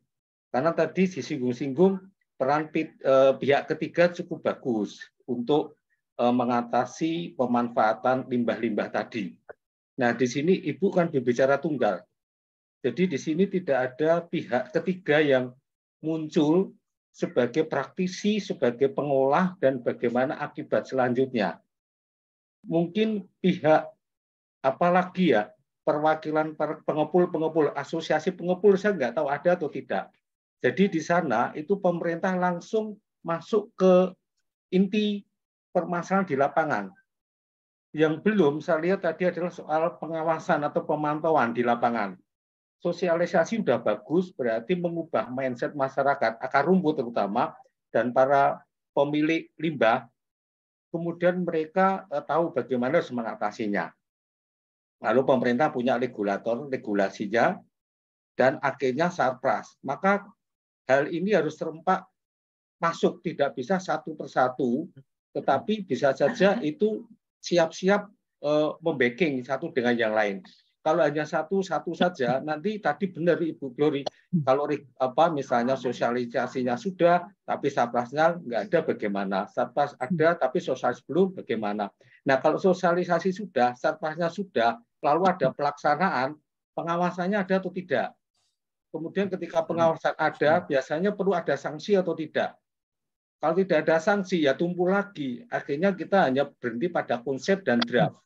Karena tadi disinggung-singgung peran e, pihak ketiga cukup bagus untuk e, mengatasi pemanfaatan limbah-limbah tadi. Nah, di sini Ibu kan berbicara tunggal. Jadi di sini tidak ada pihak ketiga yang muncul sebagai praktisi, sebagai pengolah, dan bagaimana akibat selanjutnya. Mungkin pihak apalagi ya, perwakilan pengepul-pengepul, asosiasi pengepul, saya nggak tahu ada atau tidak. Jadi di sana itu pemerintah langsung masuk ke inti permasalahan di lapangan. Yang belum saya lihat tadi adalah soal pengawasan atau pemantauan di lapangan. Sosialisasi sudah bagus, berarti mengubah mindset masyarakat, akar rumput terutama, dan para pemilik limbah, kemudian mereka eh, tahu bagaimana harus mengatasinya. Lalu pemerintah punya regulator, regulasinya, dan akhirnya sarpras. Maka hal ini harus serempak masuk tidak bisa satu persatu tetapi bisa saja itu siap-siap uh, membacking satu dengan yang lain kalau hanya satu satu saja nanti tadi benar Ibu Glory kalau apa misalnya sosialisasinya sudah tapi satpasnya nggak ada bagaimana satpas ada tapi sosialis belum bagaimana nah kalau sosialisasi sudah satpasnya sudah lalu ada pelaksanaan pengawasannya ada atau tidak Kemudian ketika hmm. pengawasan ada, hmm. biasanya perlu ada sanksi atau tidak. Kalau tidak ada sanksi, ya tumpul lagi. Akhirnya kita hanya berhenti pada konsep dan draft.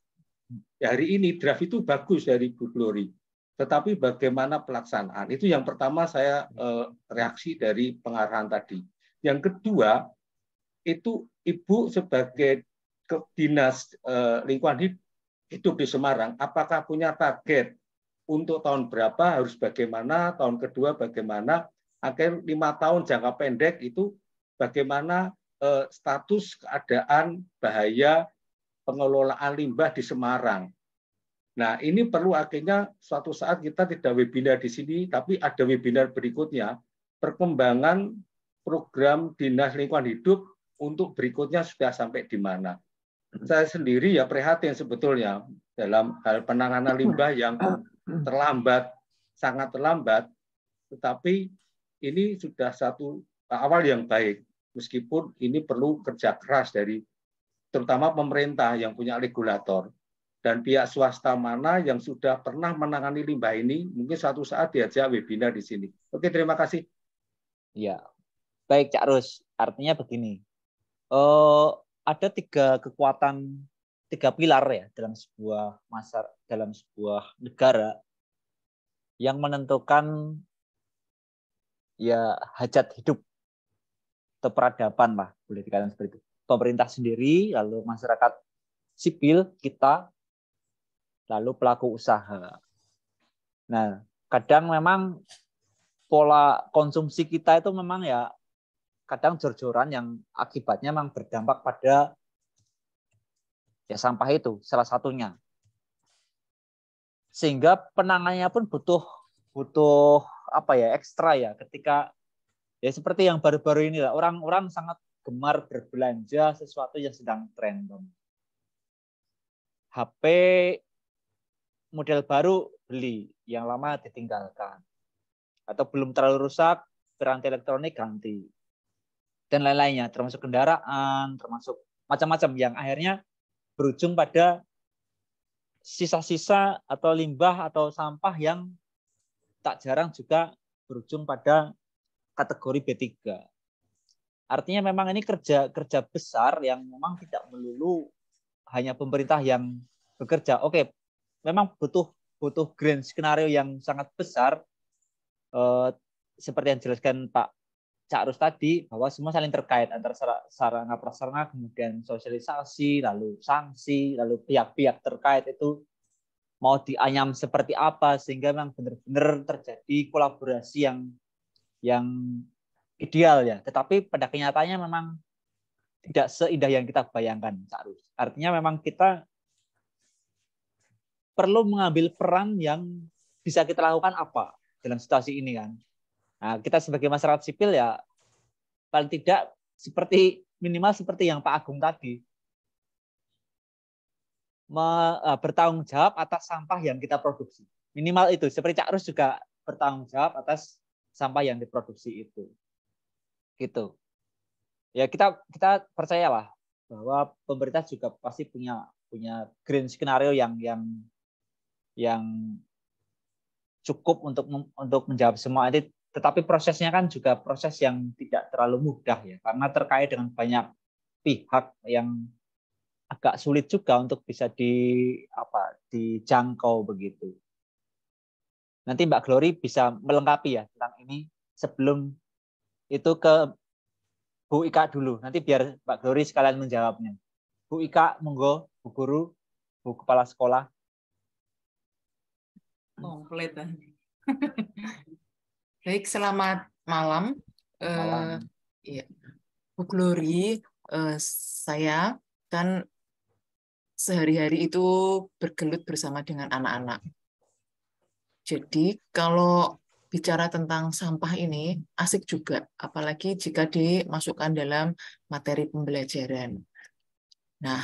Ya, hari ini draft itu bagus dari Good Glory. Tetapi bagaimana pelaksanaan? Itu yang pertama saya eh, reaksi dari pengarahan tadi. Yang kedua, itu Ibu sebagai ke dinas eh, lingkungan hidup di Semarang, apakah punya target untuk tahun berapa harus bagaimana, tahun kedua bagaimana, akhir lima tahun jangka pendek itu bagaimana eh, status keadaan bahaya pengelolaan limbah di Semarang. Nah, ini perlu akhirnya suatu saat kita tidak webinar di sini, tapi ada webinar berikutnya, perkembangan program Dinas Lingkungan Hidup untuk berikutnya sudah sampai di mana. Saya sendiri ya prihatin sebetulnya dalam hal penanganan limbah yang Hmm. terlambat, sangat terlambat, tetapi ini sudah satu awal yang baik. Meskipun ini perlu kerja keras dari terutama pemerintah yang punya regulator dan pihak swasta mana yang sudah pernah menangani limbah ini, mungkin suatu saat diajak webinar di sini. Oke, terima kasih. Ya, baik Cak Rus. Artinya begini, uh, ada tiga kekuatan tiga pilar ya dalam sebuah masa dalam sebuah negara yang menentukan ya hajat hidup atau peradaban lah boleh dikatakan seperti itu pemerintah sendiri lalu masyarakat sipil kita lalu pelaku usaha nah kadang memang pola konsumsi kita itu memang ya kadang jor-joran yang akibatnya memang berdampak pada Ya sampah itu salah satunya. Sehingga penangannya pun butuh butuh apa ya ekstra ya ketika ya seperti yang baru-baru ini lah orang-orang sangat gemar berbelanja sesuatu yang sedang tren. HP model baru beli, yang lama ditinggalkan. Atau belum terlalu rusak, berantai elektronik ganti. Dan lain-lainnya, termasuk kendaraan, termasuk macam-macam yang akhirnya berujung pada sisa-sisa atau limbah atau sampah yang tak jarang juga berujung pada kategori B3. Artinya memang ini kerja kerja besar yang memang tidak melulu hanya pemerintah yang bekerja. Oke, memang butuh butuh grand skenario yang sangat besar eh, seperti yang dijelaskan Pak Cak Rus tadi bahwa semua saling terkait antara sarana prasarana kemudian sosialisasi lalu sanksi lalu pihak-pihak terkait itu mau dianyam seperti apa sehingga memang benar-benar terjadi kolaborasi yang yang ideal ya tetapi pada kenyataannya memang tidak seindah yang kita bayangkan Cak Rus artinya memang kita perlu mengambil peran yang bisa kita lakukan apa dalam situasi ini kan Nah, kita sebagai masyarakat sipil ya paling tidak seperti minimal seperti yang Pak Agung tadi me, uh, bertanggung jawab atas sampah yang kita produksi. Minimal itu. Seperti Cak Rus juga bertanggung jawab atas sampah yang diproduksi itu. Gitu. Ya kita kita percayalah bahwa pemerintah juga pasti punya punya green skenario yang yang yang cukup untuk untuk menjawab semua itu tetapi prosesnya kan juga proses yang tidak terlalu mudah ya, karena terkait dengan banyak pihak yang agak sulit juga untuk bisa di apa dijangkau begitu. Nanti Mbak Glory bisa melengkapi ya tentang ini sebelum itu ke Bu Ika dulu. Nanti biar Mbak Glory sekalian menjawabnya. Bu Ika, monggo, Bu Guru, Bu Kepala Sekolah. Komplit. Baik, selamat malam. Eh, malam. Uh, ya. uh, saya kan sehari-hari itu bergelut bersama dengan anak-anak. Jadi kalau bicara tentang sampah ini asik juga, apalagi jika dimasukkan dalam materi pembelajaran. Nah,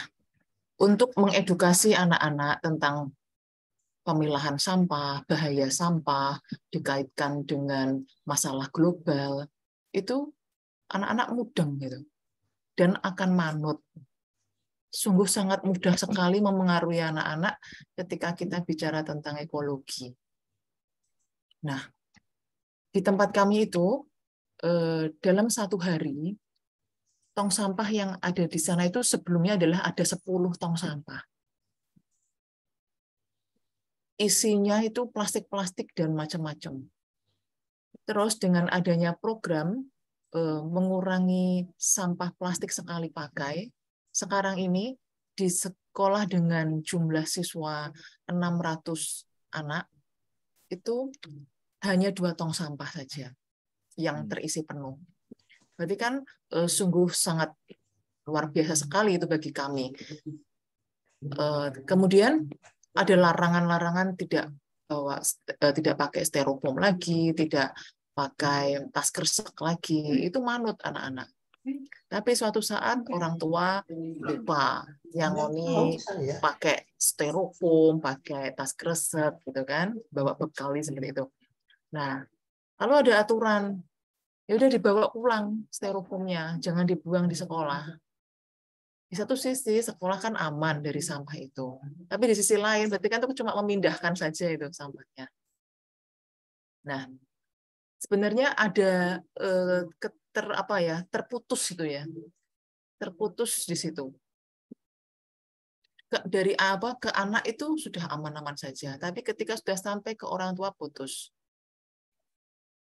untuk mengedukasi anak-anak tentang pemilahan sampah, bahaya sampah, dikaitkan dengan masalah global, itu anak-anak mudeng gitu. Dan akan manut. Sungguh sangat mudah sekali memengaruhi anak-anak ketika kita bicara tentang ekologi. Nah, di tempat kami itu, eh, dalam satu hari, tong sampah yang ada di sana itu sebelumnya adalah ada 10 tong sampah isinya itu plastik-plastik dan macam-macam. Terus dengan adanya program eh, mengurangi sampah plastik sekali pakai, sekarang ini di sekolah dengan jumlah siswa 600 anak itu hanya dua tong sampah saja yang hmm. terisi penuh. Berarti kan eh, sungguh sangat luar biasa sekali itu bagi kami. Hmm. Eh, kemudian ada larangan-larangan tidak bawa eh, tidak pakai styrofoam lagi, tidak pakai tas kersek lagi, itu manut anak-anak. Tapi suatu saat orang tua lupa yang ini oh, oh, ya. pakai styrofoam, pakai tas kresek gitu kan, bawa bekali seperti itu. Nah, lalu ada aturan, ya udah dibawa pulang styrofoamnya, jangan dibuang di sekolah di satu sisi sekolah kan aman dari hmm. sampah itu, hmm. tapi di sisi lain berarti kan itu cuma memindahkan saja itu sampahnya. Nah, sebenarnya ada eh, keter apa ya terputus itu ya, terputus di situ. dari apa ke anak itu sudah aman-aman saja, tapi ketika sudah sampai ke orang tua putus.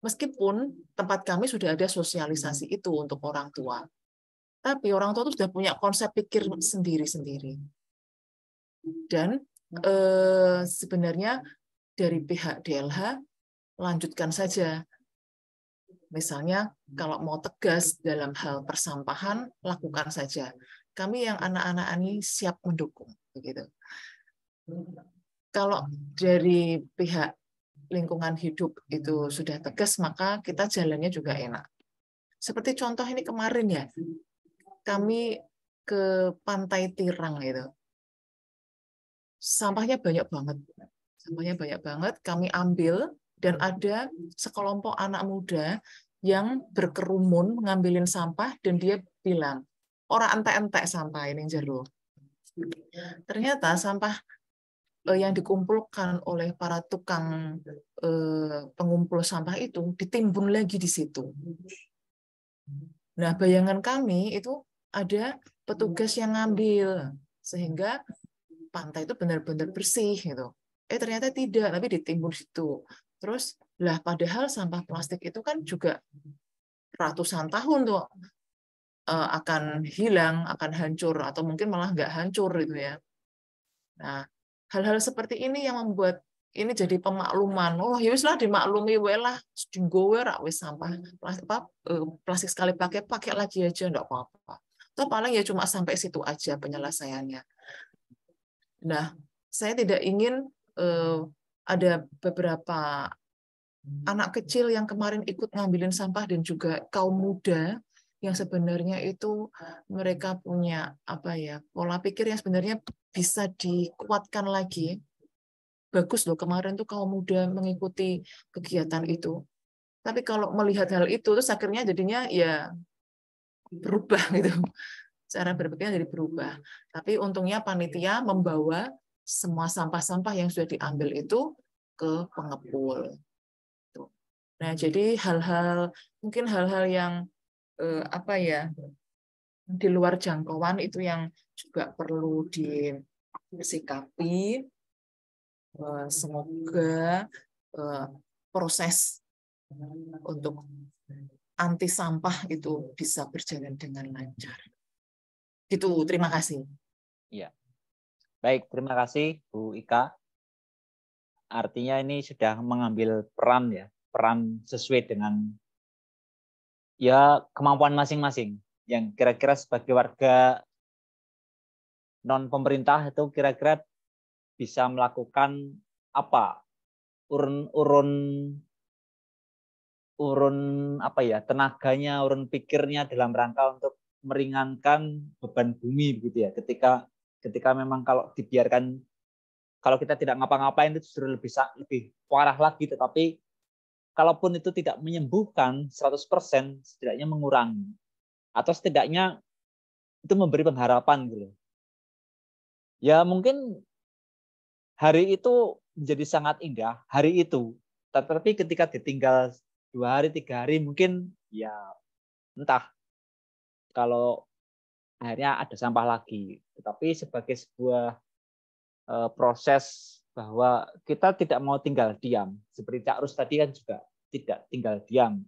Meskipun tempat kami sudah ada sosialisasi hmm. itu untuk orang tua, tapi orang tua itu sudah punya konsep pikir hmm. sendiri-sendiri. Dan hmm. eh, sebenarnya dari pihak DLH lanjutkan saja. Misalnya hmm. kalau mau tegas dalam hal persampahan, lakukan saja. Kami yang anak-anak ini siap mendukung. Begitu. Kalau dari pihak lingkungan hidup itu sudah tegas, maka kita jalannya juga enak. Seperti contoh ini kemarin ya, kami ke pantai Tirang itu. Sampahnya banyak banget. Sampahnya banyak banget. Kami ambil dan ada sekelompok anak muda yang berkerumun mengambilin sampah dan dia bilang, orang entek-entek sampah ini jadul Ternyata sampah eh, yang dikumpulkan oleh para tukang eh, pengumpul sampah itu ditimbun lagi di situ. Nah, bayangan kami itu ada petugas yang ngambil sehingga pantai itu benar-benar bersih gitu. Eh ternyata tidak, tapi ditimbun situ. Terus lah padahal sampah plastik itu kan juga ratusan tahun tuh eh, akan hilang, akan hancur atau mungkin malah nggak hancur gitu ya. Nah, hal-hal seperti ini yang membuat ini jadi pemakluman. Oh, ya lah dimaklumi we lah, jenggowe sampah plastik, eh, plastik sekali pakai pakai lagi aja enggak apa-apa itu paling ya cuma sampai situ aja penyelesaiannya. Nah, saya tidak ingin uh, ada beberapa anak kecil yang kemarin ikut ngambilin sampah dan juga kaum muda yang sebenarnya itu mereka punya apa ya pola pikir yang sebenarnya bisa dikuatkan lagi bagus loh kemarin tuh kaum muda mengikuti kegiatan itu. Tapi kalau melihat hal itu terus akhirnya jadinya ya berubah gitu cara hmm. berpikir jadi berubah tapi untungnya panitia membawa semua sampah-sampah yang sudah diambil itu ke pengepul gitu. nah jadi hal-hal mungkin hal-hal yang eh, apa ya di luar jangkauan itu yang juga perlu disikapi eh, semoga eh, proses untuk anti sampah itu bisa berjalan dengan lancar. Gitu, terima kasih. Iya. Baik, terima kasih Bu Ika. Artinya ini sudah mengambil peran ya, peran sesuai dengan ya kemampuan masing-masing yang kira-kira sebagai warga non pemerintah itu kira-kira bisa melakukan apa urun-urun urun apa ya tenaganya, urun pikirnya dalam rangka untuk meringankan beban bumi begitu ya. Ketika ketika memang kalau dibiarkan kalau kita tidak ngapa-ngapain itu justru lebih lebih parah lagi tetapi kalaupun itu tidak menyembuhkan 100% setidaknya mengurangi atau setidaknya itu memberi pengharapan gitu. Ya mungkin hari itu menjadi sangat indah hari itu tetapi ketika ditinggal dua hari tiga hari mungkin ya entah kalau akhirnya ada sampah lagi tetapi sebagai sebuah eh, proses bahwa kita tidak mau tinggal diam seperti Cak Rus tadi kan juga tidak tinggal diam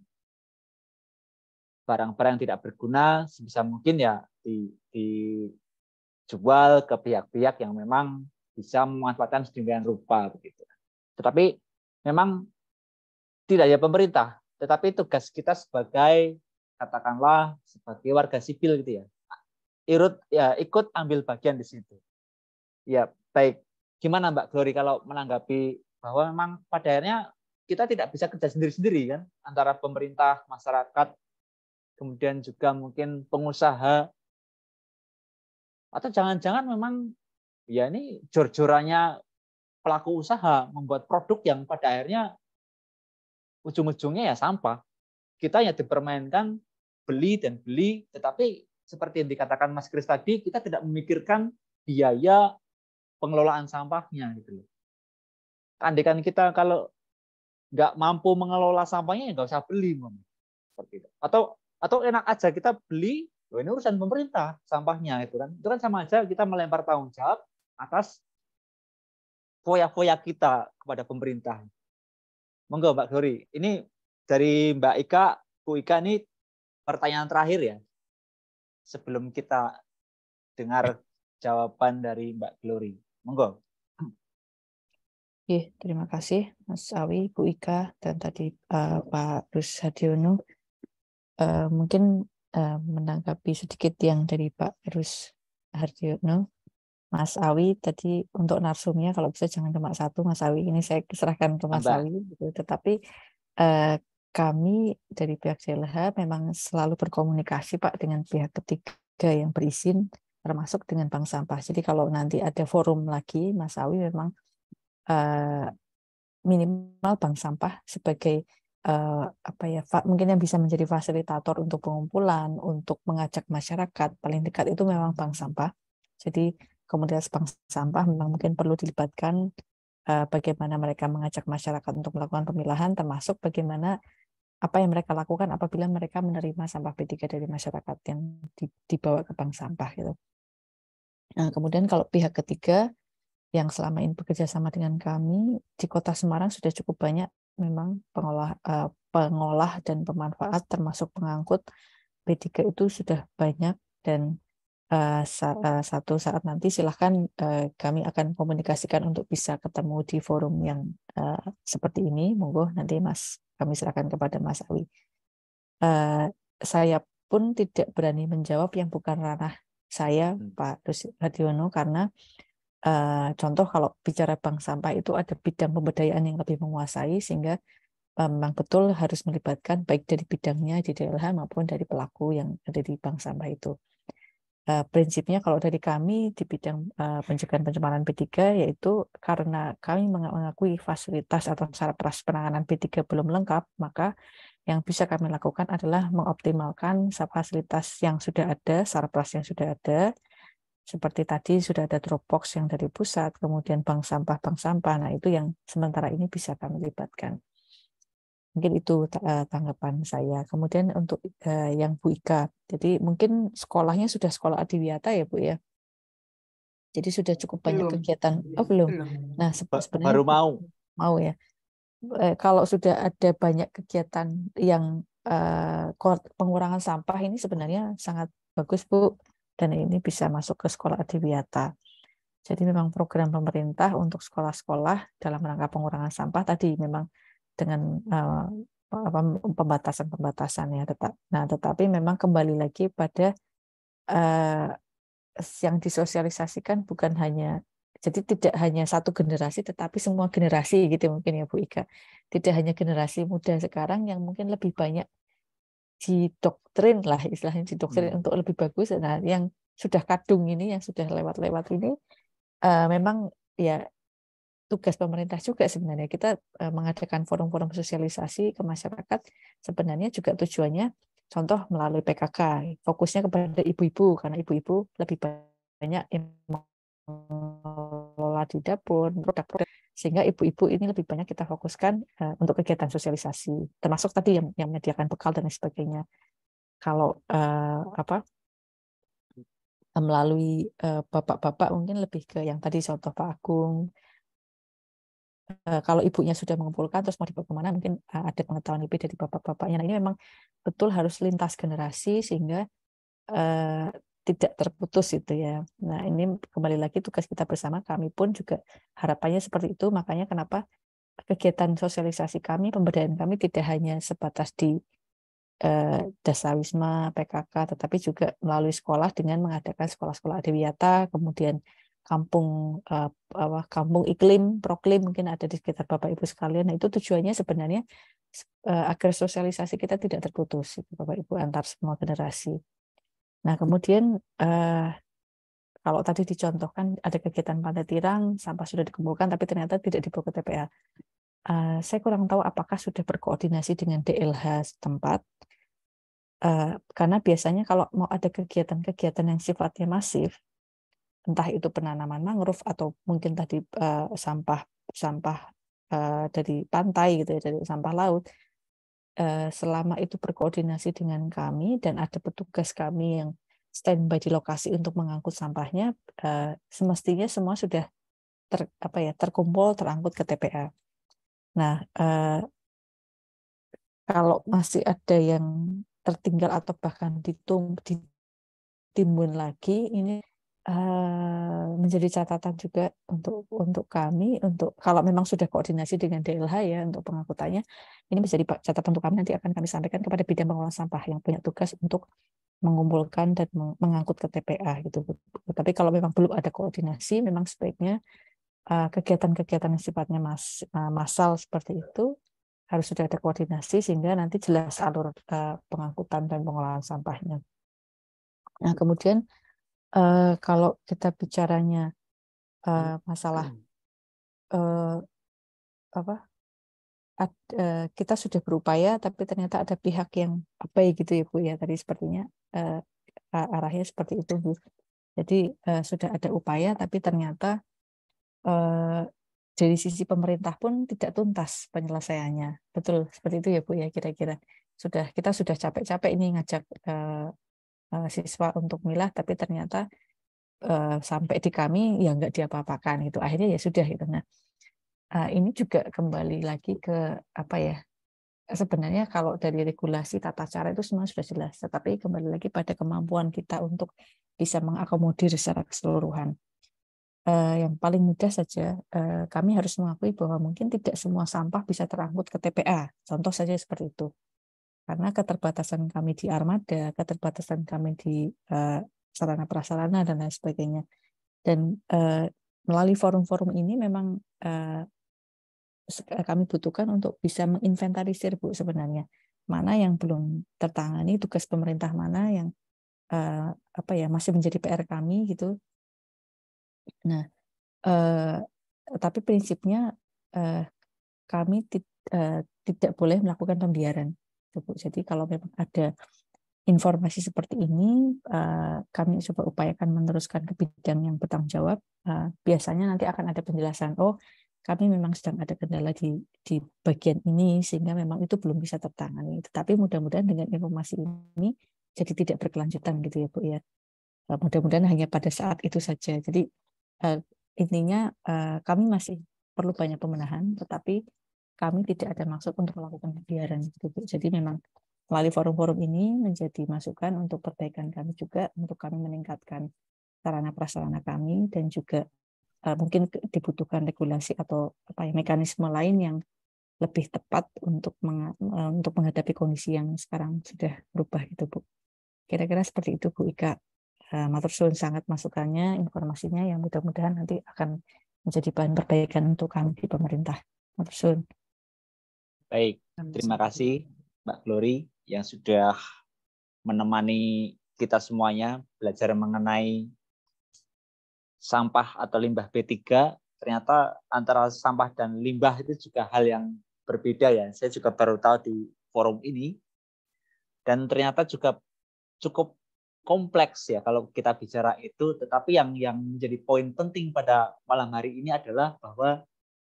barang-barang yang tidak berguna sebisa mungkin ya di, dijual ke pihak-pihak yang memang bisa memanfaatkan sedemikian rupa begitu. Tetapi memang tidak hanya pemerintah, tetapi tugas kita sebagai katakanlah sebagai warga sipil gitu ya. Irut ya ikut ambil bagian di situ. Ya, baik. Gimana Mbak Glory kalau menanggapi bahwa memang pada akhirnya kita tidak bisa kerja sendiri-sendiri kan antara pemerintah, masyarakat, kemudian juga mungkin pengusaha atau jangan-jangan memang ya ini jor-jorannya pelaku usaha membuat produk yang pada akhirnya ujung-ujungnya ya sampah. Kita ya dipermainkan beli dan beli, tetapi seperti yang dikatakan Mas Kris tadi, kita tidak memikirkan biaya pengelolaan sampahnya gitu loh. Andaikan kita kalau nggak mampu mengelola sampahnya ya nggak usah beli, memang seperti itu. Atau atau enak aja kita beli, loh ini urusan pemerintah sampahnya itu kan. Itu kan sama aja kita melempar tanggung jawab atas foya-foya kita kepada pemerintah. Monggo Mbak Glory. Ini dari Mbak Ika, Bu Ika ini pertanyaan terakhir ya. Sebelum kita dengar eh. jawaban dari Mbak Glory. Monggo. Iya, terima kasih Mas Awi, Bu Ika, dan tadi uh, Pak Rus Hadiono. Uh, mungkin uh, menanggapi sedikit yang dari Pak Rus Harjono Mas Awi tadi untuk narsumnya kalau bisa jangan cuma satu Mas Awi ini saya serahkan ke Mas Awi gitu. Tetapi eh, kami dari pihak CLH memang selalu berkomunikasi Pak dengan pihak ketiga yang berizin termasuk dengan bank sampah. Jadi kalau nanti ada forum lagi Mas Awi memang eh, minimal bank sampah sebagai eh, apa ya mungkin yang bisa menjadi fasilitator untuk pengumpulan untuk mengajak masyarakat paling dekat itu memang bank sampah. Jadi komunitas bank sampah memang mungkin perlu dilibatkan uh, bagaimana mereka mengajak masyarakat untuk melakukan pemilahan, termasuk bagaimana apa yang mereka lakukan apabila mereka menerima sampah B3 dari masyarakat yang dibawa ke bank sampah gitu. Nah, kemudian kalau pihak ketiga yang selama ini bekerja sama dengan kami di Kota Semarang sudah cukup banyak memang pengolah eh, pengolah dan pemanfaat termasuk pengangkut B3 itu sudah banyak dan Eh, eh, satu saat nanti silahkan eh, kami akan komunikasikan untuk bisa ketemu di forum yang seperti ini. Monggo nanti Mas kami serahkan kepada Mas Awi. saya pun tidak berani menjawab yang bukan ranah saya hmm. Pak Radiono karena contoh kalau bicara bank sampah itu ada bidang pemberdayaan yang lebih menguasai sehingga memang betul harus melibatkan baik dari bidangnya di DLH maupun dari pelaku yang ada di bank sampah itu. Eh, prinsipnya kalau dari kami di bidang uh, pencegahan pencemaran B3 yaitu karena kami mengakui fasilitas atau sarpras penanganan B3 belum lengkap, maka yang bisa kami lakukan adalah mengoptimalkan fasilitas yang sudah ada, sarpras yang sudah ada, seperti tadi sudah ada Dropbox yang dari pusat, kemudian bank sampah-bank sampah, nah itu yang sementara ini bisa kami libatkan. Mungkin itu eh, tanggapan saya. Kemudian untuk eh, yang Bu Ika, jadi mungkin sekolahnya sudah sekolah adiwiyata ya Bu ya? Jadi sudah cukup banyak belum. kegiatan. Oh belum. belum. Nah sebenarnya baru mau. Mau ya. Eh, kalau sudah ada banyak kegiatan yang pengurangan sampah ini sebenarnya sangat bagus Bu dan ini bisa masuk ke sekolah adiwiyata. Jadi memang program pemerintah untuk sekolah-sekolah dalam rangka pengurangan sampah tadi memang dengan eh, pembatasan-pembatasan ya, tetap. Nah, tetapi memang kembali lagi pada eh, yang disosialisasikan bukan hanya jadi tidak hanya satu generasi tetapi semua generasi gitu mungkin ya Bu Ika. Tidak hanya generasi muda sekarang yang mungkin lebih banyak di doktrin lah istilahnya didoktrin hmm. untuk lebih bagus. Nah, yang sudah kadung ini yang sudah lewat-lewat ini uh, memang ya tugas pemerintah juga sebenarnya kita e, mengadakan forum-forum sosialisasi ke masyarakat sebenarnya juga tujuannya contoh melalui PKK fokusnya kepada ibu-ibu karena ibu-ibu lebih banyak yang mengelola di dapur produk-produk sehingga ibu-ibu ini lebih banyak kita fokuskan e, untuk kegiatan sosialisasi termasuk tadi yang, yang menyediakan bekal dan sebagainya kalau eh, apa melalui e, bapak-bapak eh, mungkin lebih ke yang tadi contoh Pak Agung Eh, kalau ibunya sudah mengumpulkan terus mau dibawa kemana mungkin eh, ada pengetahuan lebih dari bapak-bapaknya. Nah ini memang betul harus lintas generasi sehingga uh, tidak terputus itu ya. Nah ini kembali lagi tugas kita bersama kami pun juga harapannya seperti itu. Makanya kenapa kegiatan sosialisasi kami, pemberdayaan kami tidak hanya sebatas di uh, dasawisma, PKK, tetapi juga melalui sekolah dengan mengadakan sekolah-sekolah adiwiyata, kemudian kampung uh, kampung iklim proklim mungkin ada di sekitar bapak ibu sekalian. Nah itu tujuannya sebenarnya uh, agar sosialisasi kita tidak terputus itu bapak ibu antar semua generasi. Nah kemudian uh, kalau tadi dicontohkan ada kegiatan pantai tirang sampah sudah dikumpulkan tapi ternyata tidak dibawa ke TPA. Uh, saya kurang tahu apakah sudah berkoordinasi dengan DLH setempat uh, karena biasanya kalau mau ada kegiatan-kegiatan yang sifatnya masif entah itu penanaman mangrove atau mungkin tadi eh, sampah sampah uh, dari pantai gitu ya dari sampah laut uh, selama itu berkoordinasi dengan kami dan ada petugas kami yang standby di lokasi untuk mengangkut sampahnya uh, semestinya semua sudah ter, apa ya terkumpul terangkut ke TPA. Nah uh, kalau masih ada yang tertinggal atau bahkan ditum, ditimbun lagi ini Eh, menjadi catatan juga untuk mm-hmm. untuk kami untuk kalau memang sudah koordinasi dengan DLH ya untuk pengangkutannya ini menjadi catatan untuk kami nanti akan kami sampaikan kepada bidang pengolahan sampah yang punya tugas untuk mengumpulkan dan mengangkut ke TPA gitu. Tapi kalau memang belum ada koordinasi, memang sebaiknya eh, kegiatan-kegiatan yang sifatnya mas, eh, masal seperti itu harus sudah ada koordinasi sehingga nanti jelas alur pengangkutan dan pengolahan sampahnya. Nah, kemudian Uh, kalau kita bicaranya uh, masalah uh, apa ad, uh, kita sudah berupaya tapi ternyata ada pihak yang abai gitu ya bu ya tadi sepertinya uh, arahnya seperti itu bu jadi uh, sudah ada upaya tapi ternyata uh, dari sisi pemerintah pun tidak tuntas penyelesaiannya betul seperti itu ya bu ya kira-kira sudah kita sudah capek-capek ini ngajak uh, Eh, siswa untuk milah tapi ternyata uh, sampai di kami ya nggak diapa-apakan gitu akhirnya ya sudah gitu nah uh, ini juga kembali lagi ke apa ya sebenarnya kalau dari regulasi tata cara itu semua sudah jelas tetapi kembali lagi pada kemampuan kita untuk bisa mengakomodir secara keseluruhan uh, yang paling mudah saja uh, kami harus mengakui bahwa mungkin tidak semua sampah bisa terangkut ke TPA. Contoh saja seperti itu. Karena keterbatasan kami di armada, keterbatasan kami di eh, sarana prasarana dan lain sebagainya. Dan uh, melalui forum-forum ini memang uh, kami butuhkan untuk bisa menginventarisir Bu sebenarnya mana yang belum tertangani tugas pemerintah mana yang uh, apa ya masih menjadi PR kami gitu. Nah, uh, tapi prinsipnya uh, kami tidak tidak boleh melakukan pembiaran gitu Bu. Jadi kalau memang ada informasi seperti ini eh, kami coba upayakan meneruskan ke bidang yang bertanggung jawab. Eh, biasanya nanti akan ada penjelasan, oh kami memang sedang ada kendala di di bagian ini sehingga memang itu belum bisa tertangani. Tetapi mudah-mudahan dengan informasi ini jadi tidak berkelanjutan gitu ya Bu ya. Eh, mudah-mudahan hanya pada saat itu saja. Jadi intinya kami masih perlu banyak pemenahan, tetapi kami tidak ada maksud untuk melakukan kebiaran gitu Bu. Jadi memang melalui forum-forum ini menjadi masukan untuk perbaikan kami juga untuk kami meningkatkan sarana prasarana kami dan juga eh, mungkin dibutuhkan regulasi atau apa ya mekanisme lain yang lebih tepat untuk eh, untuk menghadapi kondisi yang sekarang sudah berubah gitu Bu. Kira-kira seperti itu Bu Ika. Eh, matur suwun sangat masukannya, informasinya yang mudah-mudahan nanti akan menjadi bahan perbaikan untuk kami di pemerintah. Matur suwun. Baik, terima kasih Mbak Glory yang sudah menemani kita semuanya belajar mengenai sampah atau limbah B3. Ternyata antara sampah dan limbah itu juga hal yang berbeda ya. Saya juga baru tahu di forum ini. Dan ternyata juga cukup kompleks ya kalau kita bicara itu. Tetapi yang yang menjadi poin penting pada malam hari ini adalah bahwa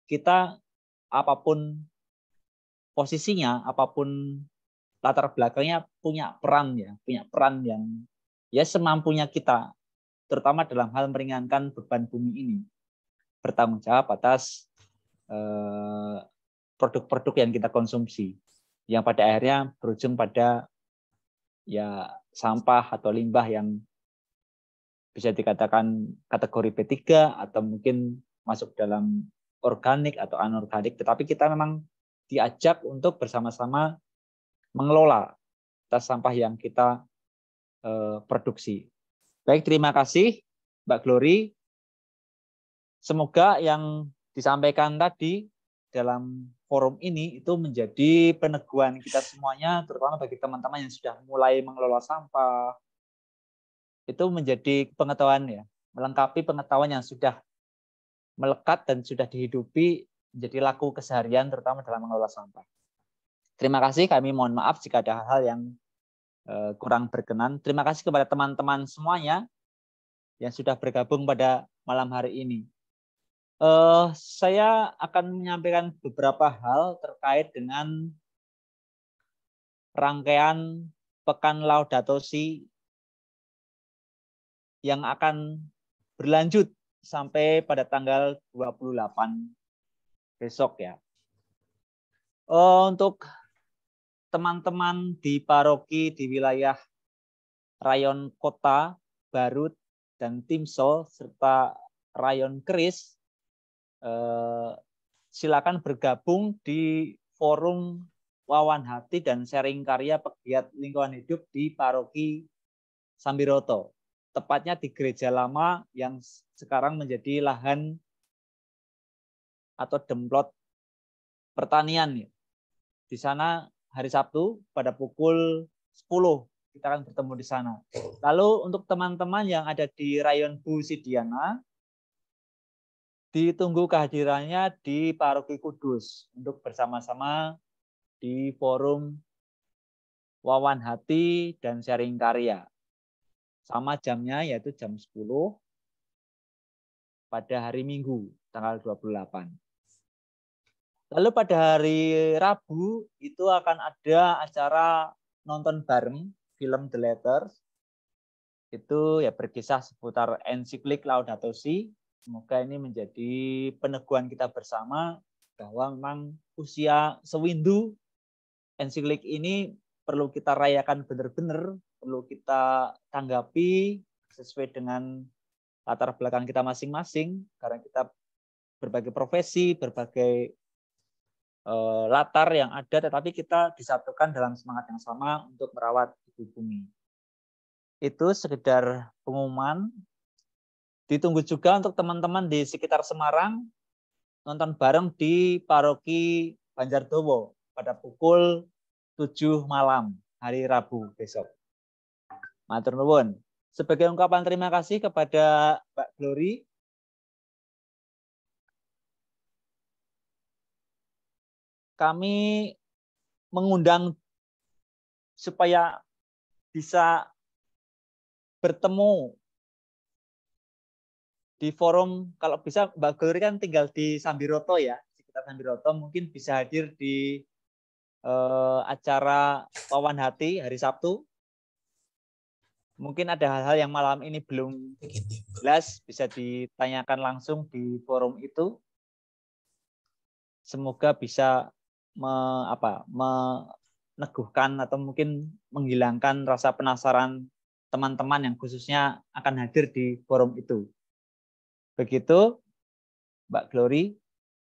kita apapun posisinya apapun latar belakangnya punya peran ya, punya peran yang ya semampunya kita terutama dalam hal meringankan beban bumi ini bertanggung jawab atas eh, produk-produk eh, yang kita konsumsi yang pada akhirnya berujung pada ya sampah atau limbah yang bisa dikatakan kategori P3 atau mungkin masuk dalam organik atau anorganik tetapi kita memang diajak untuk bersama-sama mengelola tas sampah yang kita eh, produksi. Baik, terima kasih Mbak Glory. Semoga yang disampaikan tadi dalam forum ini itu menjadi peneguhan kita semuanya, terutama bagi teman-teman yang sudah mulai mengelola sampah. Itu menjadi pengetahuan ya, melengkapi pengetahuan yang sudah melekat dan sudah dihidupi menjadi laku keseharian terutama dalam mengelola sampah. Terima kasih kami mohon maaf jika ada hal-hal yang eh, kurang berkenan. Terima kasih kepada teman-teman semuanya yang sudah bergabung pada malam hari ini. Uh, saya akan menyampaikan beberapa hal terkait dengan rangkaian Pekan Laudato Si yang akan berlanjut sampai pada tanggal 28 besok ya. Uh, untuk teman-teman di paroki di wilayah rayon kota, Barut, dan Timsel, serta rayon Kris, uh, eh, silakan bergabung di forum wawan hati dan sharing karya pegiat lingkungan hidup di paroki Sambiroto. Tepatnya di gereja lama yang sekarang menjadi lahan atau demplot pertanian. Ya. Di sana hari Sabtu pada pukul 10 kita akan bertemu di sana. Lalu untuk teman-teman yang ada di rayon Bu Sidiana, ditunggu kehadirannya di Paroki Kudus untuk bersama-sama di forum Wawan Hati dan Sharing Karya. Sama jamnya yaitu jam 10 pada hari Minggu tanggal 28. Lalu pada hari Rabu itu akan ada acara nonton bareng film The Letters. Itu ya berkisah seputar ensiklik Laudato Si. Semoga ini menjadi peneguhan kita bersama bahwa memang usia sewindu ensiklik ini perlu kita rayakan benar-benar, perlu kita tanggapi sesuai dengan latar belakang kita masing-masing karena kita berbagai profesi, berbagai Eh, latar yang ada, tetapi kita disatukan dalam semangat yang sama untuk merawat ibu bumi. Itu sekedar pengumuman. Ditunggu juga untuk teman-teman di sekitar Semarang nonton bareng di Paroki Banjardowo pada pukul 7 malam hari Rabu besok. Matur nuwun. Sebagai ungkapan terima kasih kepada Mbak Glory kami mengundang supaya bisa bertemu di forum kalau bisa Mbak Glory kan tinggal di Sambiroto ya sekitar Sambiroto mungkin bisa hadir di eh, acara Pawan Hati hari Sabtu mungkin ada hal-hal yang malam ini belum jelas bisa ditanyakan langsung di forum itu semoga bisa me, apa meneguhkan atau mungkin menghilangkan rasa penasaran teman-teman yang khususnya akan hadir di forum itu. Begitu, Mbak Glory.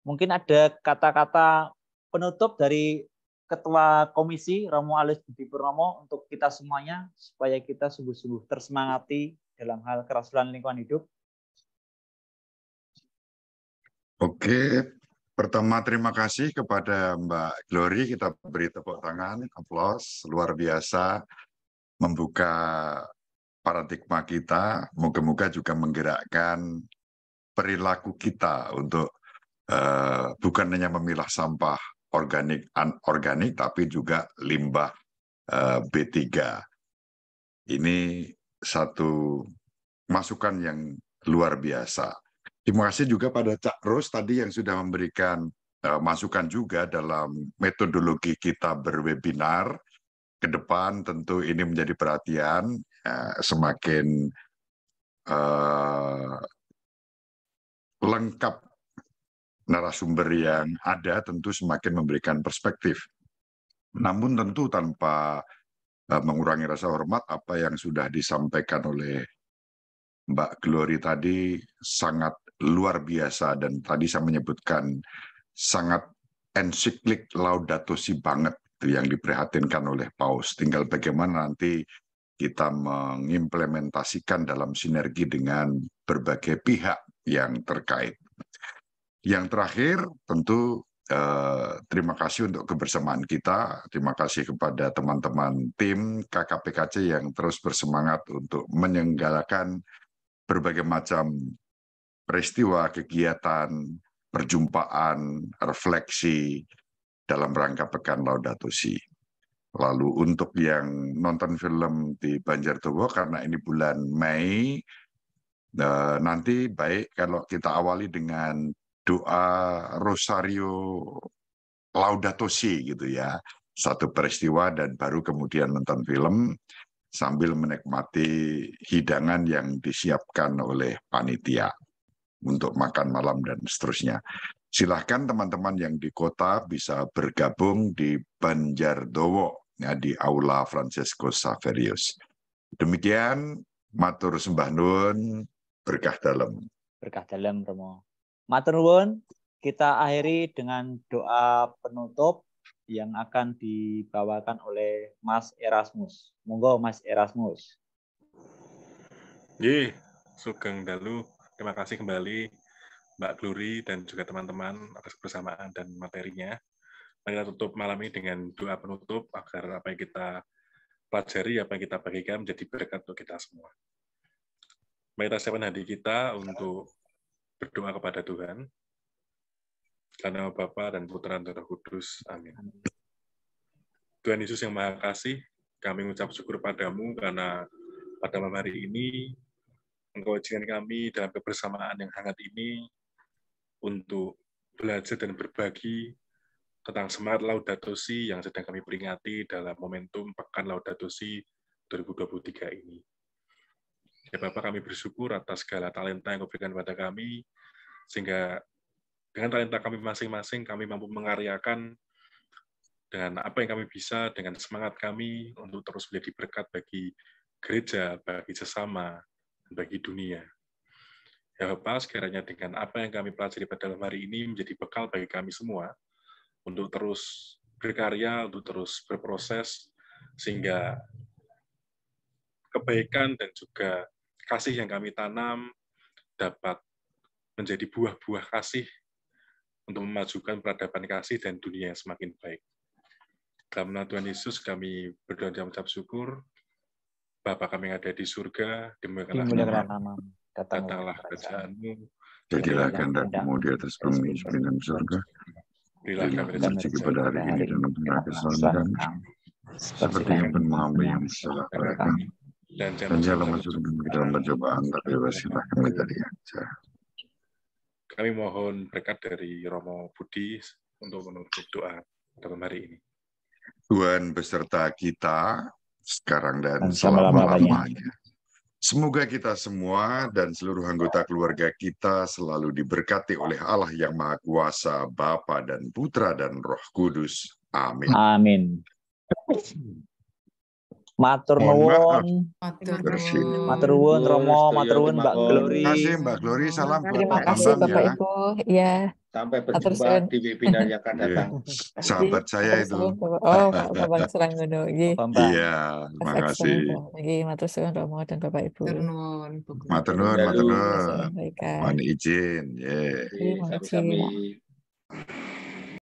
Mungkin ada kata-kata penutup dari Ketua Komisi Romo Alis Budi Purnomo untuk kita semuanya supaya kita sungguh-sungguh tersemangati dalam hal kerasulan lingkungan hidup. Oke, Pertama terima kasih kepada Mbak Glory, kita beri tepuk tangan, aplaus, luar biasa membuka paradigma kita, moga-moga juga menggerakkan perilaku kita untuk uh, bukan hanya memilah sampah organik anorganik tapi juga limbah uh, eh, B3. Ini satu masukan yang luar biasa. Terima kasih juga pada Cak Ros tadi yang sudah memberikan eh, masukan juga dalam metodologi kita berwebinar. Ke depan tentu ini menjadi perhatian eh, semakin uh, lengkap narasumber yang ada tentu semakin memberikan perspektif. Namun tentu tanpa mengurangi rasa hormat apa yang sudah disampaikan oleh Mbak Glory tadi sangat luar biasa dan tadi saya menyebutkan sangat ensiklik Laudato Si banget yang diprihatinkan oleh Paus. Tinggal bagaimana nanti kita mengimplementasikan dalam sinergi dengan berbagai pihak yang terkait. Yang terakhir tentu eh, terima kasih untuk kebersamaan kita, terima kasih kepada teman-teman tim KKPKC yang terus bersemangat untuk menyenggalakan berbagai macam peristiwa kegiatan perjumpaan refleksi dalam rangka pekan Laudato Si. Lalu untuk yang nonton film di Banjardowo karena ini bulan Mei eh, nanti baik kalau kita awali dengan doa rosario Laudato Si gitu ya. Satu peristiwa dan baru kemudian nonton film sambil menikmati hidangan yang disiapkan oleh panitia untuk makan malam dan seterusnya. Silahkan teman-teman yang di kota bisa bergabung di Banjardowo ya, di Aula Francesco Saverius. Demikian matur sembah Nun, berkah dalam. Berkah dalam Romo. Matur Nun, kita akhiri dengan doa penutup yang akan dibawakan oleh Mas Erasmus. Monggo Mas Erasmus. Ye, sugeng dalu Terima kasih kembali Mbak Glory dan juga teman-teman atas kebersamaan dan materinya. Mari kita tutup malam ini dengan doa penutup agar apa yang kita pelajari, apa yang kita bagikan menjadi berkat untuk kita semua. Mari kita siapkan hati kita untuk berdoa kepada Tuhan. karena Bapa dan Putra dan Roh Kudus. Amin. Tuhan Yesus yang Maha Kasih, kami mengucap syukur padamu karena pada malam hari ini kewajiban kami dalam kebersamaan yang hangat ini untuk belajar dan berbagi tentang semangat Laudato Si yang sedang kami peringati dalam momentum Pekan Laudato Si 2023 ini. Ya Bapak kami bersyukur atas segala talenta yang diberikan kepada kami, sehingga dengan talenta kami masing-masing, kami mampu mengaryakan dengan apa yang kami bisa dengan semangat kami untuk terus menjadi berkat bagi gereja, bagi sesama, bagi dunia. Ya Bapak, sekiranya dengan apa yang kami pelajari pada malam hari ini menjadi bekal bagi kami semua untuk terus berkarya, untuk terus berproses, sehingga kebaikan dan juga kasih yang kami tanam dapat menjadi buah-buah kasih untuk memajukan peradaban kasih dan dunia yang semakin baik. Dalam nama Tuhan Yesus kami berdoa dan mengucap syukur. Bapa kami yang ada di surga, demikianlah nama. Datanglah kerjaanmu. Jadilah kehendakmu di atas bumi seperti di surga. Berilah kami rezeki pada hari ini dan kesalahan kami, seperti yang pun mengambil yang salah pada kami. Dan jangan masuk ke dalam percobaan, tapi bebaslah kami dari yang Kami mohon berkat dari Romo Budi untuk menutup doa dalam hari ini. Tuhan beserta kita sekarang dan, dan selama-lamanya. Semoga kita semua dan seluruh anggota keluarga kita selalu diberkati oleh Allah yang Maha Kuasa, Bapa dan Putra dan Roh Kudus. Amin. Amin. Matur nuwun. Matur nuwun Romo, matur nuwun Mbak Glory. Terima kasih Mbak Glory, salam Terima kasih Bapak ya. Ibu. Ya. Sampai berjumpa di webinar yang akan iya. datang. Yeah. Sahabat saya itu. Oh, Pak Bambang Seranggono. Iya, terima kasih. Terima matur suwun Romo dan Bapak Ibu. Matur nuwun. Matur Mohon izin. Yeah. Iya, iya, Sampai-sampai.